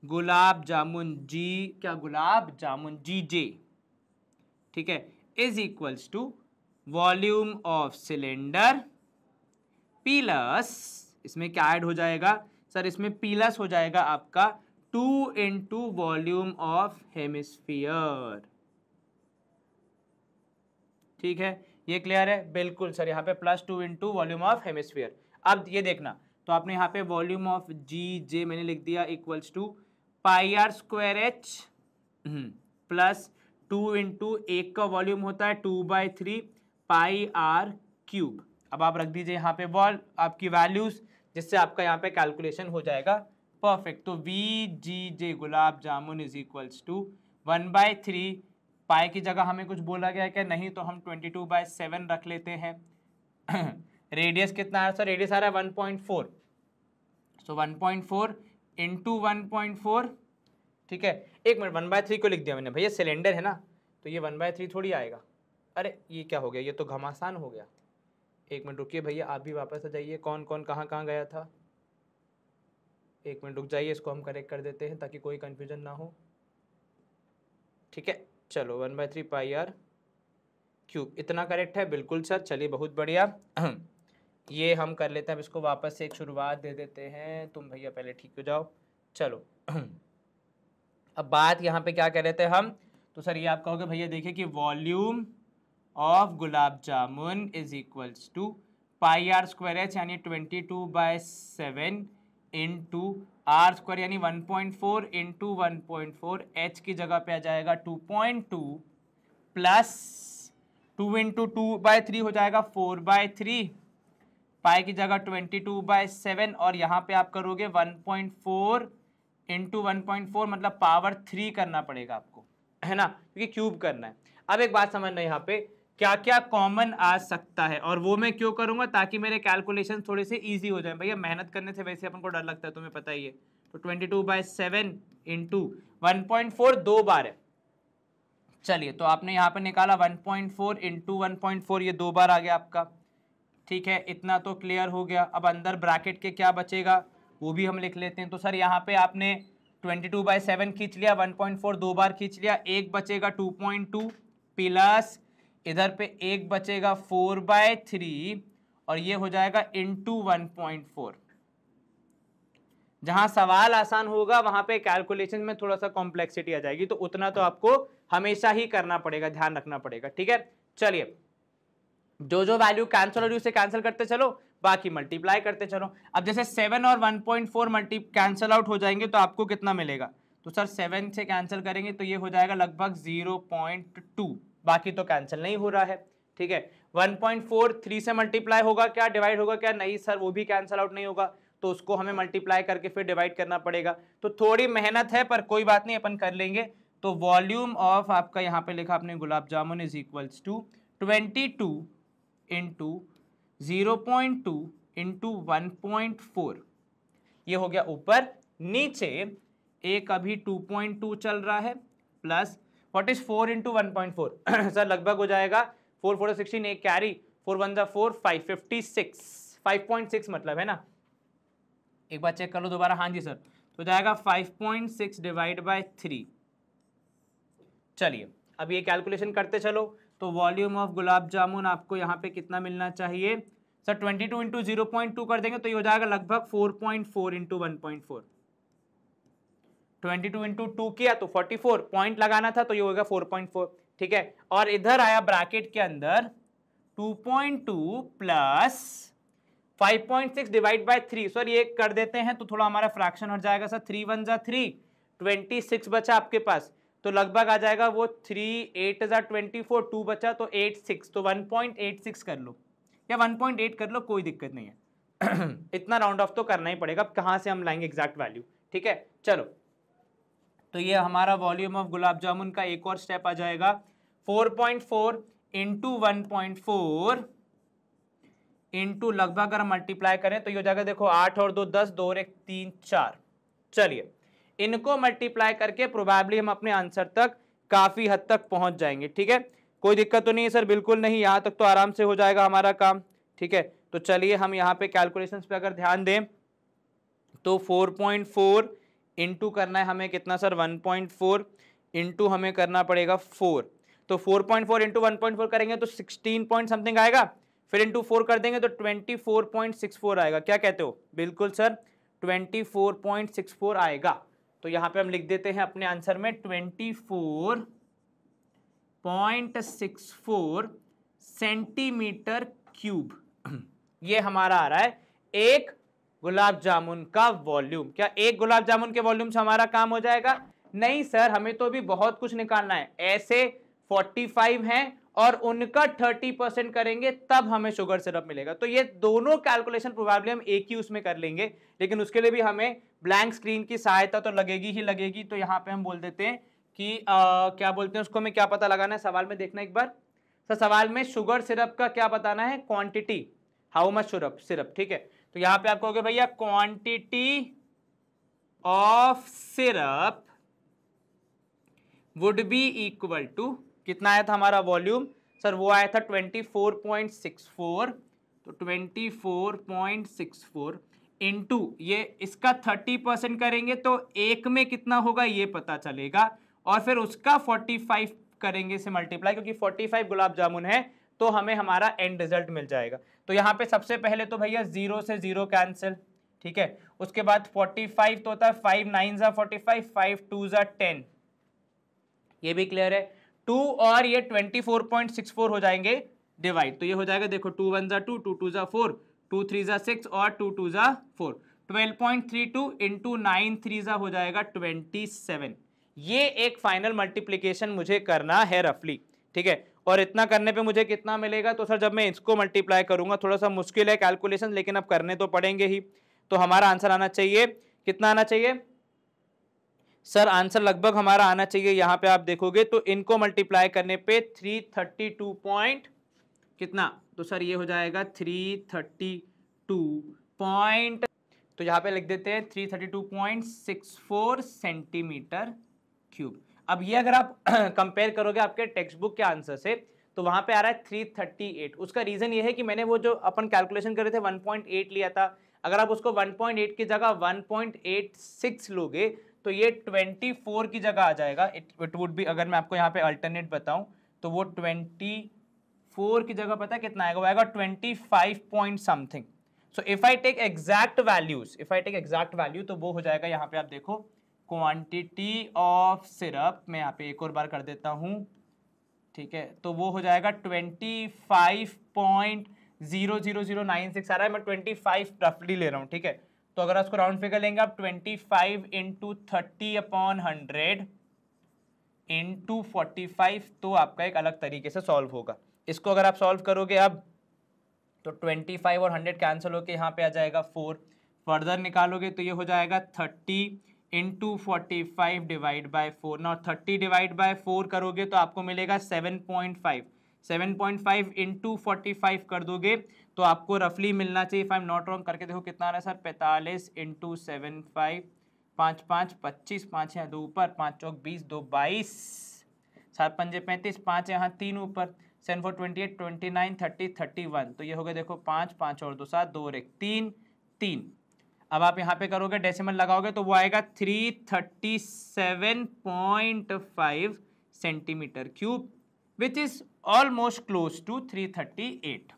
गुलाब जामुन जी क्या गुलाब जामुन जी जे ठीक है is equals to volume of cylinder plus इसमें क्या ऐड हो जाएगा सर इसमें पीलस हो जाएगा आपका two into volume of hemisphere ठीक है ये क्लियर है बिल्कुल सर यहाँ पे plus two into volume of hemisphere अब ये देखना तो आपने यहाँ पे वॉल्यूम ऑफ जी जे मैंने लिख दिया equals to pi are square H hmm. Plus two into एक का वॉल्यूम होता है two by three pi are cube अब आप रख दीजिए यहाँ पे वॉल आपकी वैल्यूज जिससे आपका यहाँ पे कैलकुलेशन हो जाएगा परफेक्ट तो V G J gulab jamun is equals to one by three pi की जगह हमें कुछ बोला गया है क्या नहीं तो हम ट्वेंटी टू बाई सेवन रख लेते हैं रेडियस कितना आ रहा है सर रेडियस आ रहा है one point four so one point four into one point four ठीक है एक मिनट वन बाय थ्री को लिख दिया मैंने भैया सिलेंडर है ना तो ये वन बाय थ्री थोड़ी आएगा अरे ये क्या हो गया ये तो घमासान हो गया एक मिनट रुकिए भैया आप भी वापस आ जाइए कौन कौन कहाँ कहाँ गया था एक मिनट रुक जाइए इसको हम करेक्ट कर देते हैं ताकि कोई कन्फ्यूजन ना हो ठीक है चलो one by three pi are cube इतना करेक्ट है बिल्कुल सर चलिए बहुत बढ़िया ये हम कर लेते हैं अब इसको वापस से एक शुरुआत दे देते हैं तुम भैया पहले ठीक हो जाओ चलो अब बात यहाँ पे क्या कह रहे थे हम तो सर ये आप कहोगे भैया देखिए कि volume of gulab jamun is equals to pi are square H यानी twenty two by seven into are square यानी one point four into one point four H की जगह पे आ जाएगा two point two plus two into two by three हो जाएगा फोर बाय थ्री पाई की जगह ट्वेंटी टू बाई सेवन और यहाँ पे आप करोगे one point four into one point four मतलब पावर थ्री करना पड़ेगा आपको है ना क्योंकि क्यूब करना है अब एक बात समझना यहाँ पे क्या क्या कॉमन आ सकता है और वो मैं क्यों करूँगा ताकि मेरे कैलकुलेशन थोड़े से ईजी हो जाए भैया मेहनत करने से वैसे अपन को डर लगता है तुम्हें पता ही है तो twenty two by seven into one point four दो बार है चलिए तो आपने यहाँ पे निकाला one point four into one point four ये दो बार आ गया आपका ठीक है इतना तो क्लियर हो गया अब अंदर ब्रैकेट के क्या बचेगा वो भी हम लिख लेते हैं तो सर यहाँ पे आपने 22 टू बाई सेवन खींच लिया 1.4 दो बार खींच लिया एक बचेगा 2.2 प्लस इधर पे एक बचेगा 4 बाय थ्री और ये हो जाएगा टू वन पॉइंट फोर जहां सवाल आसान होगा वहां पे कैलकुलेशन में थोड़ा सा कॉम्प्लेक्सिटी आ जाएगी तो उतना तो आपको हमेशा ही करना पड़ेगा ध्यान रखना पड़ेगा ठीक है चलिए जो जो वैल्यू कैंसिल हो रही उसे कैंसिल करते चलो बाकी मल्टीप्लाई करते चलो अब जैसे सेवन और one point four multi cancel out हो जाएंगे तो आपको कितना मिलेगा तो सर सेवन से कैंसिल करेंगे तो ये हो जाएगा लगभग जीरो पॉइंट टू बाकी तो कैंसिल नहीं हो रहा है ठीक है वन पॉइंट फोर थ्री से मल्टीप्लाई होगा क्या डिवाइड होगा क्या नहीं सर वो भी कैंसिल आउट नहीं होगा तो उसको हमें मल्टीप्लाई करके फिर डिवाइड करना पड़ेगा तो थोड़ी मेहनत है पर कोई बात नहीं अपन कर लेंगे तो वॉल्यूम ऑफ आपका यहाँ पे लिखा आपने gulab jamun is equals to twenty two into zero point two into one point four ये हो गया ऊपर नीचे एक अभी टू पॉइंट टू चल रहा है plus what is four into one point four sir लगभग हो जाएगा फोर फोर सिक्सटीन एक कैरी फोर वन ज़ा four five fifty six five point six मतलब है ना एक बार चेक कर लो दोबारा हाँ जी सर तो जाएगा five point six divide by three चलिए अब ये कैलकुलेशन करते चलो तो वॉल्यूम ऑफ गुलाब जामुन आपको यहाँ पे कितना मिलना चाहिए sir twenty two into zero point two कर देंगे तो ये हो जाएगा लगभग four point four into one point four twenty two into two किया तो फोर्टी फोर पॉइंट लगाना था तो ये होगा फोर पॉइंट फोर ठीक है और इधर आया ब्रैकेट के अंदर two point two plus five point six divide by three sir ये कर देते हैं तो थोड़ा हमारा फ्रैक्शन हट जाएगा सर थ्री वन जा थ्री ट्वेंटी सिक्स बचा आपके पास तो लगभग आ जाएगा वो थ्री एट हज़ार ट्वेंटी फोर टू बचा तो एट सिक्स तो वन पॉइंट एट सिक्स कर लो या वन पॉइंट एट कर लो कोई दिक्कत नहीं है इतना राउंड ऑफ तो करना ही पड़ेगा कहाँ से हम लाएंगे एग्जैक्ट वैल्यू ठीक है चलो तो ये हमारा वॉल्यूम ऑफ गुलाब जामुन का एक और स्टेप आ जाएगा four point four into one point four into लगभग अगर मल्टीप्लाई करें तो ये हो जाएगा देखो आठ और दो दस दो और एक तीन चार चलिए इनको मल्टीप्लाई करके प्रोबेबली हम अपने आंसर तक काफ़ी हद तक पहुंच जाएंगे ठीक है कोई दिक्कत तो नहीं है सर बिल्कुल नहीं यहाँ तक तो आराम से हो जाएगा हमारा काम ठीक है तो चलिए हम यहाँ पे कैलकुलेशन पे अगर ध्यान दें तो 4.4 पॉइंट फोर इंटू करना है हमें कितना सर 1.4 पॉइंट इंटू हमें करना पड़ेगा 4 तो 4.4 पॉइंट फोर इंटू वन करेंगे तो 16 पॉइंट समथिंग आएगा फिर इंटू फोर कर देंगे तो 24.64 आएगा क्या कहते हो बिल्कुल सर 24.64 आएगा तो यहां पे हम लिख देते हैं अपने आंसर में twenty four point six four centimetre cube ये हमारा आ रहा है एक गुलाब जामुन का वॉल्यूम क्या एक गुलाब जामुन के वॉल्यूम से हमारा काम हो जाएगा नहीं सर हमें तो भी बहुत कुछ निकालना है ऐसे 45 हैं और उनका 30 परसेंट करेंगे तब हमें शुगर सिरप मिलेगा तो ये दोनों कैलकुलेशन प्रोबेबली हम एक ही उसमें कर लेंगे लेकिन उसके लिए भी हमें ब्लैंक स्क्रीन की सहायता तो लगेगी ही लगेगी तो यहाँ पे हम बोल देते हैं कि आ, क्या बोलते हैं उसको हमें क्या पता लगाना है सवाल में देखना एक बार सर तो सवाल में शुगर सिरप का क्या बताना है quantity how much syrup syrup ठीक है तो यहाँ पे आप कहोगे भैया quantity of syrup would be equal to कितना आया था हमारा वॉल्यूम सर वो आया था 24.64 तो 24.64 इनटू ये इसका 30 परसेंट करेंगे तो एक में कितना होगा ये पता चलेगा और फिर उसका 45 करेंगे से मल्टीप्लाई क्योंकि 45 गुलाब जामुन है तो हमें हमारा एंड रिजल्ट मिल जाएगा तो यहाँ पे सबसे पहले तो भैया जीरो से जीरो कैंसिल ठीक है उसके बाद 45 तो होता है फाइव नाइन ज़ा फोर्टी फाइव फाइव टू ज़ा टेन ये भी क्लियर है टू और ये twenty four point six four हो जाएंगे डिवाइड तो ये हो जाएगा देखो टू वन ज़ा टू टू टू ज़ा फोर टू थ्री ज़ा सिक्स और टू टू ज़ा four twelve point three two into nine three ज़ा हो जाएगा ट्वेंटी सेवन ये एक फाइनल मल्टीप्लीकेशन मुझे करना है रफली ठीक है और इतना करने पे मुझे कितना मिलेगा तो सर जब मैं इसको मल्टीप्लाई करूंगा थोड़ा सा मुश्किल है कैलकुलेशन लेकिन अब करने तो पड़ेंगे ही तो हमारा आंसर आना चाहिए कितना आना चाहिए सर आंसर लगभग हमारा आना चाहिए यहाँ पे आप देखोगे तो इनको मल्टीप्लाई करने पे थ्री थर्टी टू पॉइंट कितना तो सर ये हो जाएगा थ्री थर्टी टू पॉइंट तो यहाँ पे लिख देते हैं three thirty two point six four centimetre cube अब ये अगर आप कंपेयर करोगे आपके टेक्स्ट बुक के आंसर से तो वहाँ पे आ रहा है थ्री थर्टी एट उसका रीज़न ये है कि मैंने वो जो अपन कैलकुलेशन करे थे वन पॉइंट एट लिया था अगर आप उसको वन पॉइंट एट की जगह वन पॉइंट एट सिक्स लोगे तो ये 24 की जगह आ जाएगा इट इट वुड भी अगर मैं आपको यहाँ पे अल्टरनेट बताऊँ तो वो 24 की जगह पता है कितना आएगा वो आएगा 25 point something so if I take exact values if I take exact value तो वो हो जाएगा यहाँ पे आप देखो क्वान्टिटी ऑफ सिरप मैं यहाँ पे एक और बार कर देता हूँ ठीक है तो वो हो जाएगा twenty five point zero zero zero nine six आ रहा है मैं ट्वेंटी फाइव रफली ले रहा हूँ ठीक है तो अगर उसको राउंड फिगर लेंगे आप twenty five into thirty upon hundred into forty five तो आपका एक अलग तरीके से सॉल्व होगा इसको अगर आप सॉल्व करोगे अब तो ट्वेंटी फाइव और हंड्रेड कैंसिल होकर यहाँ पे आ जाएगा फोर फर्दर निकालोगे तो ये हो जाएगा thirty into forty five divide by four ना थर्टी डिवाइड बाई फोर करोगे तो आपको मिलेगा seven point five 7.5 into forty कर दोगे तो आपको रफली मिलना चाहिए फाइव नॉट रॉन्ग करके देखो कितना आ रहा है सर पैंतालीस इंटू सेवन फाइव पाँच पाँच पच्चीस पाँच यहाँ दो ऊपर पाँच चौक बीस दो बाईस सात पंजे पैंतीस पाँच यहाँ तीन ऊपर seven four twenty eight twenty nine thirty thirty one तो ये हो गया देखो पाँच पाँच और दो सात दो और एक तीन तीन अब आप यहाँ पे करोगे डेसिमल लगाओगे तो वो आएगा three thirty seven point five centimetre cube which is almost close to 338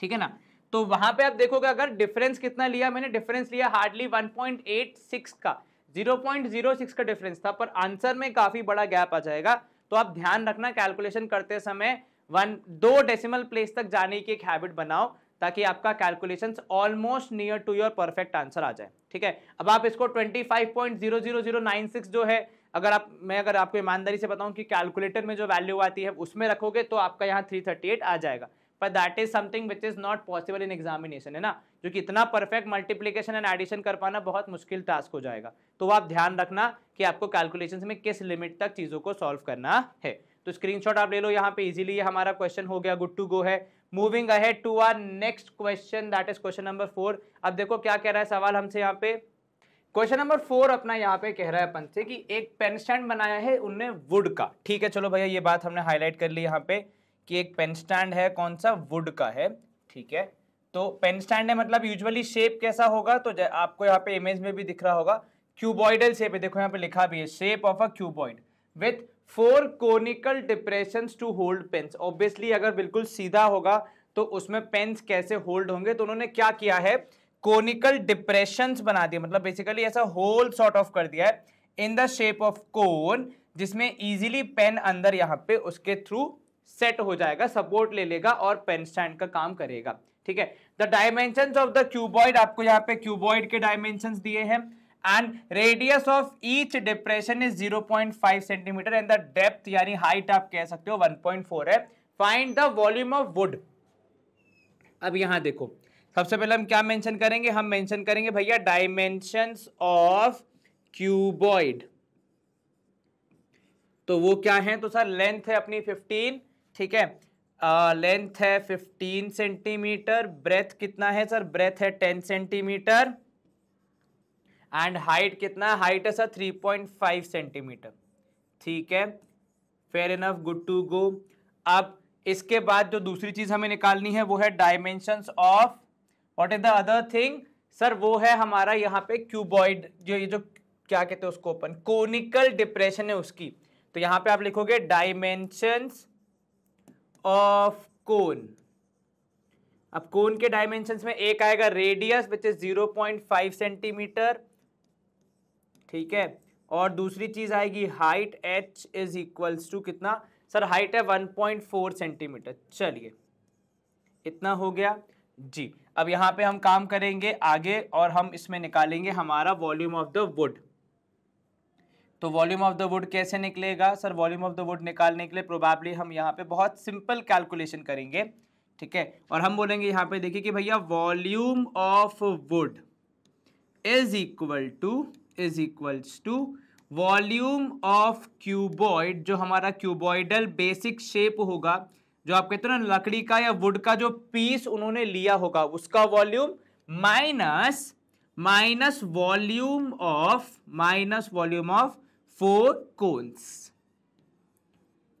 ठीक है ना तो वहां पे आप देखोगे अगर डिफरेंस कितना लिया मैंने डिफरेंस लिया हार्डली 1.86 का 0.06 का डिफरेंस था पर आंसर में काफी बड़ा गैप आ जाएगा तो आप ध्यान रखना कैलकुलेशन करते समय वन दो डेसिमल प्लेस तक जाने की एक हैबिट बनाओ ताकि आपका calculation almost near to your perfect answer आ जाए ठीक है अब आप इसको 25.00096 जो है अगर आप मैं अगर आपको ईमानदारी से बताऊं कि कैलकुलेटर में जो वैल्यू आती है उसमें रखोगे तो आपका यहाँ थ्री थर्टी एट आ जाएगा पर that is something which is not possible in examination है ना जो कि इतना परफेक्ट मल्टीप्लीकेशन एंड एडिशन कर पाना बहुत मुश्किल टास्क हो जाएगा तो आप ध्यान रखना कि आपको कैलकुलेशन में किस लिमिट तक चीज़ों को सॉल्व करना है तो स्क्रीन आप ले लो यहाँ पे इजीली हमारा क्वेश्चन हो गया गुड टू गो है moving ahead to our next question that is question number four अब देखो क्या कह रहा है सवाल हमसे यहाँ पे क्वेश्चन नंबर फोर अपना यहाँ पे कह रहा है अपन से कि एक पेन स्टैंड बनाया है उनने वुड का ठीक है चलो भैया ये बात हमने हाईलाइट कर ली यहाँ पे कि एक पेन स्टैंड है कौन सा वुड का है ठीक है तो पेन स्टैंड है मतलब यूजुअली शेप कैसा होगा तो आपको यहाँ पे इमेज में भी दिख रहा होगा क्यूबॉइडल शेप है देखो यहाँ पे लिखा भी है shape of a cuboid with four conical depression to hold pens obviously अगर बिल्कुल सीधा होगा तो उसमें पेन्स कैसे होल्ड होंगे तो उन्होंने क्या किया है कोनिकल डिप्रेशन बना दिया मतलब बेसिकली ऐसा होल सॉर्ट ऑफ कर दिया है in the shape of cone जिसमें इजीली पेन अंदर यहाँ पे उसके थ्रू सेट हो जाएगा सपोर्ट ले लेगा और पेन स्टैंड का काम करेगा ठीक है the dimension of the cuboid आपको यहाँ पे क्यूबॉइड के डायमेंशन दिए हैं and radius of each depression is 0.5 centimetre and the depth यानी हाइट आप कह सकते हो 1.4 है find the volume of wood अब यहां देखो सबसे पहले हम क्या मेंशन करेंगे हम मेंशन करेंगे भैया डायमेंशंस ऑफ क्यूबॉइड तो वो क्या है तो सर लेंथ है अपनी 15 ठीक है लेंथ uh, है 15 सेंटीमीटर ब्रेथ कितना है सर ब्रेथ है 10 सेंटीमीटर एंड हाइट कितना हाइट है सर 3.5 सेंटीमीटर ठीक है fair enough good to go अब इसके बाद जो दूसरी चीज़ हमें निकालनी है वो है dimensions of what is the other thing sir वो है हमारा यहाँ पे क्यूबॉइड जो ये जो क्या कहते हैं उसको ओपन कोनिकल डिप्रेशन है उसकी तो यहाँ पे आप लिखोगे डायमेंशंस ऑफ कोन अब कोन के डायमेंशंस में एक आएगा रेडियस विच इज 0.5 सेंटीमीटर ठीक है और दूसरी चीज आएगी height h is equals to कितना सर हाइट है 1.4 सेंटीमीटर चलिए इतना हो गया जी अब यहाँ पे हम काम करेंगे आगे और हम इसमें निकालेंगे हमारा वॉल्यूम ऑफ द वुड तो वॉल्यूम ऑफ द वुड कैसे निकलेगा sir volume of the wood निकालने के लिए प्रोबेबली हम यहाँ पे बहुत सिंपल कैलकुलेशन करेंगे ठीक है और हम बोलेंगे यहाँ पे देखिए कि भैया volume of wood is equal to is equals to volume of cuboid जो हमारा क्यूबॉइडल बेसिक शेप होगा जो आप कहते हो ना लकड़ी का या वुड का जो पीस उन्होंने लिया होगा उसका volume minus minus volume of minus volume of four cones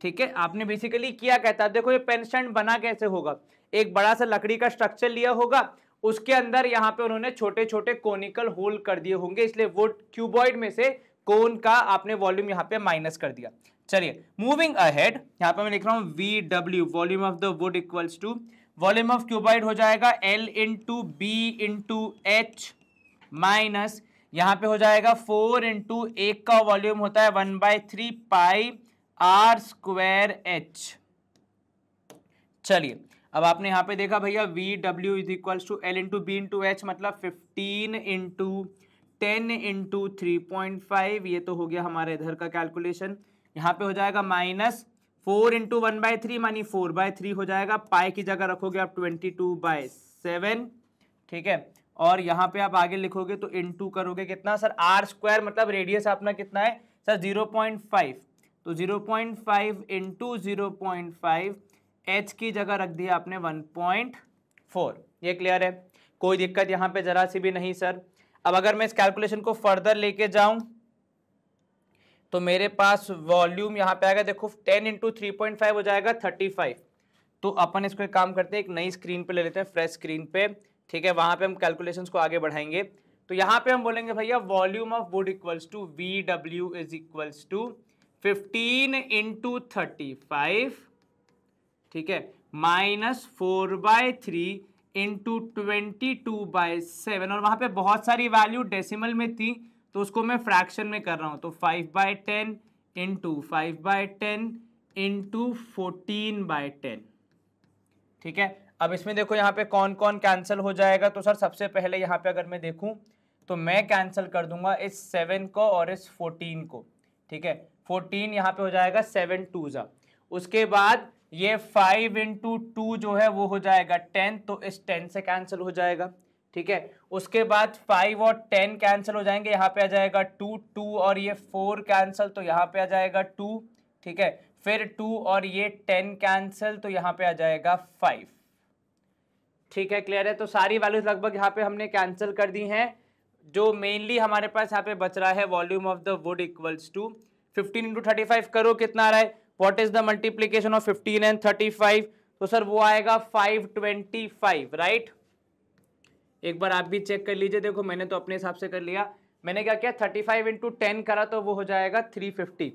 ठीक है आपने बेसिकली क्या कहता है देखो ये पेंशन बना कैसे होगा एक बड़ा सा लकड़ी का स्ट्रक्चर लिया होगा उसके अंदर यहाँ पे उन्होंने छोटे छोटे कोनिकल होल कर दिए होंगे इसलिए वुड क्यूबॉइड में से कोन का आपने वॉल्यूम यहाँ पे माइनस कर दिया चलिए मूविंग अहेड यहाँ पे मैं लिख रहा हूँ V W volume of the wood equals to volume of cuboid हो जाएगा L into B in to H minus यहाँ पे हो जाएगा फोर इन टू एक का वॉल्यूम होता है one by three pi are square H चलिए अब आपने यहाँ पे देखा भैया V W is equals to L into B into H मतलब fifteen into ten into three point five ये तो हो गया हमारे इधर का कैलकुलेशन यहाँ पे हो जाएगा minus four into one by three मानी फोर बाय थ्री हो जाएगा पाई की जगह रखोगे आप ट्वेंटी टू बाय सेवन ठीक है और यहाँ पे आप आगे लिखोगे तो टू करोगे कितना सर आर स्क्वायर मतलब रेडियस अपना कितना है सर जीरो पॉइंट फाइव तो zero point five into zero point five H की जगह रख दिया आपने वन पॉइंट फोर ये क्लियर है कोई दिक्कत यहाँ पे जरा सी भी नहीं सर अब अगर मैं इस कैलकुलेशन को फर्दर लेके जाऊँ तो मेरे पास वॉल्यूम यहाँ पे आएगा देखो ten into three point five हो जाएगा थर्टी फाइव तो अपन इसको एक काम करते हैं एक नई स्क्रीन पे ले लेते हैं फ्रेश स्क्रीन पे ठीक है वहाँ पे हम कैलकुलेशन को आगे बढ़ाएंगे तो यहाँ पे हम बोलेंगे भैया volume of wood equals to V W is equals to fifteen into thirty five ठीक है minus four by three into twenty two by seven और वहाँ पे बहुत सारी वैल्यू डेसिमल में थी तो उसको मैं फ्रैक्शन में कर रहा हूँ तो five by ten into five by ten into fourteen by ten ठीक है अब इसमें देखो यहाँ पे कौन कौन कैंसिल हो जाएगा तो सर सबसे पहले यहाँ पे अगर मैं देखूँ तो मैं कैंसिल कर दूंगा इस सेवन को और इस फोर्टीन को ठीक है फोर्टीन यहाँ पे हो जाएगा सेवन टू ज़ा उसके बाद ये फाइव इंटू टू जो है वो हो जाएगा टेन तो इस टेन से कैंसिल हो जाएगा ठीक है उसके बाद फाइव और टेन कैंसिल हो जाएंगे यहाँ पे आ जाएगा टू टू और ये फोर कैंसिल तो यहाँ पे आ जाएगा टू ठीक है फिर टू और ये टेन कैंसिल तो यहाँ पे आ जाएगा फाइव ठीक है क्लियर है तो सारी वैल्यूज लगभग यहाँ पे हमने कैंसिल कर दी हैं जो मेनली हमारे पास यहाँ पे बच रहा है volume of the wood equals to fifteen into thirty five करो कितना आ रहा है what is the multiplication of fifteen and thirty five तो सर वो आएगा फाइव ट्वेंटी फाइव राइट एक बार आप भी चेक कर लीजिए देखो मैंने तो अपने हिसाब से कर लिया मैंने क्या किया थर्टी फाइव इंटू टेन करा तो वो हो जाएगा थ्री फिफ्टी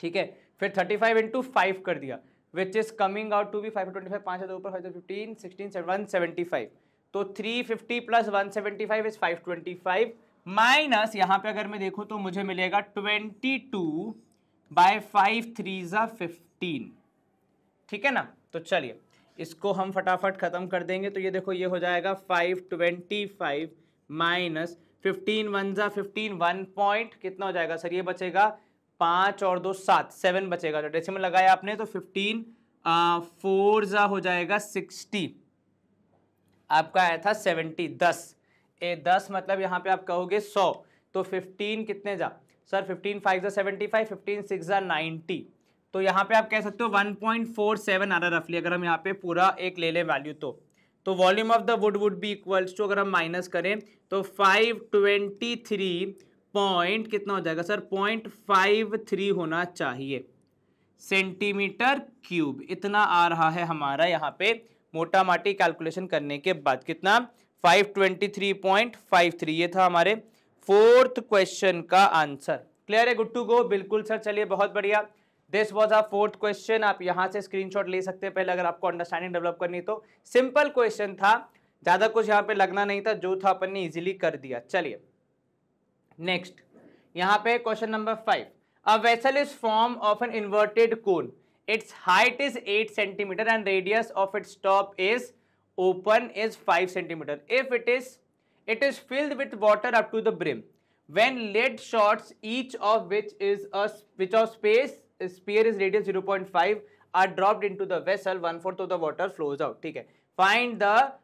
ठीक है फिर थर्टी फाइव इंटू फाइव कर दिया which is coming out to be five twenty five पाँच हज़ार ऊपर five fifteen sixteen one seventy five तो three fifty plus one seventy five is five twenty five minus यहाँ पे अगर मैं देखूँ तो मुझे मिलेगा twenty two by five three ज़ा फिफ्टीन ठीक है ना तो चलिए इसको हम फटाफट ख़त्म कर देंगे तो ये देखो ये हो जाएगा five twenty five minus fifteen one ज़ा फिफ्टीन वन पॉइंट कितना हो जाएगा सर ये बचेगा पाँच और दो सात सेवन बचेगा जो तो डेसिमल लगाया आपने तो फिफ्टीन फोर ज़ा हो जाएगा सिक्सटी आपका आया था सेवेंटी दस ए दस मतलब यहाँ पे आप कहोगे सौ तो फिफ्टीन कितने जा सर फिफ्टीन फाइव ज़ा सेवेंटी फाइव फिफ्टीन सिक्स ज़ा नाइन्टी तो यहाँ पे आप कह सकते हो 1.47 आ रहा रफली अगर हम यहाँ पे पूरा एक ले लें वैल्यू तो तो volume of the wood would be equals to अगर हम माइनस करें तो 523 पॉइंट कितना हो जाएगा सर पॉइंट फाइव थ्री होना चाहिए सेंटीमीटर क्यूब इतना आ रहा है हमारा यहाँ पे मोटा माटी कैलकुलेशन करने के बाद कितना 523.53 ये था हमारे फोर्थ क्वेश्चन का आंसर क्लियर है गुड टू गो बिल्कुल सर चलिए बहुत बढ़िया this was a fourth question आप यहाँ से स्क्रीनशॉट ले सकते हैं पहले अगर आपको अंडरस्टैंडिंग डेवलप करनी तो सिंपल क्वेश्चन था ज़्यादा कुछ यहाँ पे लगना नहीं था जो था अपन ने इजीली कर दिया चलिए नेक्स्ट यहाँ पे question number five a vessel is form of an inverted cone its height is eight centimetre and radius of its top is open is five centimetre if it is it is filled with water up to the brim when lead shots each of which is each of space zero point five are are into the vessel one fourth of the water flows out ठीक है find the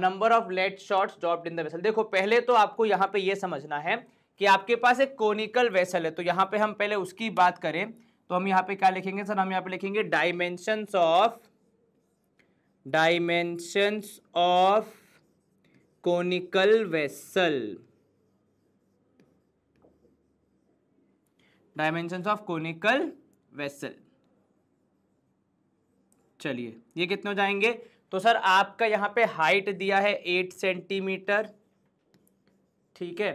number of lead shot dropped in the vessel देखो पहले तो आपको यहाँ पे ये समझना है कि आपके पास एक कोनिकल वेसल है तो यहाँ पे हम पहले उसकी बात करें तो हम यहाँ पे क्या लिखेंगे सर हम यहाँ पे लिखेंगे dimensions of dimensions of conical vessel dimensions of conical vessel चलिए ये कितने हो जाएंगे तो सर आपका यहाँ पे हाइट दिया है एट सेंटीमीटर ठीक है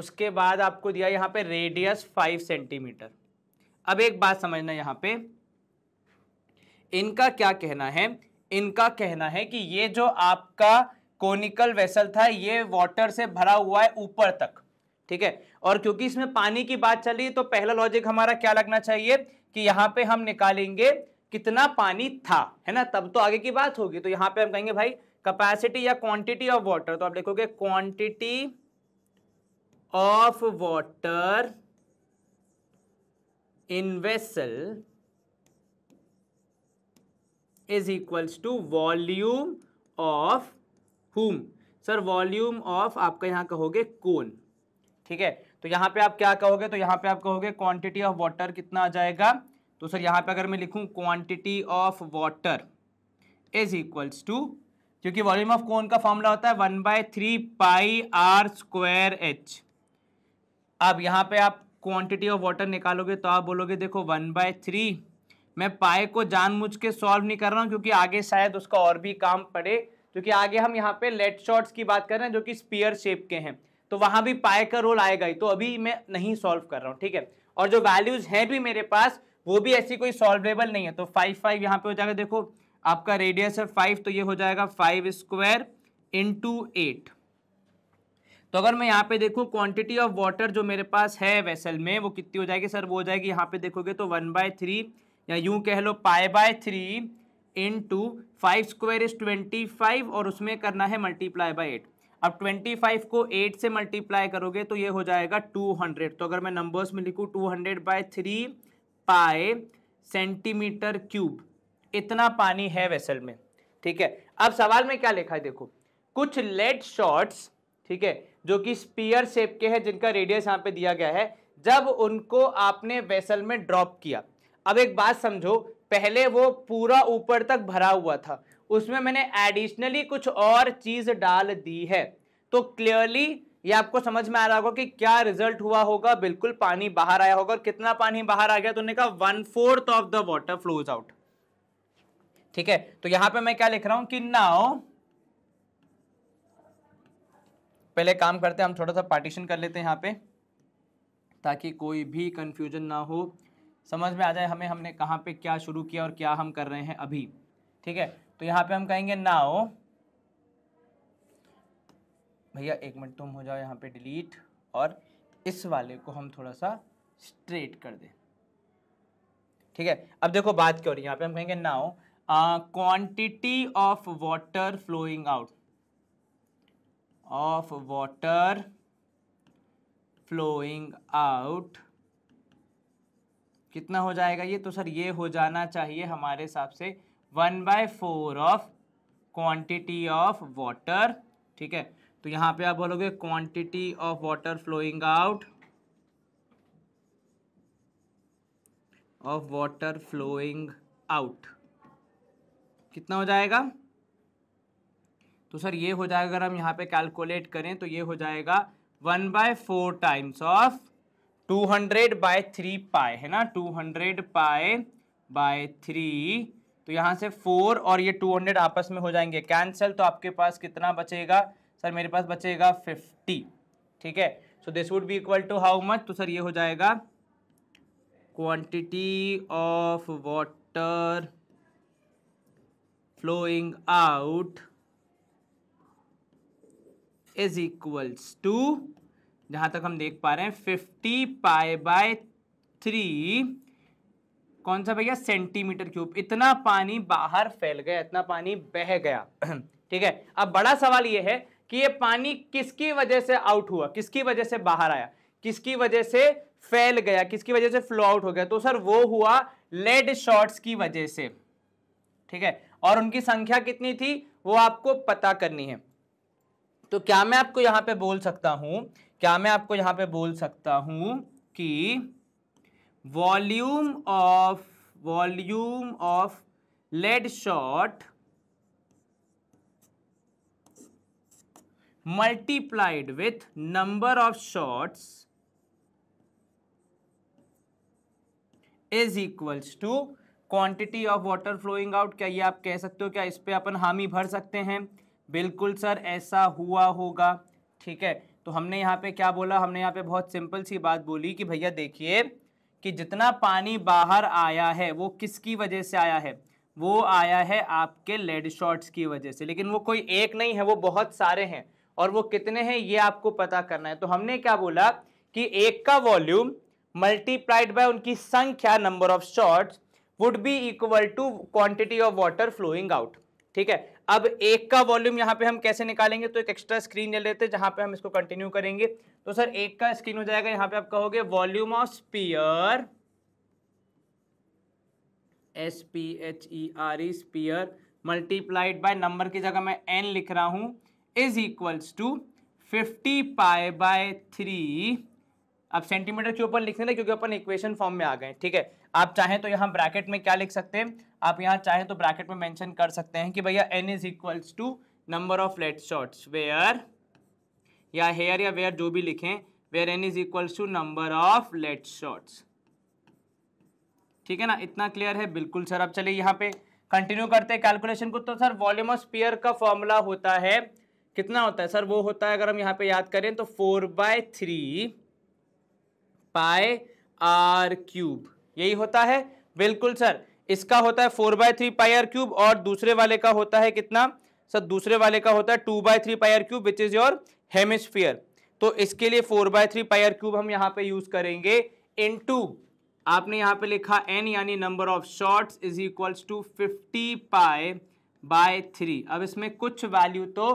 उसके बाद आपको दिया यहाँ पे रेडियस फाइव सेंटीमीटर अब एक बात समझना यहाँ पे इनका क्या कहना है इनका कहना है कि ये जो आपका कोनिकल वेसल था ये वाटर से भरा हुआ है ऊपर तक ठीक है और क्योंकि इसमें पानी की बात चली तो पहला लॉजिक हमारा क्या लगना चाहिए कि यहाँ पे हम निकालेंगे कितना पानी था है ना तब तो आगे की बात होगी तो यहाँ पे हम कहेंगे भाई कैपेसिटी या क्वांटिटी ऑफ वाटर तो आप देखोगे quantity of water in vessel is equals to volume of hmm sir volume of आपका यहाँ कहोगे कोन ठीक है तो यहाँ पे आप क्या कहोगे तो यहाँ पे आप कहोगे क्वांटिटी ऑफ वाटर कितना आ जाएगा तो सर यहाँ पे अगर मैं लिखूँ quantity of water is equals to क्योंकि वॉल्यूम ऑफ कौन का फॉर्मूला होता है one by three pi are square H अब यहाँ पे आप क्वांटिटी ऑफ वाटर निकालोगे तो आप बोलोगे देखो वन बाय थ्री मैं पाए को जानबूझ के सॉल्व नहीं कर रहा हूँ क्योंकि आगे शायद उसका और भी काम पड़े क्योंकि आगे हम यहाँ पे लेट शॉर्ट्स की बात कर रहे हैं जो कि स्पीयर शेप के हैं तो वहाँ भी पाए का रोल आएगा ही तो अभी मैं नहीं सॉल्व कर रहा हूँ ठीक है और जो वैल्यूज़ हैं भी मेरे पास वो भी ऐसी कोई सॉल्वेबल नहीं है तो फाइव फाइव यहाँ पे हो जाएगा देखो आपका रेडियस है फाइव तो ये हो जाएगा फाइव स्क्वायर इंटू एट तो अगर मैं यहाँ पे देखूँ क्वांटिटी ऑफ वाटर जो मेरे पास है वेसल में वो कितनी हो जाएगी सर वो हो जाएगी यहाँ पे देखोगे तो वन बाय थ्री या यूं कह लो pi by three into five square is twenty five और उसमें करना है मल्टीप्लाई बाई एट अब ट्वेंटी फाइव को एट से मल्टीप्लाई करोगे तो ये हो जाएगा टू हंड्रेड तो अगर मैं नंबर्स में लिखूँ two hundred by three pi centimetre cube इतना पानी है वेसल में ठीक है अब सवाल में क्या लिखा है देखो कुछ लेड शॉट्स ठीक है जो कि स्पीयर शेप के हैं जिनका रेडियस यहाँ पे दिया गया है जब उनको आपने वेसल में ड्रॉप किया अब एक बात समझो पहले वो पूरा ऊपर तक भरा हुआ था उसमें मैंने एडिशनली कुछ और चीज़ डाल दी है तो क्लियरली ये आपको समझ में आ रहा होगा कि क्या रिजल्ट हुआ होगा बिल्कुल पानी बाहर आया होगा और कितना पानी बाहर आ गया तो कहा one fourth of the water flows out ठीक है तो यहां पे मैं क्या लिख रहा हूं कि नाउ पहले काम करते हैं हम थोड़ा सा पार्टीशन कर लेते हैं यहाँ पे ताकि कोई भी कंफ्यूजन ना हो समझ में आ जाए हमें हमने कहां पे क्या शुरू किया और क्या हम कर रहे हैं अभी ठीक है तो यहां पे हम कहेंगे नाओ भैया एक मिनट तुम हो जाओ यहाँ पे डिलीट और इस वाले को हम थोड़ा सा स्ट्रेट कर दें ठीक है अब देखो बात क्या हो रही है यहाँ पे हम कहेंगे now quantity of water flowing out of water flowing out कितना हो जाएगा ये तो सर ये हो जाना चाहिए हमारे हिसाब से one by four of quantity of water ठीक है तो यहाँ पे आप बोलोगे quantity of water flowing out of water flowing out कितना हो जाएगा तो सर ये हो जाएगा अगर हम यहाँ पे कैलकुलेट करें तो ये हो जाएगा one by four times of two hundred by three pi है ना two hundred pi by three तो यहाँ से फोर और ये टू हंड्रेड आपस में हो जाएंगे कैंसिल तो आपके पास कितना बचेगा सर मेरे पास बचेगा फिफ्टी ठीक है so this would be equal to how much तो सर ये हो जाएगा quantity of water flowing out is equals to जहां तक हम देख पा रहे हैं फिफ्टी पाए बाय थ्री कौन सा भैया सेंटीमीटर क्यूब इतना पानी बाहर फैल गया इतना पानी बह गया ठीक है अब बड़ा सवाल यह है कि ये पानी किसकी वजह से आउट हुआ किसकी वजह से बाहर आया किसकी वजह से फैल गया किसकी वजह से फ्लो आउट हो गया तो सर वो हुआ लेड शॉर्ट्स की वजह से ठीक है और उनकी संख्या कितनी थी वो आपको पता करनी है तो क्या मैं आपको यहां पे बोल सकता हूं क्या मैं आपको यहां पे बोल सकता हूं कि volume of volume of lead shot multiplied with number of shots is equals to quantity of water flowing out क्या ये आप कह सकते हो क्या इस पर अपन हामी भर सकते हैं बिल्कुल सर ऐसा हुआ होगा ठीक है तो हमने यहाँ पे क्या बोला हमने यहाँ पे बहुत सिंपल सी बात बोली कि भैया देखिए कि जितना पानी बाहर आया है वो किसकी वजह से आया है वो आया है आपके लेड शॉर्ट्स की वजह से लेकिन वो कोई एक नहीं है वो बहुत सारे हैं और वो कितने हैं ये आपको पता करना है तो हमने क्या बोला कि एक का वॉल्यूम मल्टीप्लाइड बाय उनकी संख्या number of shots would be equal to quantity of water flowing out ठीक है अब एक का वॉल्यूम यहाँ पे हम कैसे निकालेंगे तो एक एक्स्ट्रा स्क्रीन ले लेते हैं जहाँ पे हम इसको कंटिन्यू करेंगे तो सर एक का स्क्रीन हो जाएगा यहाँ पे आप कहोगे volume of sphere S P H E R E sphere multiplied by number की जगह मैं एन लिख रहा हूँ is equals to fifty pi by three अब सेंटीमीटर के ऊपर लिखने ना क्योंकि अपन इक्वेशन फॉर्म में आ गए ठीक है आप चाहें तो यहाँ ब्रैकेट में क्या लिख सकते हैं आप यहाँ चाहें तो ब्रैकेट में मेंशन कर सकते हैं कि भैया N is equals to number of lead shots where या हेयर या वेयर जो भी लिखें where N is equals to number of lead shots ठीक है ना इतना क्लियर है बिल्कुल सर अब चलिए यहाँ पे कंटिन्यू करते हैं कैलकुलेशन को तो सर वॉल्यूम ऑफ स्पीयर का फॉर्मूला होता है कितना होता है सर वो होता है अगर हम यहाँ पे याद करें तो four by three pi are cube यही होता है बिल्कुल सर इसका होता है four by three pi are cube और दूसरे वाले का होता है कितना सर दूसरे वाले का होता है two by three pi are cube which is your hemisphere तो इसके लिए four by three pi are cube हम यहाँ पे यूज करेंगे इन टू आपने यहाँ पे लिखा एन यानी number of shots is equals to fifty pi by three अब इसमें कुछ वैल्यू तो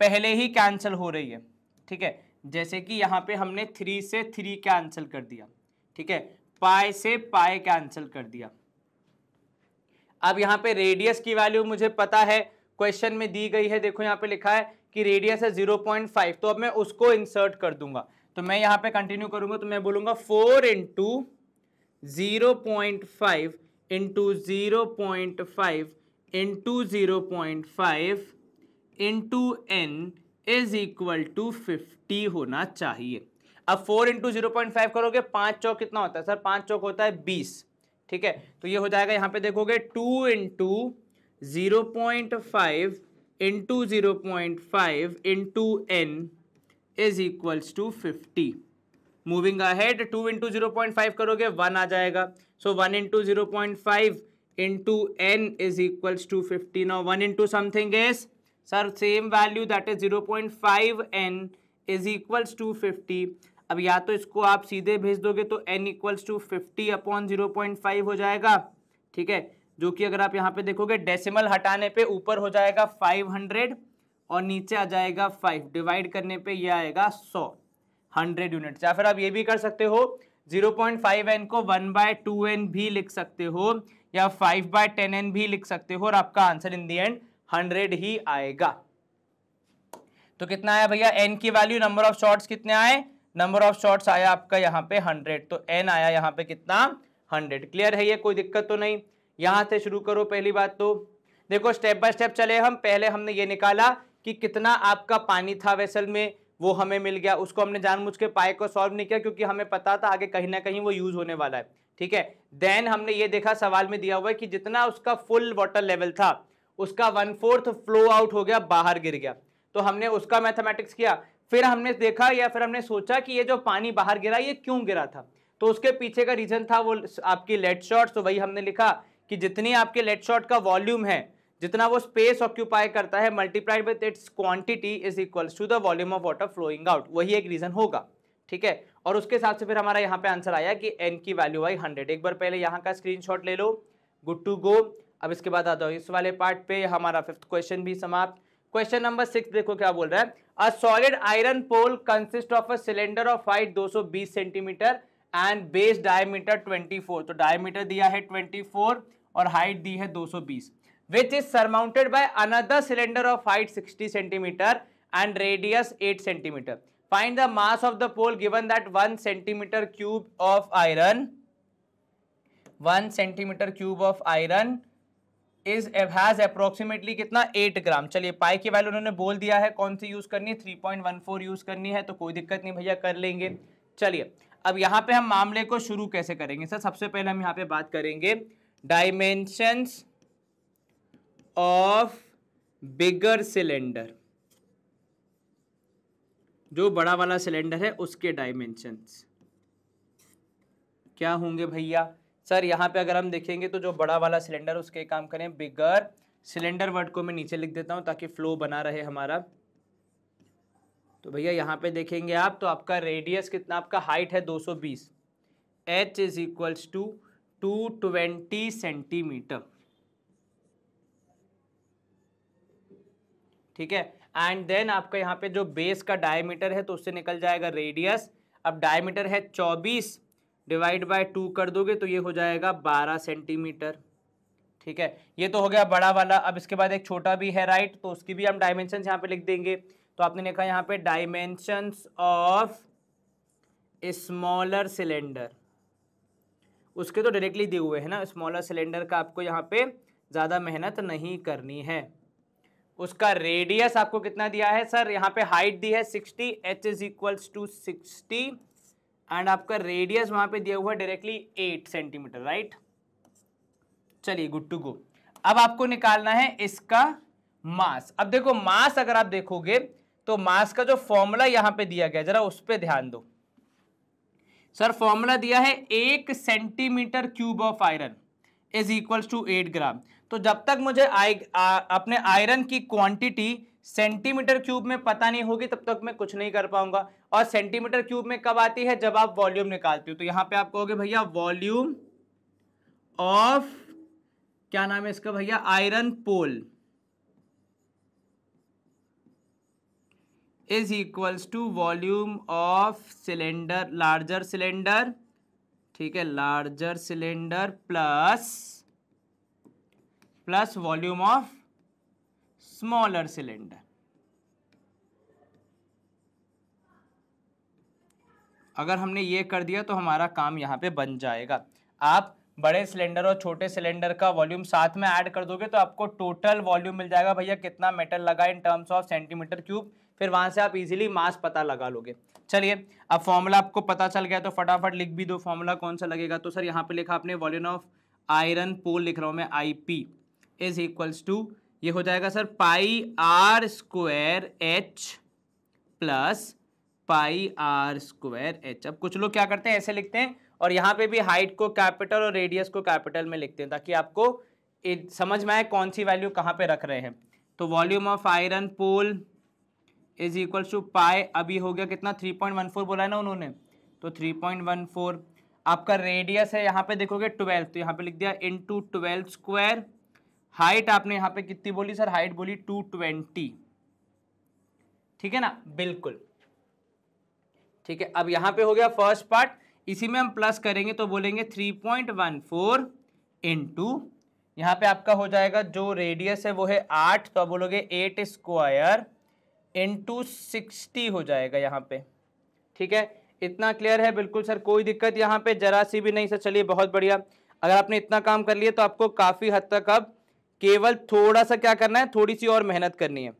पहले ही कैंसिल हो रही है ठीक है जैसे कि यहाँ पे हमने थ्री से थ्री कैंसिल कर दिया ठीक है पाए से पाए कैंसिल कर दिया अब यहाँ पे रेडियस की वैल्यू मुझे पता है क्वेश्चन में दी गई है देखो यहाँ पे लिखा है कि रेडियस है जीरो पॉइंट फाइव तो अब मैं उसको इंसर्ट कर दूंगा तो मैं यहाँ पे कंटिन्यू करूंगा तो मैं बोलूंगा four into zero point five into zero point five into zero point five into n is equal to fifty होना चाहिए अब four into zero point five करोगे पाँच चौक कितना होता है सर पाँच चौक होता है बीस ठीक है तो ये हो जाएगा यहाँ पे देखोगे two into zero point five into zero point five into n is equals to fifty moving ahead two into zero point five करोगे वन आ जाएगा so one into zero point five into n is equals to fifty now one into something is sir same value that is zero point five n is equals to fifty अब या तो इसको आप सीधे भेज दोगे तो N equals to fifty upon zero point five हो जाएगा ठीक है जो कि अगर आप यहाँ पे देखोगे डेसिमल हटाने पे ऊपर हो जाएगा फाइव हंड्रेड और नीचे आ जाएगा फाइव डिवाइड करने पे ये आएगा सौ हंड्रेड यूनिट्स या फिर आप ये भी कर सकते हो जीरो पॉइंट फाइव एन को वन बाय टू एन भी लिख सकते हो या फाइव बाय टेन एन भी लिख सकते हो और आपका answer in the end hundred ही आएगा तो कितना आया भैया एन की वैल्यू नंबर ऑफ शॉर्ट्स कितने आए नंबर ऑफ शॉर्ट्स आया आपका यहाँ पे हंड्रेड तो एन आया यहाँ पे कितना हंड्रेड क्लियर है ये कोई दिक्कत तो नहीं यहाँ से शुरू करो पहली बात तो देखो स्टेप बाय स्टेप चले हम पहले हमने ये निकाला कि कितना आपका पानी था वेसल में वो हमें मिल गया उसको हमने जानबूझ के पाए को सॉल्व नहीं किया क्योंकि हमें पता था आगे कहीं ना कहीं वो यूज होने वाला है ठीक है देन हमने ये देखा सवाल में दिया हुआ है कि जितना उसका फुल वाटर लेवल था उसका वन फोर्थ फ्लो आउट हो गया बाहर गिर गया तो हमने उसका मैथमेटिक्स किया फिर हमने देखा या फिर हमने सोचा कि ये जो पानी बाहर गिरा ये क्यों गिरा था तो उसके पीछे का रीजन था वो आपकी लेट शॉर्ट तो वही हमने लिखा कि जितनी आपके लेट शॉर्ट का वॉल्यूम है जितना वो स्पेस ऑक्यूपाई करता है multiplied with its quantity is equal to the volume of water flowing out वही एक रीजन होगा ठीक है और उसके हिसाब से फिर हमारा यहाँ पे आंसर आया कि एन की वैल्यू आई हंड्रेड एक बार पहले यहाँ का स्क्रीनशॉट ले लो गुड टू गो अब इसके बाद आ जाओ इस वाले पार्ट पे हमारा फिफ्थ क्वेश्चन भी समाप्त क्वेश्चन नंबर सिक्स देखो क्या बोल रहा है a solid iron pole consist of a cylinder of height 220 centimetre and base diameter 24 तो डायमीटर दिया है 24 और हाइट दी है 220 which is surmounted by another cylinder of height 60 centimetre and radius 8 centimetre find the mass of the pole given that one centimetre cube of iron one centimetre cube of iron is has approximately कितना एट ग्राम चलिए पाई की वैल्यू उन्होंने बोल दिया है कौन सी यूज करनी है three point one four use करनी है तो कोई दिक्कत नहीं भैया कर लेंगे चलिए अब यहाँ पे हम मामले को शुरू कैसे करेंगे सर सबसे पहले हम यहाँ पे बात करेंगे डायमेंशंस ऑफ बिगर सिलेंडर जो बड़ा वाला सिलेंडर है उसके डायमेंशंस क्या होंगे भैया सर यहाँ पे अगर हम देखेंगे तो जो बड़ा वाला सिलेंडर उसके काम करें बिगर सिलेंडर वर्ड को मैं नीचे लिख देता हूँ ताकि फ्लो बना रहे हमारा तो भैया यहाँ पे देखेंगे आप तो आपका रेडियस कितना आपका हाइट है 220 सौ बीस h is equals to two twenty centimetre ठीक है एंड देन आपका यहाँ पे जो बेस का डायमीटर है तो उससे निकल जाएगा रेडियस अब डायमीटर है चौबीस डिवाइड बाय टू कर दोगे तो ये हो जाएगा बारह सेंटीमीटर ठीक है ये तो हो गया बड़ा वाला अब इसके बाद एक छोटा भी है राइट तो उसकी भी हम डायमेंशन यहाँ पे लिख देंगे तो आपने लिखा यहाँ पे डायमेंशंस ऑफ स्मॉलर सिलेंडर उसके तो डायरेक्टली दिए हुए हैं ना स्मॉलर सिलेंडर का आपको यहाँ पे ज़्यादा मेहनत नहीं करनी है उसका रेडियस आपको कितना दिया है सर यहाँ पे हाइट दी है sixty h is equals to sixty and आपका रेडियस वहां पे दिया हुआ डायरेक्टली एट सेंटीमीटर राइट चलिए गुड टू गो अब आपको निकालना है इसका मास अब देखो मास अगर आप देखोगे तो मास का जो फॉर्मूला यहां पे दिया गया जरा उस पर ध्यान दो सर फॉर्मूला दिया है एक centimetre cube of iron is equals to eight gram तो जब तक मुझे आ, आ, अपने आयरन की क्वांटिटी सेंटीमीटर क्यूब में पता नहीं होगी तब तक मैं कुछ नहीं कर पाऊंगा और सेंटीमीटर क्यूब में कब आती है जब आप वॉल्यूम निकालते हो तो यहाँ पे आप कहोगे भैया वॉल्यूम ऑफ क्या नाम है इसका भैया iron pole is equals to volume of cylinder larger cylinder ठीक है larger cylinder plus plus volume of smaller cylinder. अगर हमने ये कर दिया तो हमारा काम यहाँ पे बन जाएगा आप बड़े सिलेंडर और छोटे सिलेंडर का वॉल्यूम साथ में ऐड कर दोगे तो आपको टोटल वॉल्यूम मिल जाएगा भैया कितना मेटल लगा in terms of centimetre cube फिर वहाँ से आप इजीली मास पता लगा लोगे चलिए अब फॉर्मूला आपको पता चल गया तो फटाफट लिख भी दो फॉर्मूला कौन सा लगेगा तो सर यहाँ पे लिखा आपने वॉल्यूम ऑफ आयरन पोल लिख रहा हूँ मैं I P is equals to ये हो जाएगा sir pi are square H plus pi are square H अब कुछ लोग क्या करते हैं ऐसे लिखते हैं और यहाँ पे भी हाइट को कैपिटल और रेडियस को कैपिटल में लिखते हैं ताकि आपको समझ में आए कौन सी वैल्यू कहाँ पे रख रहे हैं तो volume of iron pole is equal to pi अभी हो गया कितना थ्री पॉइंट वन फोर बोला है ना उन्होंने तो थ्री पॉइंट वन फोर आपका रेडियस है यहाँ पे देखोगे ट्वेल्व तो यहाँ पे लिख दिया into twelve square height आपने यहाँ पे कितनी बोली सर हाइट बोली टू ट्वेंटी ठीक है ना बिल्कुल ठीक है अब यहाँ पे हो गया फर्स्ट पार्ट इसी में हम प्लस करेंगे तो बोलेंगे three point one four into यहाँ पर आपका हो जाएगा जो रेडियस है वो है आठ तो आप बोलोगे एट स्क्वायर इंटू सिक्सटी हो जाएगा यहाँ पे ठीक है इतना क्लियर है बिल्कुल सर कोई दिक्कत यहाँ पे जरा सी भी नहीं सर चलिए बहुत बढ़िया अगर आपने इतना काम कर लिया तो आपको काफ़ी हद तक अब केवल थोड़ा सा क्या करना है थोड़ी सी और मेहनत करनी है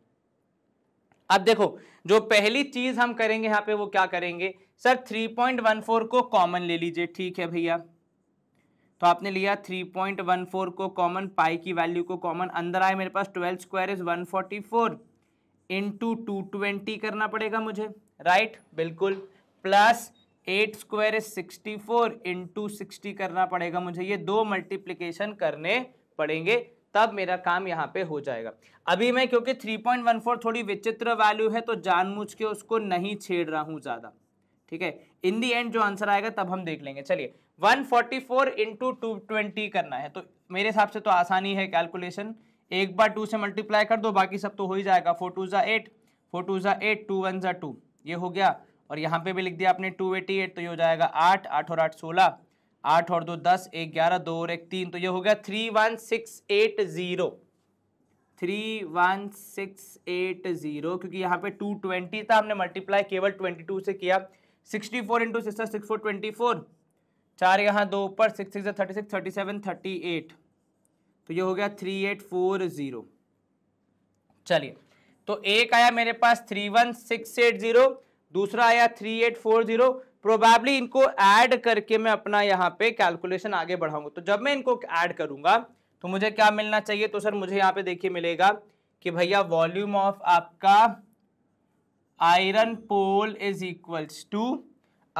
अब देखो जो पहली चीज हम करेंगे यहां पे वो क्या करेंगे सर 3.14 को कॉमन ले लीजिए ठीक है भैया तो आपने लिया 3.14 को कॉमन पाई की वैल्यू को कॉमन अंदर आए मेरे पास 12 square is 144 forty four into two twenty करना पड़ेगा मुझे राइट बिल्कुल plus eight square is sixty four into sixty करना पड़ेगा मुझे ये दो मल्टीप्लीकेशन करने पड़ेंगे तब मेरा काम यहाँ पे हो जाएगा अभी मैं क्योंकि 3.14 थोड़ी विचित्र वैल्यू है तो जानबूझ के उसको नहीं छेड़ रहा हूँ ज़्यादा ठीक है इन दी एंड जो आंसर आएगा तब हम देख लेंगे चलिए 144 फोर्टी फोर इंटू करना है तो मेरे हिसाब से तो आसानी है कैलकुलेशन एक बार टू से मल्टीप्लाई कर दो बाकी सब तो हो ही जाएगा फोर टू ज़ा एट फोर टू ज़ा एट टू वन ज़ा टू ये हो गया और यहाँ पे भी लिख दिया आपने टू एटी एट तो ये हो जाएगा आठ आठ और आठ सोलह आठ और दो दस एक ग्यारह दो और एक तीन तो ये हो गया three one six eight zero three one six eight zero क्योंकि यहाँ पे टू ट्वेंटी था हमने मल्टीप्लाई केवल ट्वेंटी टू से किया sixty four into six six four twenty four चार यहाँ दो ऊपर six six thirty six thirty seven thirty eight तो ये हो गया थ्री एट फोर ज़ीरो चलिए तो एक आया मेरे पास three one six eight zero दूसरा आया three eight four zero probably इनको ऐड करके मैं अपना यहाँ पे कैलकुलेशन आगे बढ़ाऊंगा तो जब मैं इनको ऐड करूंगा तो मुझे क्या मिलना चाहिए तो सर मुझे यहाँ पे देखिए मिलेगा कि भैया वॉल्यूम ऑफ आपका iron pole is equals to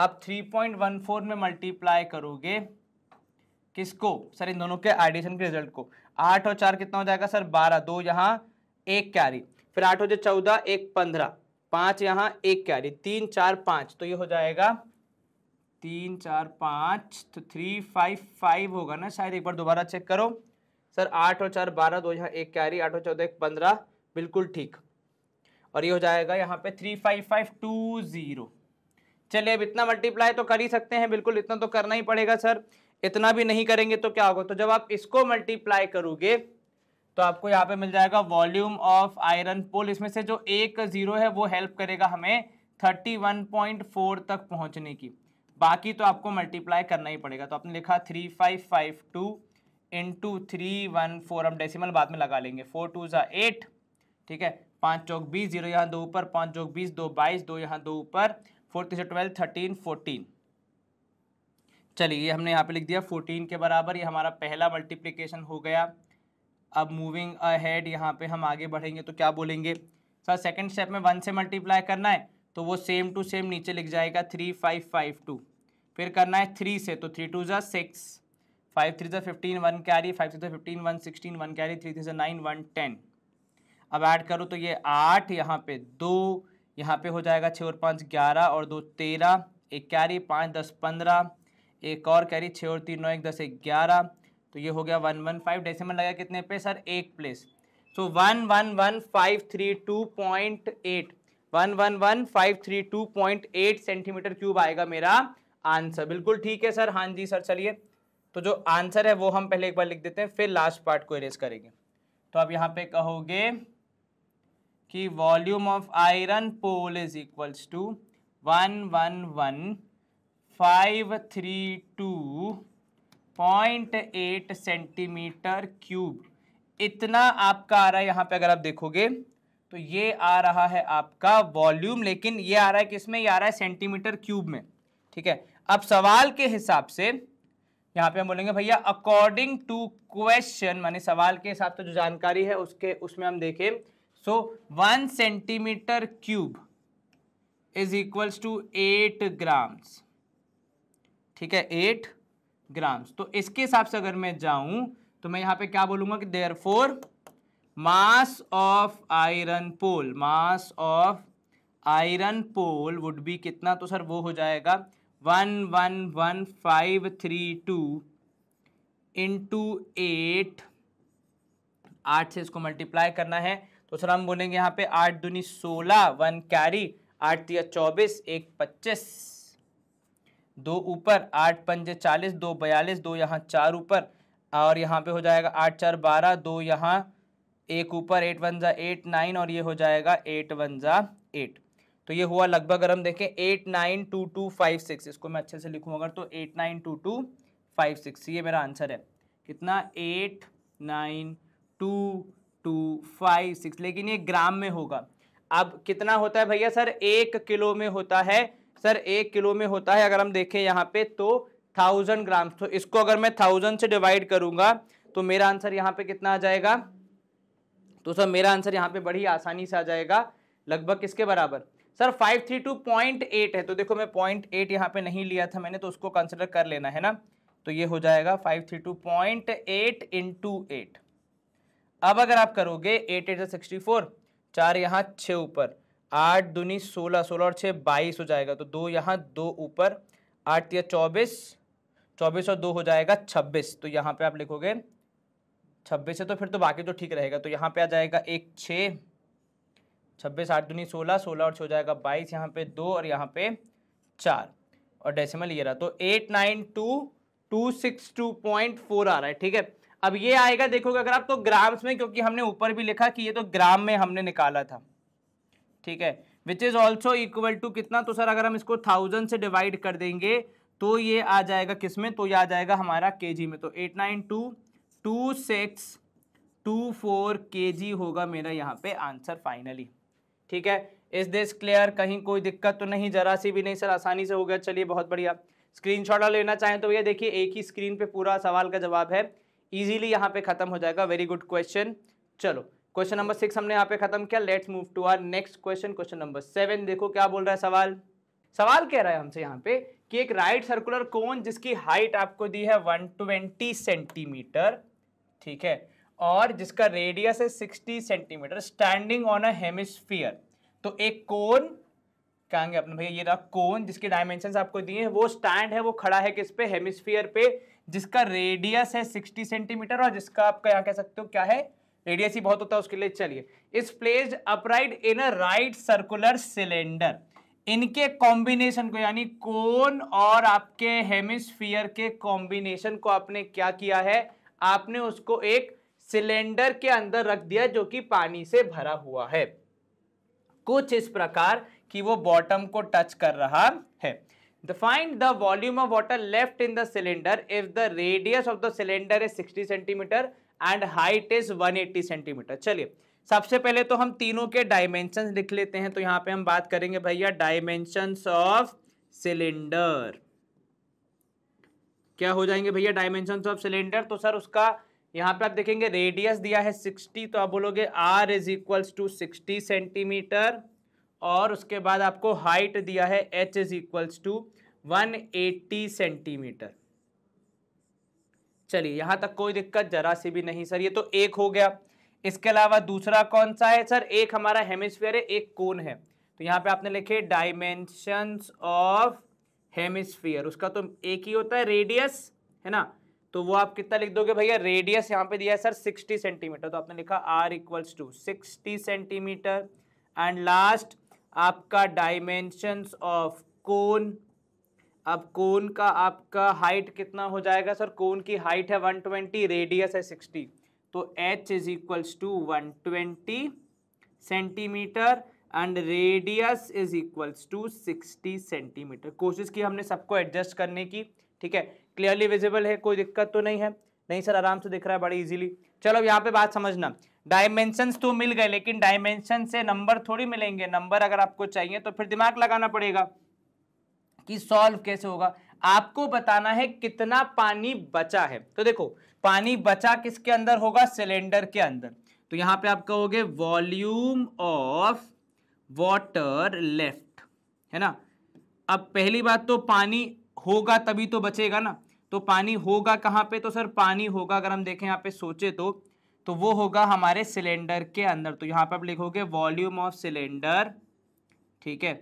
आप 3.14 में मल्टीप्लाई करोगे किसको सर इन दोनों के एडिशन के रिजल्ट को आठ और चार कितना हो जाएगा सर बारह दो यहाँ एक कैरी फिर आठ हो जाए चौदह एक पंद्रह पाँच यहाँ एक कैरी तीन चार पाँच तो ये हो जाएगा तीन चार पाँच तो थ्री फाइव फाइव होगा ना शायद एक बार दोबारा चेक करो सर आठ और चार बारह दो यहाँ एक कैरी आठ और चौदह एक पंद्रह बिल्कुल ठीक और ये हो जाएगा यहाँ पे three five five two zero चलिए अब इतना मल्टीप्लाई तो कर ही सकते हैं बिल्कुल इतना तो करना ही पड़ेगा सर इतना भी नहीं करेंगे तो क्या होगा तो जब आप इसको मल्टीप्लाई करोगे तो आपको यहाँ पे मिल जाएगा वॉल्यूम ऑफ आयरन पोल इसमें से जो एक जीरो है वो हेल्प करेगा हमें थर्टी वन पॉइंट फोर तक पहुँचने की बाकी तो आपको मल्टीप्लाई करना ही पड़ेगा तो आपने लिखा three five five two into three one four हम डेसिमल बाद में लगा लेंगे फोर टू ज़ा एट ठीक है पाँच चौक बीस जीरो यहाँ दो ऊपर पाँच चौक बीस दो बाईस दो यहाँ दो ऊपर फोर तीस ट्वेल्व थर्टीन फोर्टीन चलिए ये हमने यहाँ पे लिख दिया फोर्टीन के बराबर ये हमारा पहला मल्टीप्लिकेशन हो गया अब मूविंग अ हेड यहाँ पे हम आगे बढ़ेंगे तो क्या बोलेंगे सर सेकेंड स्टेप में वन से मल्टीप्लाई करना है तो वो सेम टू सेम नीचे लिख जाएगा थ्री फाइव फाइव टू फिर करना है थ्री से तो थ्री टू ज़ा सिक्स फाइव थ्री ज़ा fifteen one carry five three ज़ा fifteen one sixteen one carry three three ज़ा नाइन वन टेन अब ऐड करो तो ये आठ यहाँ पे दो यहाँ पे हो जाएगा छः और पाँच ग्यारह और दो तेरह एक कैरी पाँच दस पंद्रह एक और कैरी छः और तीन नौ एक दस एक ग्यारह तो ये हो गया वन वन फाइव डेसिमल लगा कितने पे सर एक place so one one one five three two point eight one one one five three two point eight centimetre cube आएगा मेरा आंसर बिल्कुल ठीक है सर हाँ जी सर चलिए तो जो आंसर है वो हम पहले एक बार लिख देते हैं फिर लास्ट पार्ट को इरेज करेंगे तो आप यहाँ पे कहोगे कि volume of iron pole is equals to one one one five three two point eight centimetre cube इतना आपका आ रहा है यहाँ पे अगर आप देखोगे तो ये आ रहा है आपका वॉल्यूम लेकिन ये आ रहा है किसमें ये आ रहा है सेंटीमीटर क्यूब में ठीक है अब सवाल के हिसाब से यहाँ पे हम बोलेंगे भैया अकॉर्डिंग टू क्वेश्चन माने सवाल के हिसाब से जो जानकारी है उसके उसमें हम देखें so one centimetre cube is equals to eight grams ठीक है एट ग्राम्स तो इसके हिसाब से अगर मैं जाऊं तो मैं यहाँ पे क्या बोलूंगा कि therefore mass of iron pole mass of iron pole would be कितना तो सर वो हो जाएगा one one one five three two into eight आठ से इसको मल्टीप्लाई करना है तो सर हम बोलेंगे यहाँ पे आठ दुनी सोलह वन कैरी आठ तिया चौबीस एक पच्चीस दो ऊपर आठ पंजे चालीस दो बयालीस दो यहाँ चार ऊपर और यहाँ पे हो जाएगा आठ चार बारह दो यहाँ एक ऊपर एट वन ज़ा एट नाइन और ये हो जाएगा एट वन ज़ा एट तो ये हुआ लगभग अगर हम देखें eight nine two two five six इसको मैं अच्छे से लिखूँ अगर तो eight nine two two five six ये मेरा आंसर है कितना eight nine two two five six लेकिन ये ग्राम में होगा अब कितना होता है भैया सर एक किलो में होता है सर एक किलो में होता है अगर हम देखें यहाँ पे तो थाउजेंड ग्राम तो इसको अगर मैं थाउजेंड से डिवाइड करूँगा तो मेरा आंसर यहाँ पे कितना आ जाएगा तो सर मेरा आंसर यहाँ पे बड़ी आसानी से आ जाएगा लगभग किसके बराबर sir five three two point eight है तो देखो मैं पॉइंट एट यहाँ पे नहीं लिया था मैंने तो उसको कंसिडर कर लेना है ना तो ये हो जाएगा five three two point eight two eight अब अगर आप करोगे एट एट सिक्सटी फोर चार यहाँ छः ऊपर आठ दूनी सोलह सोलह और छः बाईस हो जाएगा तो दो यहाँ दो ऊपर आठ या चौबीस चौबीस और दो हो जाएगा छब्बीस तो यहाँ पे आप लिखोगे छब्बीस है तो फिर तो बाकी तो ठीक रहेगा तो यहाँ पे आ जाएगा एक छः छब्बीस आठ दूनी सोलह सोलह और छो जाएगा बाईस यहाँ पे दो और यहाँ पे चार और डेसिमल ये रहा तो eight nine two two six two point four आ रहा है ठीक है अब ये आएगा देखोगे अगर आप तो ग्राम्स में क्योंकि हमने ऊपर भी लिखा कि ये तो ग्राम में हमने निकाला था ठीक है which is also equal to कितना तो सर अगर हम इसको थाउजेंड से डिवाइड कर देंगे तो ये आ जाएगा किस में तो ये आ जाएगा हमारा के जी में तो eight nine two two six two four K G होगा मेरा यहाँ पे आंसर फाइनली ठीक है इस दिस क्लियर कहीं कोई दिक्कत तो नहीं जरा सी भी नहीं सर आसानी से हो गया चलिए बहुत बढ़िया स्क्रीनशॉट शॉट लेना चाहें तो भैया देखिए एक ही स्क्रीन पे पूरा सवाल का जवाब है इजीली यहाँ पे खत्म हो जाएगा वेरी गुड क्वेश्चन चलो क्वेश्चन नंबर सिक्स हमने यहाँ पे खत्म किया let's move to our next question question number seven देखो क्या बोल रहा है सवाल सवाल कह रहा है हमसे यहाँ पे कि एक राइट सर्कुलर कोन जिसकी हाइट आपको दी है वन सेंटीमीटर ठीक है और जिसका रेडियस है 60 centimetre standing on a hemisphere तो एक कोन कहेंगे अपने भैया ये रहा कोन जिसके डायमेंशन आपको दिए हैं वो स्टैंड है वो खड़ा है किस पे हेमिस्फीयर पे जिसका रेडियस है 60 सेंटीमीटर और जिसका आपका यहाँ कह सकते हो क्या है रेडियस ही बहुत होता है उसके लिए चलिए इस placed upright in a right circular cylinder इनके कॉम्बिनेशन को यानी कोन और आपके हेमिस्फीयर के कॉम्बिनेशन को आपने क्या किया है आपने उसको एक सिलेंडर के अंदर रख दिया जो कि पानी से भरा हुआ है कुछ इस प्रकार कि वो बॉटम को टच कर रहा है the find the volume of water left in the cylinder if the radius of the cylinder is 60 cm and height is 180 centimetre चलिए सबसे पहले तो हम तीनों के डायमेंशन लिख लेते हैं तो यहाँ पे हम बात करेंगे भैया डायमेंशंस ऑफ सिलेंडर क्या हो जाएंगे भैया डायमेंशन ऑफ सिलेंडर तो सर उसका यहाँ पे आप देखेंगे रेडियस दिया है सिक्सटी तो आप बोलोगे r is equals to sixty centimetre और उसके बाद आपको हाइट दिया है h is equals to one eighty centimetre चलिए यहाँ तक कोई दिक्कत जरा सी भी नहीं सर ये तो एक हो गया इसके अलावा दूसरा कौन सा है सर एक हमारा हेमिस्फीयर है एक कोन है तो यहाँ पे आपने लिखे डायमेंशंस ऑफ हेमिस्फीयर उसका तो एक ही होता है रेडियस है ना तो वो आप कितना लिख दोगे भैया रेडियस यहाँ पे दिया है सर 60 सेंटीमीटर तो आपने लिखा r equals to 60 centimetre and last आपका डायमेंशंस ऑफ कोन अब कोन का आपका हाइट कितना हो जाएगा सर कोन की हाइट है 120 रेडियस है 60 तो H is equals to one centimetre and radius is equals to 60 centimetre कोशिश की हमने सबको एडजस्ट करने की ठीक है क्लियरली विजिबल है कोई दिक्कत तो नहीं है नहीं सर आराम से दिख रहा है बड़ी इजीली चलो यहाँ पे बात समझना डायमेंशन तो मिल गए लेकिन डायमेंशन से नंबर थोड़ी मिलेंगे नंबर अगर आपको चाहिए तो फिर दिमाग लगाना पड़ेगा कि सॉल्व कैसे होगा आपको बताना है कितना पानी बचा है तो देखो पानी बचा किसके अंदर होगा सिलेंडर के अंदर तो यहाँ पे आप कहोगे वॉल्यूम ऑफ वाटर लेफ्ट है ना अब पहली बात तो पानी होगा तभी तो बचेगा ना तो पानी होगा कहाँ पे तो सर पानी होगा अगर हम देखें यहाँ पे सोचे तो तो वो होगा हमारे सिलेंडर के अंदर तो यहाँ पे आप लिखोगे वॉल्यूम ऑफ सिलेंडर ठीक है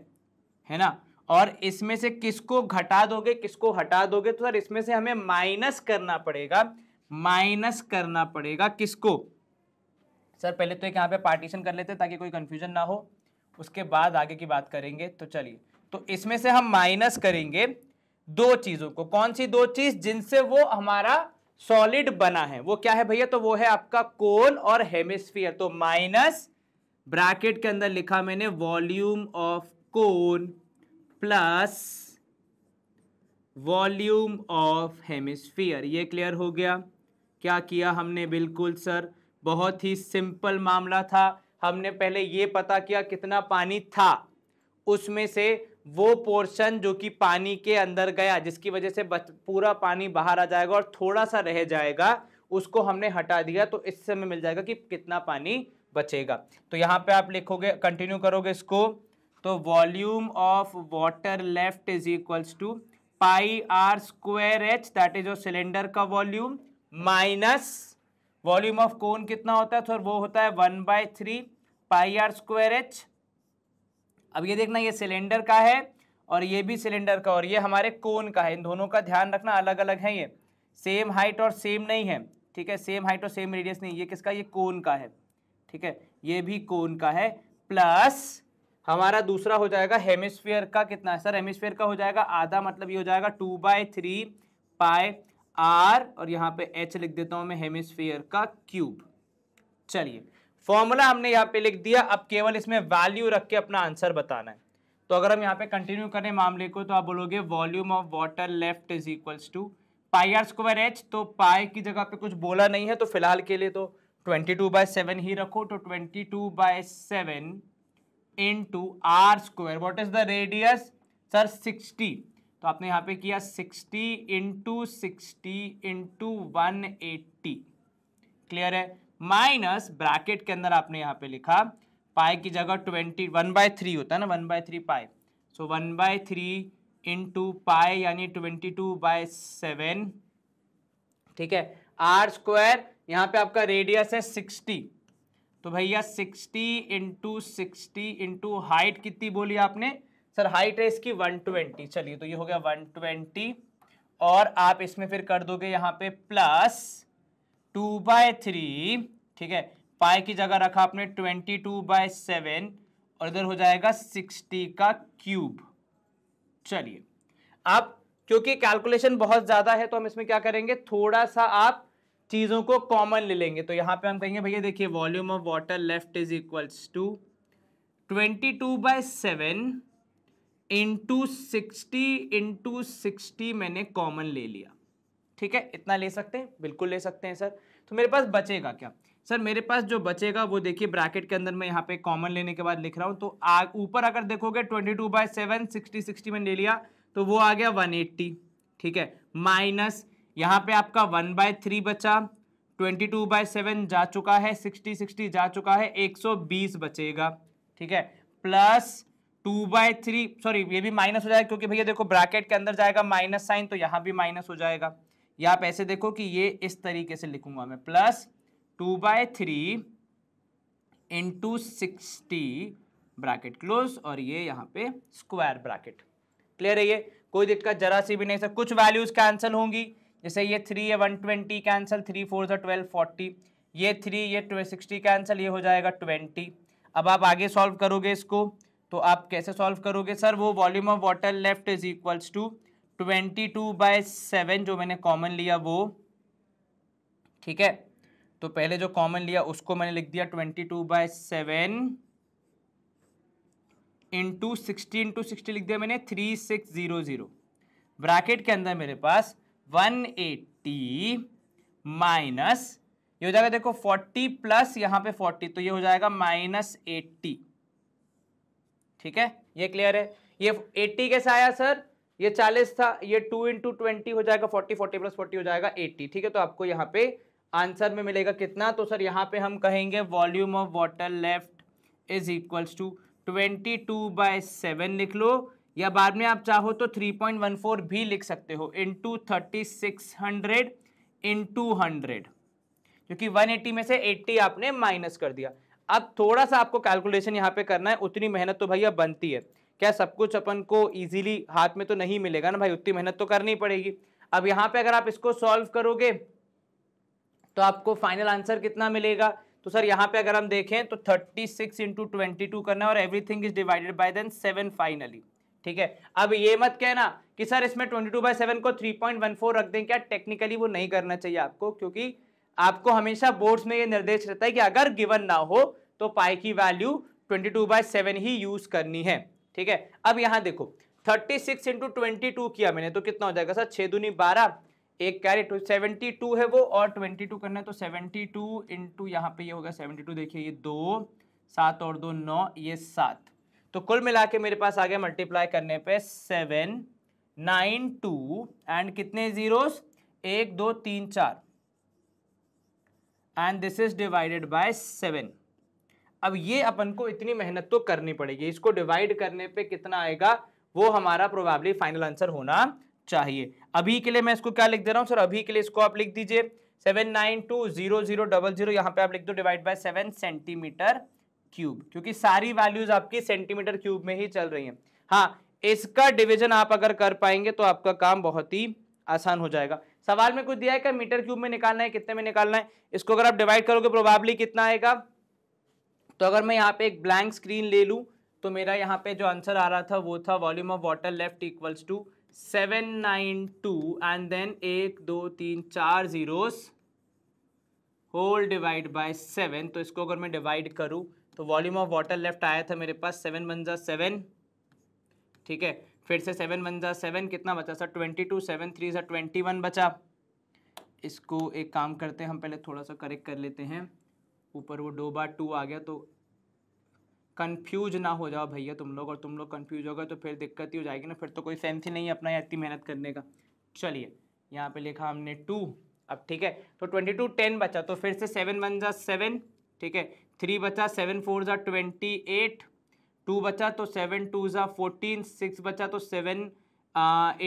है ना और इसमें से किसको घटा दोगे किसको हटा दोगे तो सर इसमें से हमें माइनस करना पड़ेगा माइनस करना पड़ेगा किसको सर पहले तो एक यहाँ पे पार्टीशन कर लेते ताकि कोई कन्फ्यूजन ना हो उसके बाद आगे की बात करेंगे तो चलिए तो इसमें से हम माइनस करेंगे दो चीज़ों को कौन सी दो चीज़ जिनसे वो हमारा सॉलिड बना है वो क्या है भैया तो वो है आपका कोन और हेमिस्फीयर तो माइनस ब्रैकेट के अंदर लिखा मैंने volume of cone plus volume of hemisphere ये क्लियर हो गया क्या किया हमने बिल्कुल सर बहुत ही सिंपल मामला था हमने पहले ये पता किया कितना पानी था उसमें से वो पोर्शन जो कि पानी के अंदर गया जिसकी वजह से पूरा पानी बाहर आ जाएगा और थोड़ा सा रह जाएगा उसको हमने हटा दिया तो इससे हमें मिल जाएगा कि कितना पानी बचेगा तो यहाँ पे आप लिखोगे कंटिन्यू करोगे इसको तो volume of water left is equals to pi are square h that is your cylinder का volume minus volume of cone कितना होता है तो वो होता है one by three pi are square H अब ये देखना ये सिलेंडर का है और ये भी सिलेंडर का और ये हमारे कोन का है इन दोनों का ध्यान रखना अलग अलग है ये सेम हाइट और सेम नहीं है ठीक है सेम हाइट और सेम रेडियस नहीं ये किसका ये कोन का है ठीक है ये भी कोन का है प्लस हमारा दूसरा हो जाएगा हेमिस्फीयर का कितना है सर हेमिस्फीयर का हो जाएगा आधा मतलब ये हो जाएगा two by three pi r और यहाँ पे एच लिख देता हूँ मैं हेमिस्फीयर का क्यूब चलिए फॉर्मूला हमने यहाँ पे लिख दिया अब केवल इसमें वैल्यू रख के अपना आंसर बताना है तो अगर हम यहाँ पे कंटिन्यू करें मामले को तो आप बोलोगे volume of water left is equals to pi are square h तो पाई की जगह पे कुछ बोला नहीं है तो फिलहाल के लिए तो ट्वेंटी टू बाय सेवन ही रखो तो twenty two by seven into are square what is the radius sir sixty तो आपने यहाँ पे किया sixty into sixty into one eighty clear है माइनस ब्रैकेट के अंदर आपने यहाँ पे लिखा पाई की जगह ट्वेंटी वन बाय थ्री होता है ना one by three pi so one by three into pi यानी ट्वेंटी टू बाय सेवन ठीक है आर स्क्वायर यहाँ पे आपका रेडियस है सिक्सटी तो भैया sixty into sixty into height कितनी बोली आपने सर हाइट है इसकी वन ट्वेंटी चलिए तो ये हो गया वन ट्वेंटी और आप इसमें फिर कर दोगे यहाँ पे प्लस टू बाय थ्री ठीक है पाई की जगह रखा आपने ट्वेंटी टू बाय सेवन और इधर हो जाएगा सिक्सटी का क्यूब चलिए आप क्योंकि कैलकुलेशन बहुत ज़्यादा है तो हम इसमें क्या करेंगे थोड़ा सा आप चीज़ों को कॉमन ले लेंगे तो यहां पे हम कहेंगे भैया देखिए volume of water left is equals to twenty two by seven into sixty into sixty मैंने कॉमन ले लिया ठीक है इतना ले सकते हैं बिल्कुल ले सकते हैं सर तो मेरे पास बचेगा क्या सर मेरे पास जो बचेगा वो देखिए ब्रैकेट के अंदर मैं यहाँ पे कॉमन लेने के बाद लिख रहा हूँ तो ऊपर अगर देखोगे twenty two by seven sixty sixty में ले लिया तो वो आ गया वन एट्टी ठीक है माइनस यहाँ पे आपका वन बाय थ्री बचा ट्वेंटी टू बाय सेवन जा चुका है सिक्सटी सिक्सटी जा चुका है एक सौ बीस बचेगा ठीक है plus two by three sorry ये भी माइनस हो जाएगा क्योंकि भैया देखो ब्रैकेट के अंदर जाएगा माइनस साइन तो यहाँ भी माइनस हो जाएगा या आप ऐसे देखो कि ये इस तरीके से लिखूंगा मैं plus two by three into sixty bracket close और ये यहाँ पे स्क्वायर ब्रैकेट क्लियर है ये कोई दिक्कत जरा सी भी नहीं सर कुछ वैल्यूज कैंसिल होंगी जैसे ये थ्री है one twenty cancel three four जो ट्वेल्व फोर्टी ये थ्री ये सिक्सटी कैंसिल ये हो जाएगा ट्वेंटी अब आप आगे सॉल्व करोगे इसको तो आप कैसे सॉल्व करोगे सर वो volume of water left is equals to twenty two by seven जो मैंने कॉमन लिया वो ठीक है तो पहले जो कॉमन लिया उसको मैंने लिख दिया twenty two by seven into sixty into sixty लिख दिया मैंने three six zero zero bracket के अंदर मेरे पास वन एट्टी माइनस ये हो जाएगा देखो फोर्टी प्लस यहाँ पे फोर्टी तो ये हो जाएगा माइनस एट्टी ठीक है ये क्लियर है ये एट्टी कैसे आया सर ये चालीस था ये टू इंटू ट्वेंटी हो जाएगा फोर्टी फोर्टी प्लस फोर्टी हो जाएगा एट्टी ठीक है तो आपको यहाँ पे आंसर में मिलेगा कितना तो सर यहाँ पे हम कहेंगे volume of water left is equals to twenty two by seven लिख लो या बाद में आप चाहो तो थ्री पॉइंट वन फोर भी लिख सकते हो into thirty six hundred into hundred क्योंकि वन एट्टी में से एट्टी आपने माइनस कर दिया अब थोड़ा सा आपको कैलकुलेशन यहाँ पे करना है उतनी मेहनत तो भैया बनती है क्या सब कुछ अपन को ईजिली हाथ में तो नहीं मिलेगा ना भाई उतनी मेहनत तो करनी पड़ेगी अब यहाँ पे अगर आप इसको सॉल्व करोगे तो आपको फाइनल आंसर कितना मिलेगा तो सर यहाँ पे अगर हम देखें तो thirty six into twenty two करना और everything is divided by then seven finally ठीक है अब ये मत कहना कि सर इसमें ट्वेंटी टू बाई सेवन को थ्री पॉइंट वन फोर रख दें क्या टेक्निकली वो नहीं करना चाहिए आपको क्योंकि आपको हमेशा बोर्ड्स में ये निर्देश रहता है कि अगर गिवन ना हो तो पाई की value twenty two by seven ही यूज करनी है ठीक है अब यहाँ देखो thirty six into twenty two किया मैंने तो कितना हो जाएगा सर छः दूनी बारह एक कैरी टू सेवेंटी टू है वो और ट्वेंटी टू करना है तो सेवेंटी टू इंटू यहाँ पे ये होगा सेवेंटी टू देखिए ये दो सात और दो नौ ये सात तो कुल मिला के मेरे पास आ गया मल्टीप्लाई करने पे सेवन नाइन टू एंड कितने जीरोस एक दो तीन चार and this is divided by seven अब ये अपन को इतनी मेहनत तो करनी पड़ेगी इसको डिवाइड करने पे कितना आएगा वो हमारा प्रोबेबली फाइनल आंसर होना चाहिए अभी के लिए मैं इसको क्या लिख दे रहा हूँ सर अभी के लिए इसको आप लिख दीजिए seven nine two zero zero double zero यहाँ पे आप लिख दो divide by seven centimetre cube क्योंकि सारी वैल्यूज आपकी सेंटीमीटर क्यूब में ही चल रही हैं हाँ इसका डिवीजन आप अगर कर पाएंगे तो आपका काम बहुत ही आसान हो जाएगा सवाल में कुछ दिया है क्या मीटर क्यूब में निकालना है कितने में निकालना है इसको अगर आप डिवाइड करोगे प्रोबेबली कितना आएगा तो अगर मैं यहाँ पे एक ब्लैंक स्क्रीन ले लूँ तो मेरा यहाँ पे जो आंसर आ रहा था वो था volume of water left equals to seven nine two and then एक दो तीन चार zeros whole divide by seven तो इसको अगर मैं डिवाइड करूँ तो वॉल्यूम ऑफ वाटर लेफ्ट आया था मेरे पास सेवन वन जा सेवन ठीक है फिर से सेवन वन जा सेवन कितना बचा sir twenty two seven three sir twenty one बचा इसको एक काम करते हैं हम पहले थोड़ा सा करेक्ट कर लेते हैं ऊपर वो दो बार टू आ गया तो कन्फ्यूज ना हो जाओ भैया तुम लोग और तुम लोग कन्फ्यूज हो गए तो फिर दिक्कत ही हो जाएगी ना फिर तो कोई सेंस ही नहीं है अपना इतनी मेहनत करने का चलिए यहाँ पे लिखा हमने टू अब ठीक है तो ट्वेंटी टू टेन बचा तो फिर से सेवन वन जा सेवन ठीक है थ्री बचा सेवन फोर जा ट्वेंटी एट टू बचा तो सेवन टू ज़ा फोर्टीन सिक्स बचा तो सेवन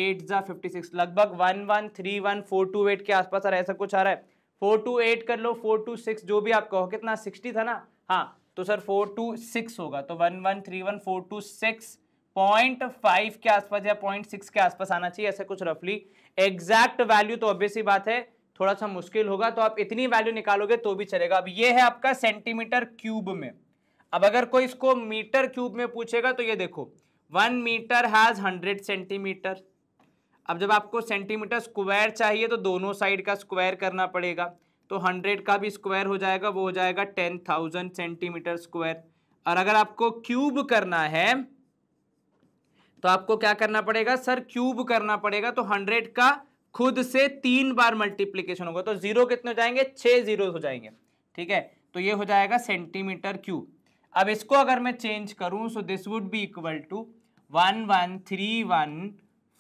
एट ज़ा फिफ्टी सिक्स लगभग one one three one four two eight के आसपास आ रहा है ऐसा कुछ आ रहा है फोर टू एट कर लो फोर टू सिक्स जो भी आप कहो कितना सिक्सटी था ना हाँ तो सर फोर टू सिक्स होगा तो one one three one four two six point five के आसपास या पॉइंट सिक्स के आसपास आना चाहिए ऐसा कुछ रफली एग्जैक्ट वैल्यू तो ऑब्वियसली बात है थोड़ा सा मुश्किल होगा तो आप इतनी वैल्यू निकालोगे तो भी चलेगा अब ये है आपका सेंटीमीटर क्यूब में अब अगर कोई इसको मीटर क्यूब में पूछेगा तो ये देखो one metre has hundred centimetre अब जब आपको सेंटीमीटर स्क्वायर चाहिए तो दोनों साइड का स्क्वायर करना पड़ेगा तो हंड्रेड का भी स्क्वायर हो जाएगा वो हो जाएगा टेन थाउजेंड सेंटीमीटर स्क्वायर और अगर आपको क्यूब करना है तो आपको क्या करना पड़ेगा सर क्यूब करना पड़ेगा तो हंड्रेड का खुद से तीन बार मल्टीप्लीकेशन होगा तो जीरो कितने हो जाएंगे छह जीरो हो जाएंगे ठीक है तो ये हो जाएगा सेंटीमीटर क्यूब अब इसको अगर मैं चेंज करूं so this would be equal to one one three one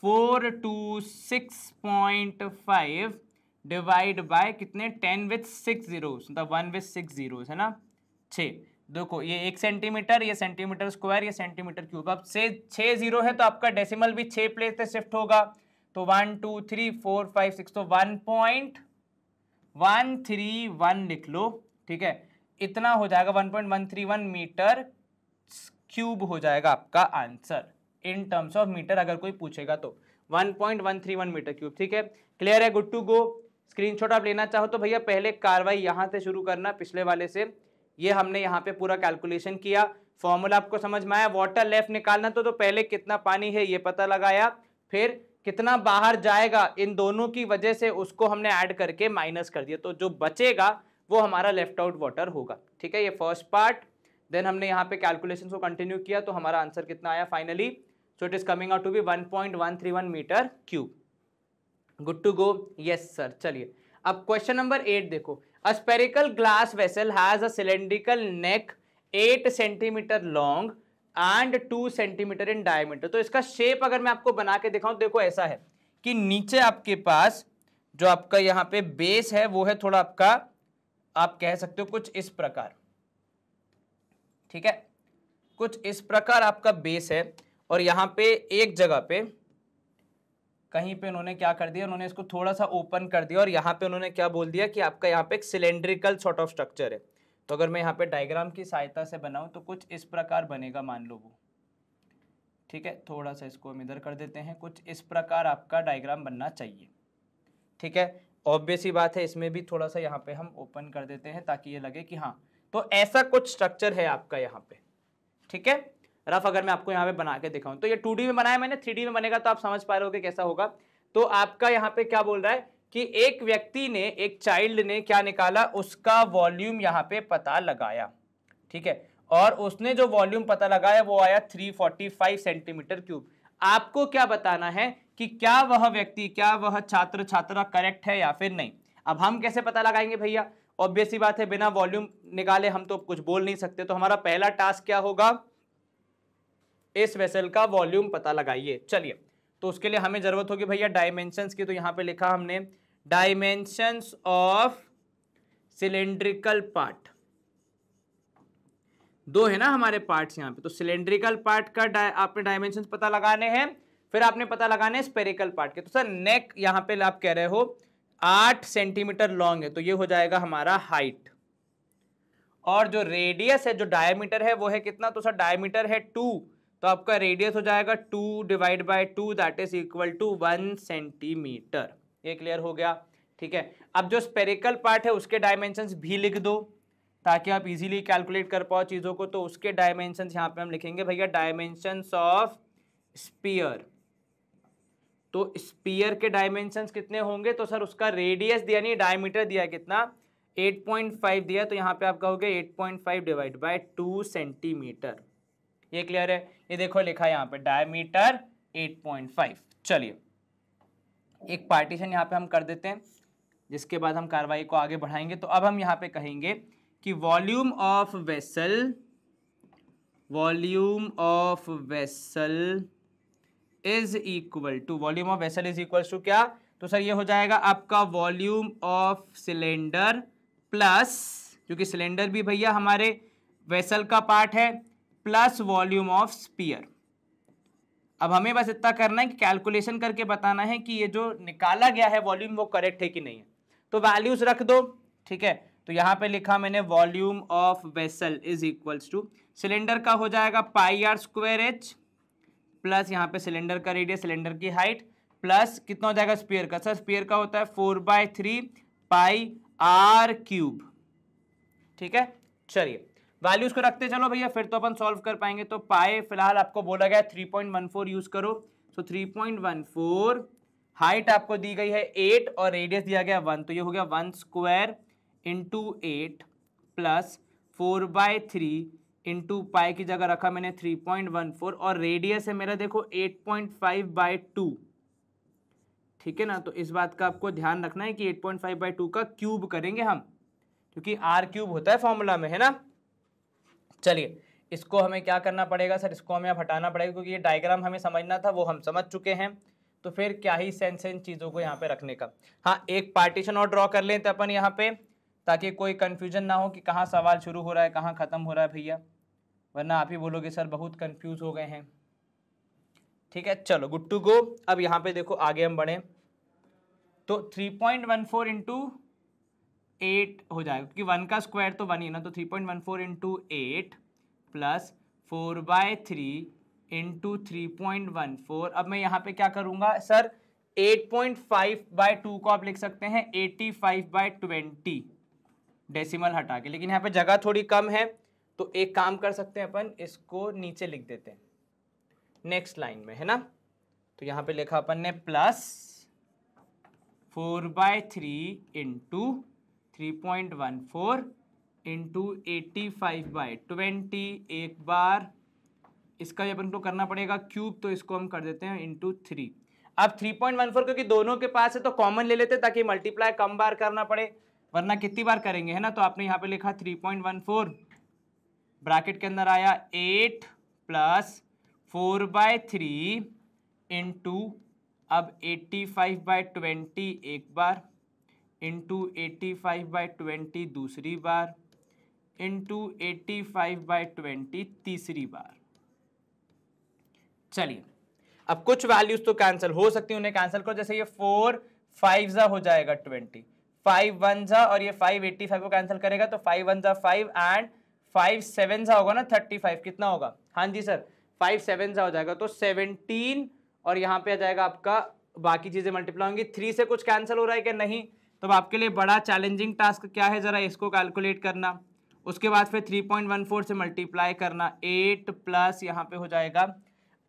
four two six point five divide by कितने टेन विथ सिक्स जीरोस मतलब वन विथ सिक्स जीरोस है ना छः देखो ये एक सेंटीमीटर ये सेंटीमीटर स्क्वायर ये सेंटीमीटर क्यूब अब से छः जीरो है तो आपका डेसिमल भी छः प्लेस पे शिफ्ट होगा तो one two three four five six तो one point one three one लिख लो ठीक है इतना हो जाएगा one point one three one metre cube हो जाएगा आपका answer in terms of metre अगर कोई पूछेगा तो one point one three one metre cube ठीक है क्लियर है गुड टू गो स्क्रीनशॉट आप लेना चाहो तो भैया पहले कार्रवाई यहाँ से शुरू करना पिछले वाले से ये हमने यहाँ पे पूरा कैलकुलेशन किया फॉर्मूला आपको समझ में आया वाटर लेफ्ट निकालना तो, तो पहले कितना पानी है ये पता लगाया फिर कितना बाहर जाएगा इन दोनों की वजह से उसको हमने ऐड करके माइनस कर दिया तो जो बचेगा वो हमारा लेफ्ट आउट वाटर होगा ठीक है ये फर्स्ट पार्ट देन हमने यहाँ पे कैलकुलेशन को कंटिन्यू किया तो हमारा आंसर कितना आया finally so it is coming out to be 1.131 metre cube good to go yes sir चलिए अब क्वेश्चन नंबर एट देखो a spherical glass vessel has a cylindrical neck eight centimetre long and two centimetre in diameter तो इसका शेप अगर मैं आपको बना के दिखाऊं देखो ऐसा है कि नीचे आपके पास जो आपका यहाँ पे बेस है वो है थोड़ा आपका आप कह सकते हो कुछ इस प्रकार ठीक है कुछ इस प्रकार आपका बेस है और यहाँ पे एक जगह पे कहीं पे उन्होंने क्या कर दिया उन्होंने इसको थोड़ा सा ओपन कर दिया और यहाँ पे उन्होंने क्या बोल दिया कि आपका यहाँ पे एक सिलेंड्रिकल सॉर्ट ऑफ स्ट्रक्चर है तो अगर मैं यहाँ पे डायग्राम की सहायता से बनाऊँ तो कुछ इस प्रकार बनेगा मान लो वो ठीक है थोड़ा सा इसको हम इधर कर देते हैं कुछ इस प्रकार आपका डायग्राम बनना चाहिए ठीक है ऑब्वियस ही बात है इसमें भी थोड़ा सा यहाँ पे हम ओपन कर देते हैं ताकि ये लगे कि हाँ तो ऐसा कुछ स्ट्रक्चर है आपका यहाँ पे ठीक है रफ अगर मैं आपको यहाँ पे बना के दिखाऊँ तो ये टू में बनाया मैंने थ्री में बनेगा तो आप समझ पा रहे हो कैसा होगा तो आपका यहाँ पे क्या बोल रहा है कि एक व्यक्ति ने एक चाइल्ड ने क्या निकाला उसका वॉल्यूम यहाँ पे पता लगाया ठीक है और उसने जो वॉल्यूम पता लगाया वो आया 345 सेंटीमीटर क्यूब आपको क्या बताना है कि क्या वह व्यक्ति क्या वह छात्र छात्रा करेक्ट है या फिर नहीं अब हम कैसे पता लगाएंगे भैया ऑब्वियसली बात है बिना वॉल्यूम निकाले हम तो कुछ बोल नहीं सकते तो हमारा पहला टास्क क्या होगा इस वेसल का वॉल्यूम पता लगाइए चलिए तो उसके लिए हमें ज़रूरत होगी भैया डायमेंशंस की तो यहाँ पे लिखा हमने डायमेंशंस ऑफ सिलेंड्रिकल पार्ट दो है ना हमारे पार्ट्स यहाँ पे तो सिलेंड्रिकल पार्ट का डाय आपने डायमेंशन पता लगाने हैं फिर आपने पता लगाने स्पेरिकल पार्ट के तो सर नेक यहाँ पे आप कह रहे हो आठ सेंटीमीटर लॉन्ग है तो ये हो जाएगा हमारा हाइट और जो रेडियस है जो डायमीटर है वो है कितना तो सर डायमीटर है टू तो आपका रेडियस हो जाएगा two divide by two that is equal to one centimetre ये क्लियर हो गया ठीक है अब जो स्पेरिकल पार्ट है उसके डायमेंशंस भी लिख दो ताकि आप इजीली कैलकुलेट कर पाओ चीज़ों को तो उसके डायमेंशंस यहाँ पे हम लिखेंगे भैया डायमेंशंस ऑफ स्पीयर तो स्पीयर के डायमेंशंस कितने होंगे तो सर उसका रेडियस दिया नहीं डायमीटर दिया कितना 8.5 दिया तो यहाँ पे आप कहोगे 8.5 डिवाइड बाय 2 सेंटीमीटर ये क्लियर है ये देखो लिखा यहाँ पे डायमीटर 8.5 चलिए एक पार्टीशन यहाँ पे हम कर देते हैं जिसके बाद हम कार्रवाई को आगे बढ़ाएंगे तो अब हम यहाँ पे कहेंगे कि volume of vessel volume of vessel is equal to volume of vessel is equal to क्या तो सर ये हो जाएगा आपका वॉल्यूम ऑफ सिलेंडर प्लस क्योंकि सिलेंडर भी भैया हमारे वेसल का पार्ट है प्लस वॉल्यूम ऑफ स्पीयर अब हमें बस इतना करना है कि कैलकुलेशन करके बताना है कि ये जो निकाला गया है वॉल्यूम वो करेक्ट है कि नहीं है तो वैल्यूज रख दो ठीक है तो यहाँ पे लिखा मैंने volume of vessel is equals to cylinder का हो जाएगा pi are square H plus यहाँ पे सिलेंडर का रेडियस सिलेंडर की हाइट प्लस कितना हो जाएगा स्पीयर का सर स्पीयर का होता है four by three pi are cube ठीक है चलिए वैल्यूज को रखते चलो भैया फिर तो अपन सॉल्व कर पाएंगे तो पाए फिलहाल आपको बोला गया three point one four use करो so three point one four height आपको दी गई है एट और रेडियस दिया गया वन तो ये हो गया one square into eight plus four by three into pi की जगह रखा मैंने थ्री पॉइंट वन फोर और रेडियस है मेरा देखो eight point five by two ठीक है ना तो इस बात का आपको ध्यान रखना है कि eight point five by two का क्यूब करेंगे हम क्योंकि आर क्यूब होता है फॉर्मूला में है ना चलिए इसको हमें क्या करना पड़ेगा सर इसको हमें अब हटाना पड़ेगा क्योंकि ये डायग्राम हमें समझना था वो हम समझ चुके हैं तो फिर क्या ही सेंस है इन चीज़ों को यहाँ पे रखने का हाँ एक पार्टीशन और ड्रॉ कर लें तो अपन यहाँ पे ताकि कोई कन्फ्यूजन ना हो कि कहाँ सवाल शुरू हो रहा है कहाँ ख़त्म हो रहा है भैया वरना आप ही बोलोगे सर बहुत कन्फ्यूज़ हो गए हैं ठीक है चलो गुड टू गो अब यहाँ पे देखो आगे हम बढ़ें तो three point one four into eight हो जाएगा क्योंकि वन का स्क्वायर तो वन ही ना तो three point one four into eight plus four by three into three point one four अब मैं यहाँ पे क्या करूँगा sir eight point five by two को आप लिख सकते हैं eighty five by twenty decimal हटा के लेकिन यहाँ पे जगह थोड़ी कम है तो एक काम कर सकते हैं अपन इसको नीचे लिख देते हैं नेक्स्ट लाइन में है ना तो यहाँ पे लिखा अपन ने plus four by three into three point one four into eighty five by twenty एक बार इसका जब अपन को करना पड़ेगा क्यूब तो इसको हम कर देते हैं इंटू थ्री अब थ्री पॉइंट वन फोर क्योंकि दोनों के पास है तो कॉमन ले लेते ताकि मल्टीप्लाई कम बार करना पड़े वरना कितनी बार करेंगे है ना तो आपने यहाँ पे लिखा three point one four bracket के अंदर आया eight plus four by three into अब एट्टी फाइव बाय ट्वेंटी एक बार into eighty five by twenty दूसरी बार into eighty five by twenty तीसरी बार चलिए अब कुछ वैल्यूज तो कैंसिल हो सकती है उन्हें कैंसिल करो जैसे ये फोर फाइव जा हो जाएगा ट्वेंटी फाइव वन जा और ये फाइव एट्टी फाइव को कैंसिल करेगा तो फाइव वन जा फाइव एंड फाइव सेवन जा होगा ना थर्टी फाइव कितना होगा हाँ जी सर फाइव सेवन जा हो जाएगा तो सेवनटीन और यहाँ पे आ जाएगा आपका बाकी चीज़ें मल्टीप्लाई होंगी थ्री से कुछ कैंसिल हो रहा है कि नहीं तो आपके लिए बड़ा चैलेंजिंग टास्क क्या है ज़रा इसको कैलकुलेट करना उसके बाद फिर 3.14 से मल्टीप्लाई करना 8 प्लस यहाँ पे हो जाएगा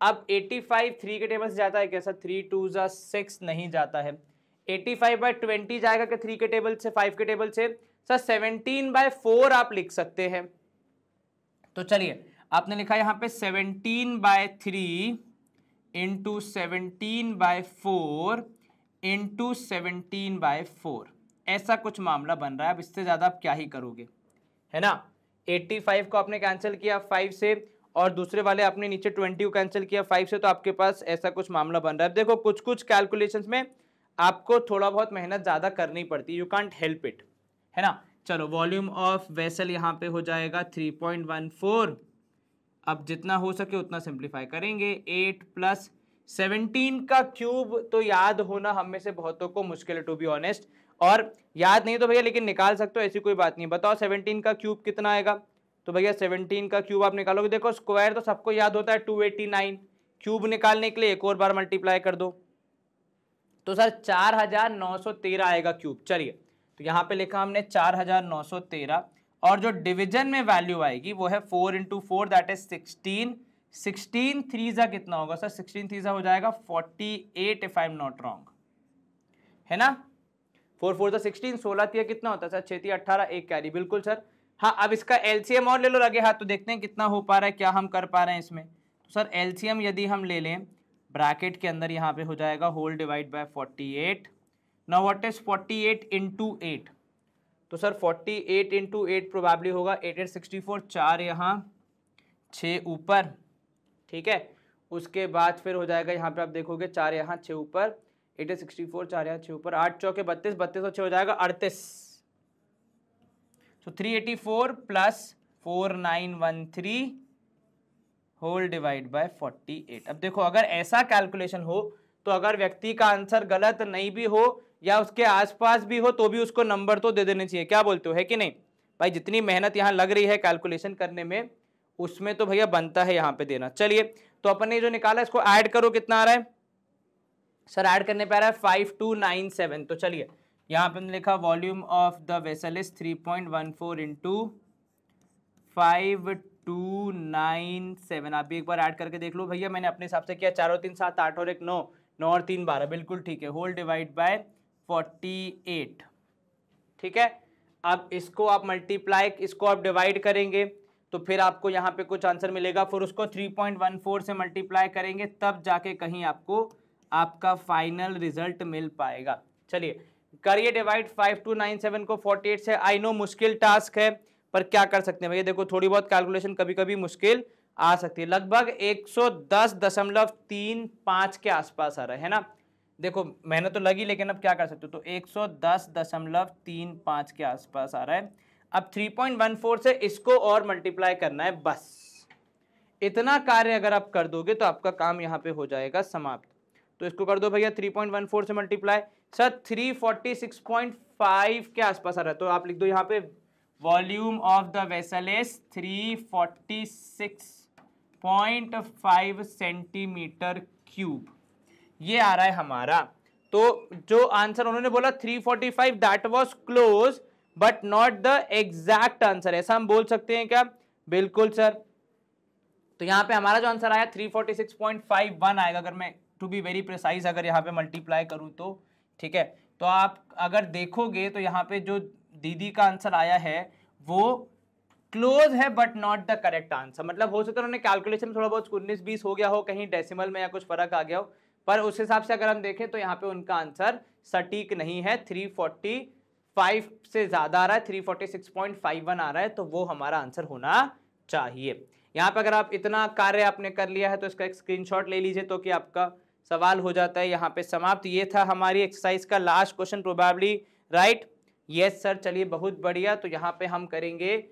अब 85 थ्री के टेबल से जाता है कैसा थ्री टू ज़ा सिक्स नहीं जाता है 85 फाइव बाई ट्वेंटी जाएगा कि थ्री के टेबल से फाइव के टेबल से सर 17 बाय फोर आप लिख सकते हैं तो चलिए आपने लिखा यहाँ पे 17 by three into seventeen by four into seventeen by four ऐसा कुछ मामला बन रहा है अब इससे ज़्यादा आप क्या ही करोगे है ना 85 को आपने कैंसिल किया 5 से और दूसरे वाले आपने नीचे 20 को कैंसिल किया 5 से तो आपके पास ऐसा कुछ मामला बन रहा है देखो कुछ कुछ कैलकुलेशंस में आपको थोड़ा बहुत मेहनत ज़्यादा करनी पड़ती यू कॉन्ट हेल्प इट है ना चलो वॉल्यूम ऑफ वेसल यहाँ पे हो जाएगा 3.14 अब जितना हो सके उतना सिंप्लीफाई करेंगे 8 प्लस सेवनटीन का क्यूब तो याद होना हम में से बहुतों को मुश्किल है टू बी ऑनेस्ट और याद नहीं तो भैया लेकिन निकाल सकते हो ऐसी कोई बात नहीं बताओ सेवनटीन का क्यूब कितना आएगा तो भैया सेवनटीन का क्यूब आप निकालोगे देखो स्क्वायर तो सबको याद होता है टू एटी नाइन क्यूब निकालने के लिए एक और बार मल्टीप्लाई कर दो तो सर चार हजार नौ सौ तेरह आएगा क्यूब चलिए तो यहाँ पे लिखा हमने चार हजार नौ सौ तेरह और जो डिविजन में वैल्यू आएगी वो है four into four that is sixteen sixteen थ्रीज़ा कितना होगा सर सिक्सटीन थ्रीज़ा हो जाएगा forty eight if I am not wrong है ना फोर फोर तो सिक्सटीन सोलह थी कितना होता है सर छी अट्ठारह एक कैरी बिल्कुल सर हाँ अब इसका एलसीएम और ले लो लगे हाथ तो देखते हैं कितना हो पा रहा है क्या हम कर पा रहे हैं इसमें तो सर एलसीएम यदि हम ले लें ब्रैकेट के अंदर यहाँ पे हो जाएगा whole divide by forty eight now what is forty eight into eight तो sir forty eight into eight probably होगा एट एट सिक्सटी फोर चार यहाँ छः ऊपर ठीक है उसके बाद फिर हो जाएगा यहाँ पर आप देखोगे चार यहाँ छः ऊपर एट एट सिक्सटी फोर चार यहाँ छः ऊपर आठ चौके बत्तीस बत्तीस और छः हो जाएगा अड़तीस तो three eighty four plus four nine one three whole divide by forty eight अब देखो अगर ऐसा कैलकुलेशन हो तो अगर व्यक्ति का आंसर गलत नहीं भी हो या उसके आसपास भी हो तो भी उसको नंबर तो दे देने चाहिए क्या बोलते हो है कि नहीं भाई जितनी मेहनत यहाँ लग रही है कैलकुलेशन करने में उसमें तो भैया बनता है यहाँ पे देना चलिए तो अपन ने जो निकाला इसको ऐड करो कितना आ रहा है सर ऐड करने पे आ रहा है फाइव टू नाइन सेवन तो चलिए यहाँ पे लिखा volume of the vessel is three point one four into five two nine seven आप भी एक बार ऐड करके देख लो भैया मैंने अपने हिसाब से किया चार और तीन सात आठ और एक नौ नौ और तीन बारह बिल्कुल ठीक है whole divide by forty eight ठीक है अब इसको आप मल्टीप्लाई इसको आप डिवाइड करेंगे तो फिर आपको यहाँ पे कुछ आंसर मिलेगा फिर उसको 3.14 से मल्टीप्लाई करेंगे तब जाके कहीं आपको आपका फाइनल रिजल्ट मिल पाएगा चलिए करिए डिवाइड 5297 को 48 से आई नो मुश्किल टास्क है पर क्या कर सकते हैं भैया देखो थोड़ी बहुत कैलकुलेशन कभी कभी मुश्किल आ सकती है लगभग एक के आसपास आ रहा है ना देखो मेहनत तो लगी लेकिन अब क्या कर सकते हो तो एक के आसपास आ रहा है अब 3.14 से इसको और मल्टीप्लाई करना है बस इतना कार्य अगर आप कर दोगे तो आपका काम यहाँ पे हो जाएगा समाप्त तो इसको कर दो भैया 3.14 से मल्टीप्लाई सर 346.5 के आसपास आ रहा है तो आप लिख दो यहाँ पे volume of the vessel is 346.5 centimetre cube ये आ रहा है हमारा तो जो आंसर उन्होंने बोला 345 that was close but not the exact answer ऐसा हम बोल सकते हैं क्या बिल्कुल सर तो यहाँ पे हमारा जो आंसर आया 346.51 आएगा अगर मैं टू बी वेरी प्रिसाइज अगर यहाँ पे मल्टीप्लाई करूँ तो ठीक है तो आप अगर देखोगे तो यहाँ पे जो दीदी का आंसर आया है वो क्लोज है but not the correct answer मतलब हो सकता है उन्होंने कैलकुलेशन में थोड़ा बहुत उन्नीस बीस हो गया हो कहीं डेसिमल में या कुछ फर्क आ गया हो पर उस हिसाब से अगर हम देखें तो यहाँ पे उनका आंसर सटीक नहीं है थ्री फोर्टी फाइव से ज़्यादा आ रहा है three forty six point five one आ रहा है तो वो हमारा आंसर होना चाहिए यहाँ पर अगर आप इतना कार्य आपने कर लिया है तो इसका एक स्क्रीनशॉट ले लीजिए तो कि आपका सवाल हो जाता है यहाँ पे समाप्त ये था हमारी एक्सरसाइज का last question probably right yes sir चलिए बहुत बढ़िया तो यहाँ पे हम करेंगे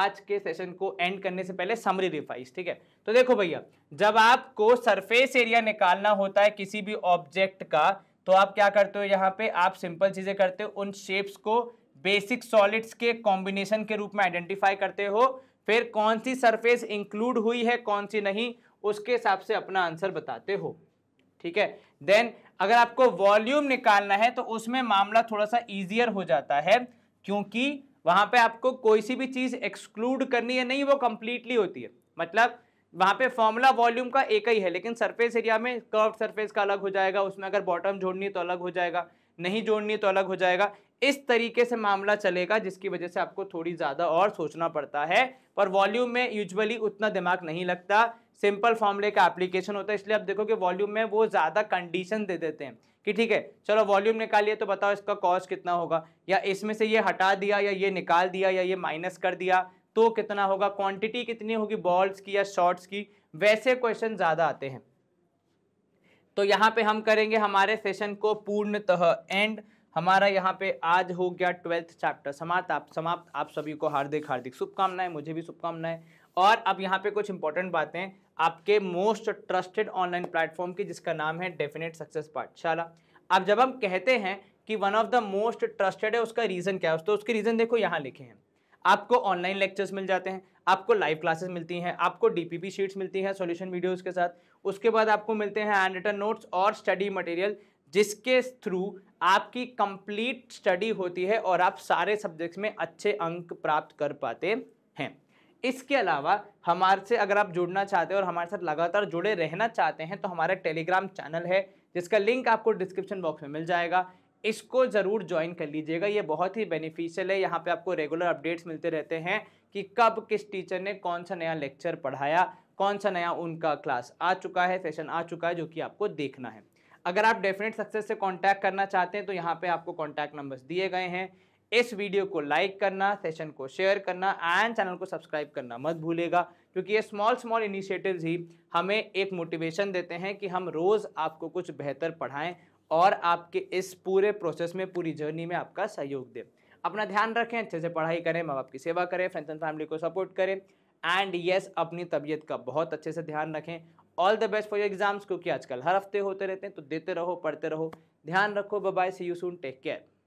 आज के सेशन को एंड करने से पहले समरी रिफाइज ठीक है तो देखो भैया जब आपको सरफेस एरिया निकालना होता है किसी भी ऑब्जेक्ट का तो आप क्या करते हो यहाँ पे आप सिंपल चीज़ें करते हो उन शेप्स को बेसिक सॉलिड्स के कॉम्बिनेशन के रूप में आइडेंटिफाई करते हो फिर कौन सी सरफेस इंक्लूड हुई है कौन सी नहीं उसके हिसाब से अपना आंसर बताते हो ठीक है देन अगर आपको वॉल्यूम निकालना है तो उसमें मामला थोड़ा सा ईजियर हो जाता है क्योंकि वहां पे आपको कोई सी भी चीज एक्सक्लूड करनी है नहीं वो कंप्लीटली होती है मतलब वहाँ पे फॉर्मूला वॉल्यूम का एक ही है लेकिन सरफेस एरिया में कर्व सरफेस का अलग हो जाएगा उसमें अगर बॉटम जोड़नी तो अलग हो जाएगा नहीं जोड़नी तो अलग हो जाएगा इस तरीके से मामला चलेगा जिसकी वजह से आपको थोड़ी ज़्यादा और सोचना पड़ता है पर वॉल्यूम में यूजुअली उतना दिमाग नहीं लगता सिंपल फॉर्मूले का एप्लीकेशन होता है इसलिए आप देखो कि वॉल्यूम में वो ज़्यादा कंडीशन दे देते हैं कि ठीक है चलो वॉल्यूम निकालिए तो बताओ इसका कॉस्ट कितना होगा या इसमें से ये हटा दिया या ये निकाल दिया या ये माइनस कर दिया तो कितना होगा क्वांटिटी कितनी होगी बॉल्स की या शॉट्स की वैसे क्वेश्चन ज़्यादा आते हैं तो यहाँ पे हम करेंगे हमारे सेशन को पूर्णतः एंड हमारा यहाँ पे आज हो गया ट्वेल्थ चैप्टर समाप्त आप समाप्त आप सभी को हार्दिक हार्दिक शुभकामनाएं मुझे भी शुभकामनाएं और अब यहाँ पे कुछ इंपॉर्टेंट बातें आपके मोस्ट ट्रस्टेड ऑनलाइन प्लेटफॉर्म की जिसका नाम है डेफिनेट सक्सेस पाठशाला अब जब हम कहते हैं कि one of the most trusted है उसका रीज़न क्या है तो उसके रीज़न देखो यहाँ लिखे हैं आपको ऑनलाइन लेक्चर्स मिल जाते हैं आपको लाइव क्लासेस मिलती हैं आपको डीपीपी शीट्स मिलती हैं सॉल्यूशन वीडियोस के साथ उसके बाद आपको मिलते हैं हैंड रिटन नोट्स और स्टडी मटेरियल जिसके थ्रू आपकी कंप्लीट स्टडी होती है और आप सारे सब्जेक्ट्स में अच्छे अंक प्राप्त कर पाते हैं इसके अलावा हमारे से अगर आप जुड़ना चाहते हैं और हमारे साथ लगातार जुड़े रहना चाहते हैं तो हमारा टेलीग्राम चैनल है जिसका लिंक आपको डिस्क्रिप्शन बॉक्स में मिल जाएगा इसको ज़रूर ज्वाइन कर लीजिएगा ये बहुत ही बेनिफिशियल है यहाँ पे आपको रेगुलर अपडेट्स मिलते रहते हैं कि कब किस टीचर ने कौन सा नया लेक्चर पढ़ाया कौन सा नया उनका क्लास आ चुका है सेशन आ चुका है जो कि आपको देखना है अगर आप डेफिनेट सक्सेस से कांटेक्ट करना चाहते हैं तो यहाँ पे आपको कांटेक्ट नंबर्स दिए गए हैं इस वीडियो को लाइक करना सेशन को शेयर करना एंड चैनल को सब्सक्राइब करना मत भूलेगा क्योंकि ये स्मॉल स्मॉल इनिशिएटिव्स ही हमें एक मोटिवेशन देते हैं कि हम रोज़ आपको कुछ बेहतर पढ़ाएं और आपके इस पूरे प्रोसेस में पूरी जर्नी में आपका सहयोग दे अपना ध्यान रखें अच्छे से पढ़ाई करें माँ बाप की सेवा करें फ्रेंड्स एंड फैमिली को सपोर्ट करें एंड यस yes, अपनी तबीयत का बहुत अच्छे से ध्यान रखें all the best for your exams क्योंकि आजकल हर हफ्ते होते रहते हैं तो देते रहो पढ़ते रहो ध्यान रखो bye see you soon take care